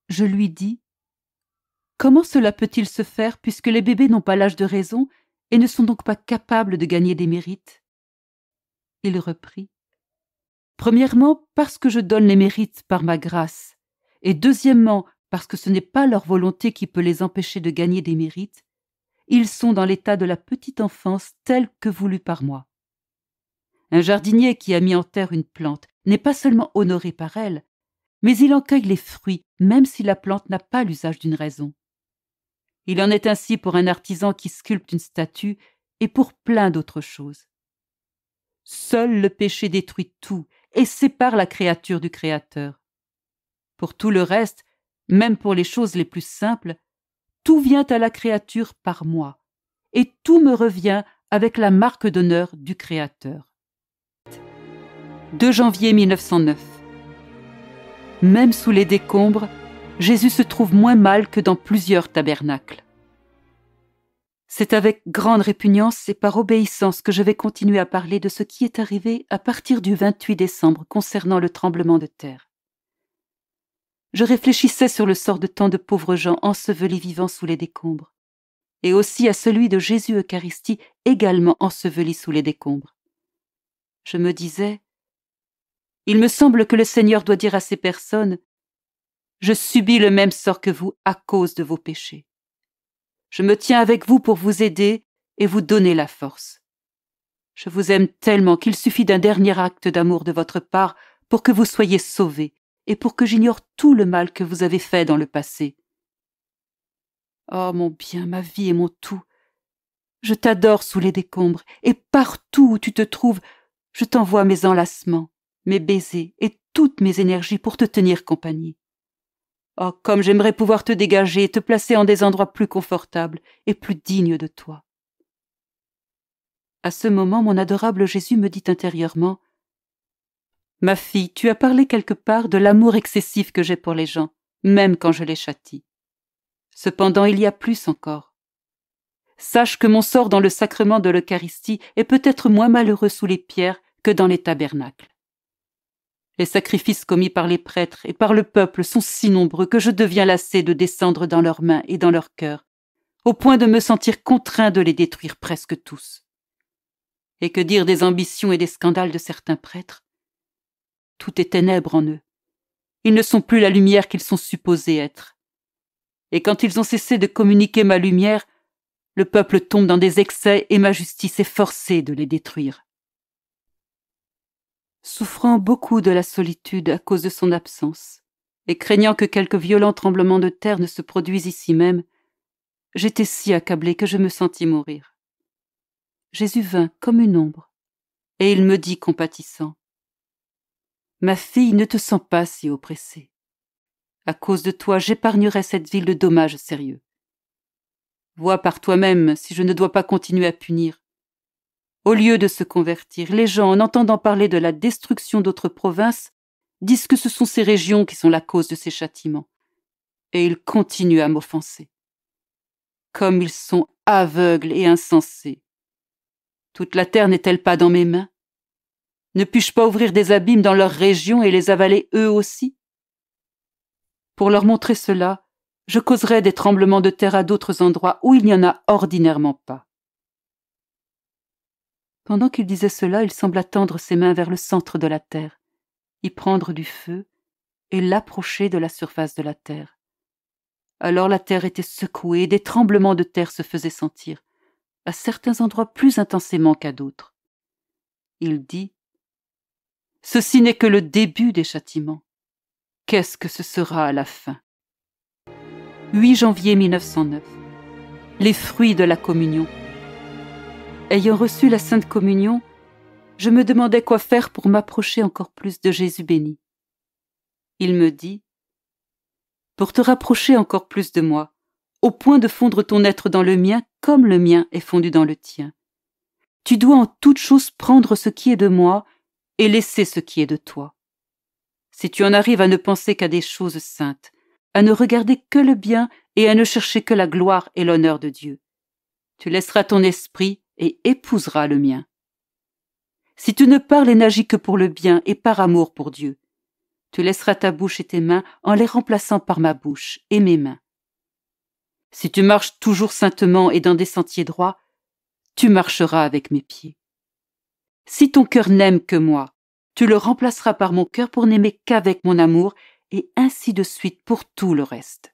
Je lui dis Comment cela peut-il se faire puisque les bébés n'ont pas l'âge de raison et ne sont donc pas capables de gagner des mérites Il reprit Premièrement, parce que je donne les mérites par ma grâce, et deuxièmement, parce que ce n'est pas leur volonté qui peut les empêcher de gagner des mérites, ils sont dans l'état de la petite enfance tel que voulu par moi. Un jardinier qui a mis en terre une plante n'est pas seulement honoré par elle, mais il en cueille les fruits, même si la plante n'a pas l'usage d'une raison. Il en est ainsi pour un artisan qui sculpte une statue et pour plein d'autres choses. Seul le péché détruit tout, et sépare la créature du Créateur. Pour tout le reste, même pour les choses les plus simples, tout vient à la créature par moi, et tout me revient avec la marque d'honneur du Créateur. 2 janvier 1909. Même sous les décombres, Jésus se trouve moins mal que dans plusieurs tabernacles. C'est avec grande répugnance et par obéissance que je vais continuer à parler de ce qui est arrivé à partir du 28 décembre concernant le tremblement de terre. Je réfléchissais sur le sort de tant de pauvres gens ensevelis vivants sous les décombres, et aussi à celui de Jésus Eucharistie également enseveli sous les décombres. Je me disais, il me semble que le Seigneur doit dire à ces personnes, je subis le même sort que vous à cause de vos péchés. Je me tiens avec vous pour vous aider et vous donner la force. Je vous aime tellement qu'il suffit d'un dernier acte d'amour de votre part pour que vous soyez sauvé et pour que j'ignore tout le mal que vous avez fait dans le passé. Oh mon bien, ma vie et mon tout, je t'adore sous les décombres, et partout où tu te trouves, je t'envoie mes enlacements, mes baisers et toutes mes énergies pour te tenir compagnie. Oh, comme j'aimerais pouvoir te dégager et te placer en des endroits plus confortables et plus dignes de toi. À ce moment, mon adorable Jésus me dit intérieurement Ma fille, tu as parlé quelque part de l'amour excessif que j'ai pour les gens, même quand je les châtie. Cependant, il y a plus encore. Sache que mon sort dans le sacrement de l'Eucharistie est peut-être moins malheureux sous les pierres que dans les tabernacles. Les sacrifices commis par les prêtres et par le peuple sont si nombreux que je deviens lassé de descendre dans leurs mains et dans leurs cœurs, au point de me sentir contraint de les détruire presque tous. Et que dire des ambitions et des scandales de certains prêtres Tout est ténèbre en eux. Ils ne sont plus la lumière qu'ils sont supposés être. Et quand ils ont cessé de communiquer ma lumière, le peuple tombe dans des excès et ma justice est forcée de les détruire souffrant beaucoup de la solitude à cause de son absence, et craignant que quelque violent tremblement de terre ne se produise ici même, j'étais si accablé que je me sentis mourir. Jésus vint comme une ombre, et il me dit compatissant Ma fille, ne te sent pas si oppressée. À cause de toi, j'épargnerai cette ville de dommages sérieux. Vois par toi-même si je ne dois pas continuer à punir, au lieu de se convertir, les gens, en entendant parler de la destruction d'autres provinces, disent que ce sont ces régions qui sont la cause de ces châtiments. Et ils continuent à m'offenser. Comme ils sont aveugles et insensés. Toute la terre n'est-elle pas dans mes mains Ne puis-je pas ouvrir des abîmes dans leurs régions et les avaler eux aussi Pour leur montrer cela, je causerai des tremblements de terre à d'autres endroits où il n'y en a ordinairement pas. Pendant qu'il disait cela, il sembla tendre ses mains vers le centre de la terre, y prendre du feu et l'approcher de la surface de la terre. Alors la terre était secouée et des tremblements de terre se faisaient sentir, à certains endroits plus intensément qu'à d'autres. Il dit Ceci n'est que le début des châtiments. Qu'est-ce que ce sera à la fin 8 janvier 1909. Les fruits de la communion. Ayant reçu la Sainte Communion, je me demandais quoi faire pour m'approcher encore plus de Jésus béni. Il me dit Pour te rapprocher encore plus de moi, au point de fondre ton être dans le mien comme le mien est fondu dans le tien. Tu dois en toute chose prendre ce qui est de moi et laisser ce qui est de toi. Si tu en arrives à ne penser qu'à des choses saintes, à ne regarder que le bien et à ne chercher que la gloire et l'honneur de Dieu, tu laisseras ton esprit et épousera le mien. Si tu ne parles et n'agis que pour le bien et par amour pour Dieu, tu laisseras ta bouche et tes mains en les remplaçant par ma bouche et mes mains. Si tu marches toujours saintement et dans des sentiers droits, tu marcheras avec mes pieds. Si ton cœur n'aime que moi, tu le remplaceras par mon cœur pour n'aimer qu'avec mon amour, et ainsi de suite pour tout le reste.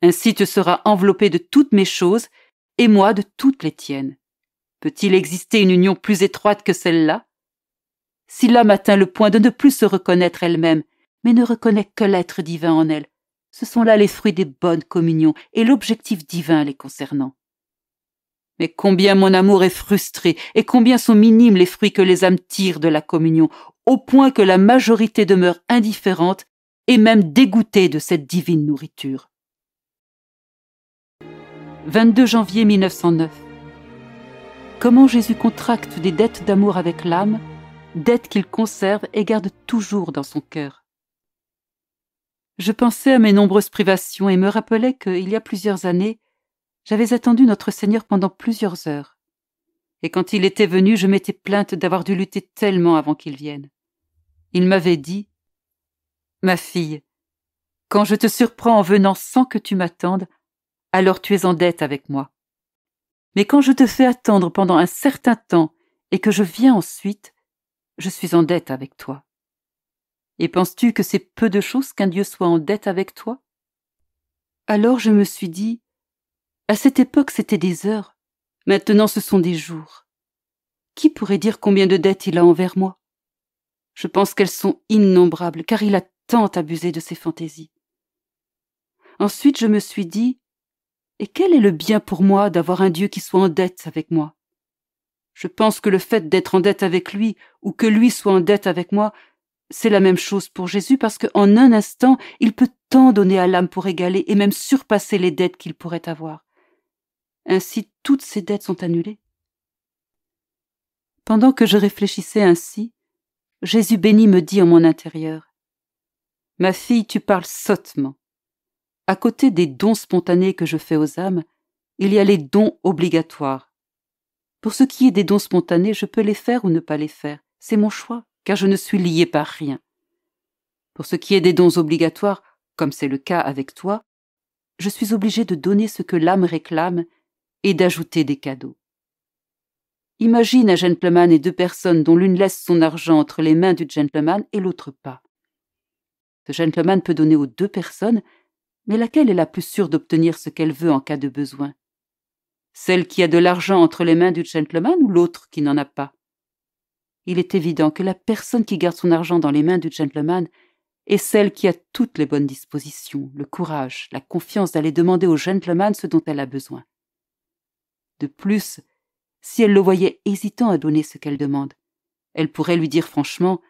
Ainsi tu seras enveloppé de toutes mes choses, et moi de toutes les tiennes. Peut-il exister une union plus étroite que celle-là Si l'âme atteint le point de ne plus se reconnaître elle-même, mais ne reconnaît que l'être divin en elle, ce sont là les fruits des bonnes communions et l'objectif divin les concernant. Mais combien mon amour est frustré et combien sont minimes les fruits que les âmes tirent de la communion, au point que la majorité demeure indifférente et même dégoûtée de cette divine nourriture. 22 janvier 1909 Comment Jésus contracte des dettes d'amour avec l'âme, dettes qu'il conserve et garde toujours dans son cœur. Je pensais à mes nombreuses privations et me rappelais qu'il y a plusieurs années, j'avais attendu notre Seigneur pendant plusieurs heures. Et quand il était venu, je m'étais plainte d'avoir dû lutter tellement avant qu'il vienne. Il m'avait dit Ma fille, quand je te surprends en venant sans que tu m'attendes, alors tu es en dette avec moi. Mais quand je te fais attendre pendant un certain temps et que je viens ensuite, je suis en dette avec toi. Et penses-tu que c'est peu de chose qu'un Dieu soit en dette avec toi Alors je me suis dit, à cette époque c'était des heures, maintenant ce sont des jours. Qui pourrait dire combien de dettes il a envers moi Je pense qu'elles sont innombrables, car il a tant abusé de ses fantaisies. Ensuite je me suis dit, et quel est le bien pour moi d'avoir un Dieu qui soit en dette avec moi Je pense que le fait d'être en dette avec lui, ou que lui soit en dette avec moi, c'est la même chose pour Jésus parce qu'en un instant, il peut tant donner à l'âme pour égaler et même surpasser les dettes qu'il pourrait avoir. Ainsi, toutes ces dettes sont annulées. Pendant que je réfléchissais ainsi, Jésus béni me dit en mon intérieur Ma fille, tu parles sottement à côté des dons spontanés que je fais aux âmes, il y a les dons obligatoires. Pour ce qui est des dons spontanés, je peux les faire ou ne pas les faire. C'est mon choix, car je ne suis lié par rien. Pour ce qui est des dons obligatoires, comme c'est le cas avec toi, je suis obligé de donner ce que l'âme réclame et d'ajouter des cadeaux. Imagine un gentleman et deux personnes dont l'une laisse son argent entre les mains du gentleman et l'autre pas. Ce gentleman peut donner aux deux personnes, mais laquelle est la plus sûre d'obtenir ce qu'elle veut en cas de besoin Celle qui a de l'argent entre les mains du gentleman ou l'autre qui n'en a pas Il est évident que la personne qui garde son argent dans les mains du gentleman est celle qui a toutes les bonnes dispositions, le courage, la confiance d'aller demander au gentleman ce dont elle a besoin. De plus, si elle le voyait hésitant à donner ce qu'elle demande, elle pourrait lui dire franchement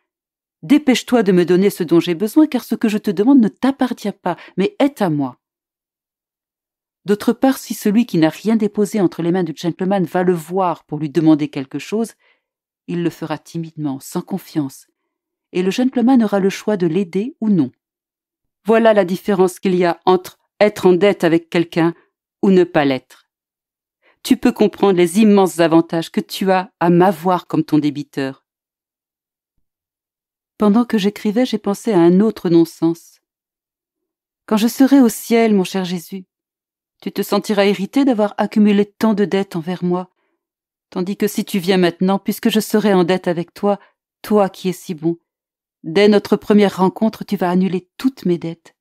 Dépêche-toi de me donner ce dont j'ai besoin, car ce que je te demande ne t'appartient pas, mais est à moi. D'autre part, si celui qui n'a rien déposé entre les mains du gentleman va le voir pour lui demander quelque chose, il le fera timidement, sans confiance, et le gentleman aura le choix de l'aider ou non. Voilà la différence qu'il y a entre être en dette avec quelqu'un ou ne pas l'être. Tu peux comprendre les immenses avantages que tu as à m'avoir comme ton débiteur. Pendant que j'écrivais, j'ai pensé à un autre non-sens. Quand je serai au ciel, mon cher Jésus, tu te sentiras irrité d'avoir accumulé tant de dettes envers moi, tandis que si tu viens maintenant, puisque je serai en dette avec toi, toi qui es si bon, dès notre première rencontre, tu vas annuler toutes mes dettes.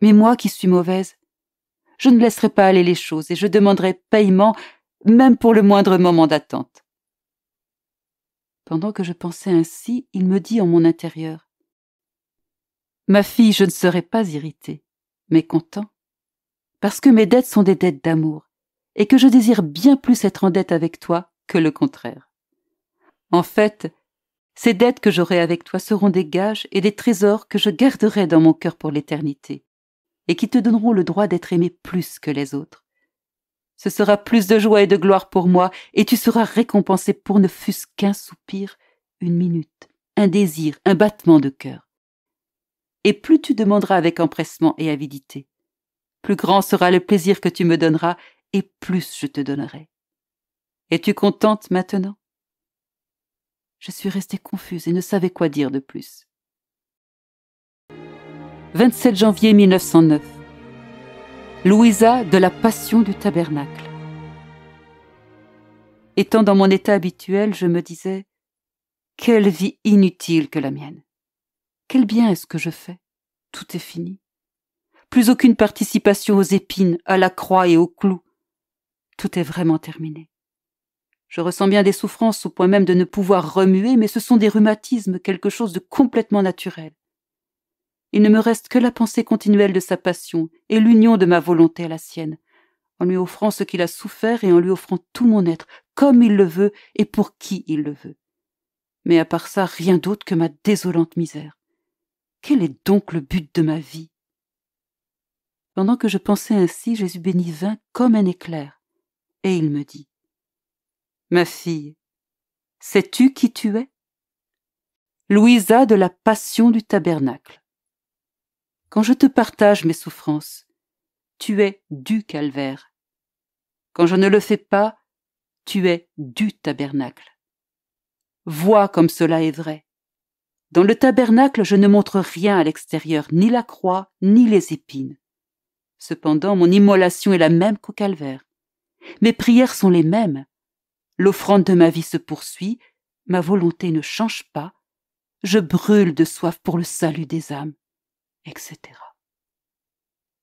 Mais moi qui suis mauvaise, je ne laisserai pas aller les choses et je demanderai paiement même pour le moindre moment d'attente. Pendant que je pensais ainsi, il me dit en mon intérieur Ma fille, je ne serai pas irrité, mais content, parce que mes dettes sont des dettes d'amour, et que je désire bien plus être en dette avec toi que le contraire. En fait, ces dettes que j'aurai avec toi seront des gages et des trésors que je garderai dans mon cœur pour l'éternité, et qui te donneront le droit d'être aimée plus que les autres. Ce sera plus de joie et de gloire pour moi, et tu seras récompensé pour ne fût-ce qu'un soupir, une minute, un désir, un battement de cœur. Et plus tu demanderas avec empressement et avidité, plus grand sera le plaisir que tu me donneras, et plus je te donnerai. Es-tu contente maintenant Je suis restée confuse et ne savais quoi dire de plus. 27 janvier 1909. Louisa de la Passion du Tabernacle. Étant dans mon état habituel, je me disais Quelle vie inutile que la mienne Quel bien est-ce que je fais Tout est fini. Plus aucune participation aux épines, à la croix et aux clous. Tout est vraiment terminé. Je ressens bien des souffrances au point même de ne pouvoir remuer, mais ce sont des rhumatismes, quelque chose de complètement naturel. Il ne me reste que la pensée continuelle de sa passion et l'union de ma volonté à la sienne, en lui offrant ce qu'il a souffert et en lui offrant tout mon être, comme il le veut et pour qui il le veut. Mais à part ça, rien d'autre que ma désolante misère. Quel est donc le but de ma vie Pendant que je pensais ainsi, Jésus béni vint comme un éclair, et il me dit Ma fille, sais-tu qui tu es Louisa de la Passion du Tabernacle quand je te partage mes souffrances, tu es du calvaire. Quand je ne le fais pas, tu es du tabernacle. Vois comme cela est vrai. Dans le tabernacle, je ne montre rien à l'extérieur, ni la croix, ni les épines. Cependant, mon immolation est la même qu'au calvaire. Mes prières sont les mêmes. L'offrande de ma vie se poursuit, ma volonté ne change pas. Je brûle de soif pour le salut des âmes etc.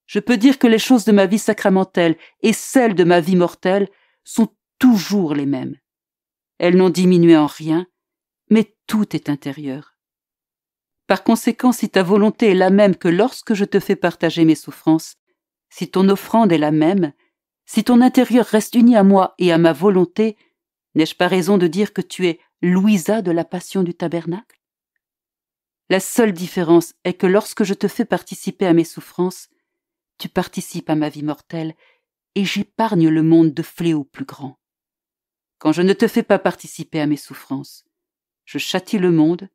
Je peux dire que les choses de ma vie sacramentelle et celles de ma vie mortelle sont toujours les mêmes. Elles n'ont diminué en rien, mais tout est intérieur. Par conséquent, si ta volonté est la même que lorsque je te fais partager mes souffrances, si ton offrande est la même, si ton intérieur reste uni à moi et à ma volonté, n'ai-je pas raison de dire que tu es Louisa de la Passion du Tabernacle la seule différence est que lorsque je te fais participer à mes souffrances, tu participes à ma vie mortelle et j'épargne le monde de fléaux plus grands. Quand je ne te fais pas participer à mes souffrances, je châtie le monde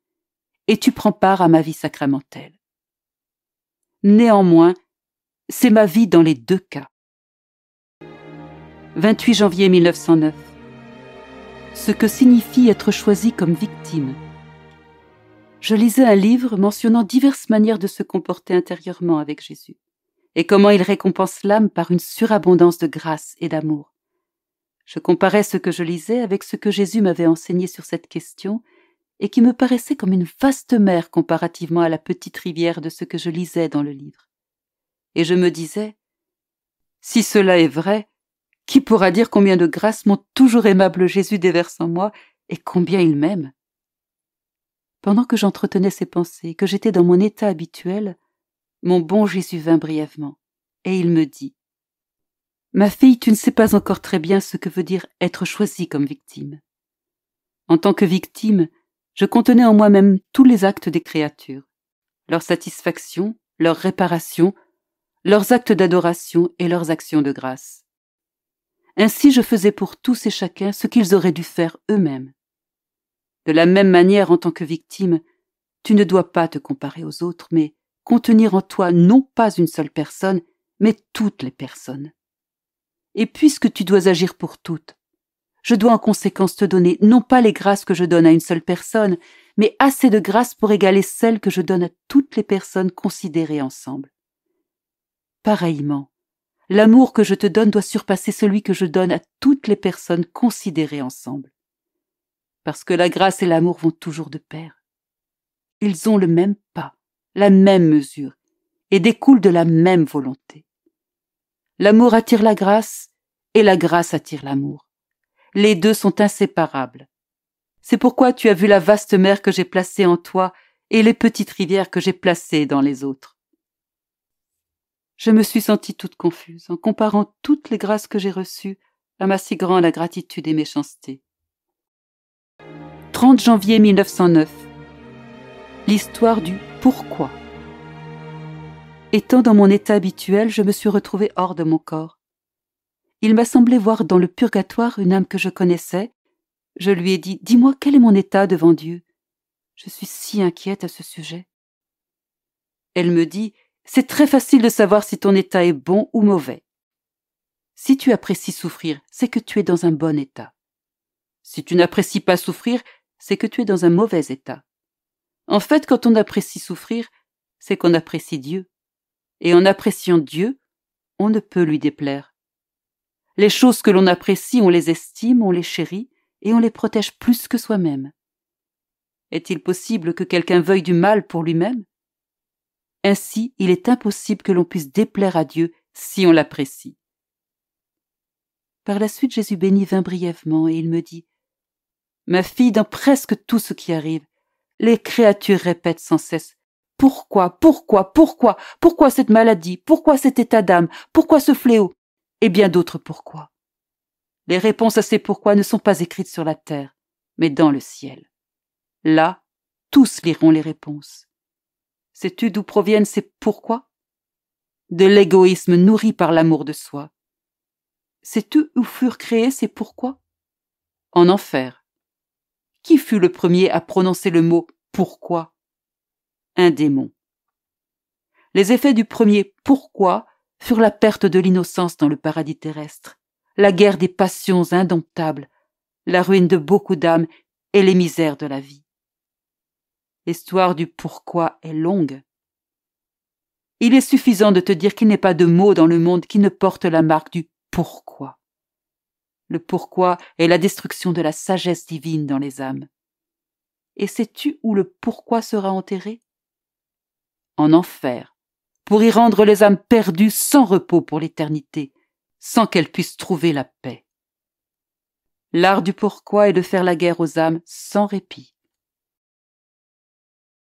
et tu prends part à ma vie sacramentelle. Néanmoins, c'est ma vie dans les deux cas. 28 janvier 1909. Ce que signifie être choisi comme victime je lisais un livre mentionnant diverses manières de se comporter intérieurement avec Jésus, et comment il récompense l'âme par une surabondance de grâce et d'amour. Je comparais ce que je lisais avec ce que Jésus m'avait enseigné sur cette question, et qui me paraissait comme une vaste mer comparativement à la petite rivière de ce que je lisais dans le livre. Et je me disais, si cela est vrai, qui pourra dire combien de grâces mon toujours aimable Jésus déverse en moi et combien il m'aime? Pendant que j'entretenais ces pensées, que j'étais dans mon état habituel, mon bon Jésus vint brièvement, et il me dit Ma fille, tu ne sais pas encore très bien ce que veut dire être choisie comme victime. En tant que victime, je contenais en moi-même tous les actes des créatures, leur satisfaction, leur réparation, leurs actes d'adoration et leurs actions de grâce. Ainsi je faisais pour tous et chacun ce qu'ils auraient dû faire eux-mêmes. De la même manière, en tant que victime, tu ne dois pas te comparer aux autres, mais contenir en toi non pas une seule personne, mais toutes les personnes. Et puisque tu dois agir pour toutes, je dois en conséquence te donner non pas les grâces que je donne à une seule personne, mais assez de grâces pour égaler celles que je donne à toutes les personnes considérées ensemble. Pareillement, l'amour que je te donne doit surpasser celui que je donne à toutes les personnes considérées ensemble parce que la grâce et l'amour vont toujours de pair. Ils ont le même pas, la même mesure, et découlent de la même volonté. L'amour attire la grâce, et la grâce attire l'amour. Les deux sont inséparables. C'est pourquoi tu as vu la vaste mer que j'ai placée en toi et les petites rivières que j'ai placées dans les autres. Je me suis sentie toute confuse en comparant toutes les grâces que j'ai reçues à ma si grande gratitude et méchanceté. 30 janvier 1909. L'histoire du pourquoi. Étant dans mon état habituel, je me suis retrouvée hors de mon corps. Il m'a semblé voir dans le purgatoire une âme que je connaissais. Je lui ai dit Dis-moi quel est mon état devant Dieu. Je suis si inquiète à ce sujet. Elle me dit C'est très facile de savoir si ton état est bon ou mauvais. Si tu apprécies souffrir, c'est que tu es dans un bon état. Si tu n'apprécies pas souffrir, c'est que tu es dans un mauvais état. En fait, quand on apprécie souffrir, c'est qu'on apprécie Dieu. Et en appréciant Dieu, on ne peut lui déplaire. Les choses que l'on apprécie, on les estime, on les chérit, et on les protège plus que soi-même. Est-il possible que quelqu'un veuille du mal pour lui-même Ainsi, il est impossible que l'on puisse déplaire à Dieu si on l'apprécie. Par la suite, Jésus bénit vint brièvement, et il me dit Ma fille, dans presque tout ce qui arrive, les créatures répètent sans cesse Pourquoi, pourquoi, pourquoi, pourquoi cette maladie, pourquoi cet état d'âme, pourquoi ce fléau, et bien d'autres pourquoi. Les réponses à ces pourquoi ne sont pas écrites sur la terre, mais dans le ciel. Là, tous liront les réponses. Sais-tu d'où proviennent ces pourquoi De l'égoïsme nourri par l'amour de soi. Sais-tu où furent créés ces pourquoi En enfer qui fut le premier à prononcer le mot pourquoi Un démon. Les effets du premier pourquoi furent la perte de l'innocence dans le paradis terrestre, la guerre des passions indomptables, la ruine de beaucoup d'âmes et les misères de la vie. L'histoire du pourquoi est longue. Il est suffisant de te dire qu'il n'est pas de mot dans le monde qui ne porte la marque du pourquoi le pourquoi est la destruction de la sagesse divine dans les âmes. Et sais-tu où le pourquoi sera enterré En enfer, pour y rendre les âmes perdues sans repos pour l'éternité, sans qu'elles puissent trouver la paix. L'art du pourquoi est de faire la guerre aux âmes sans répit.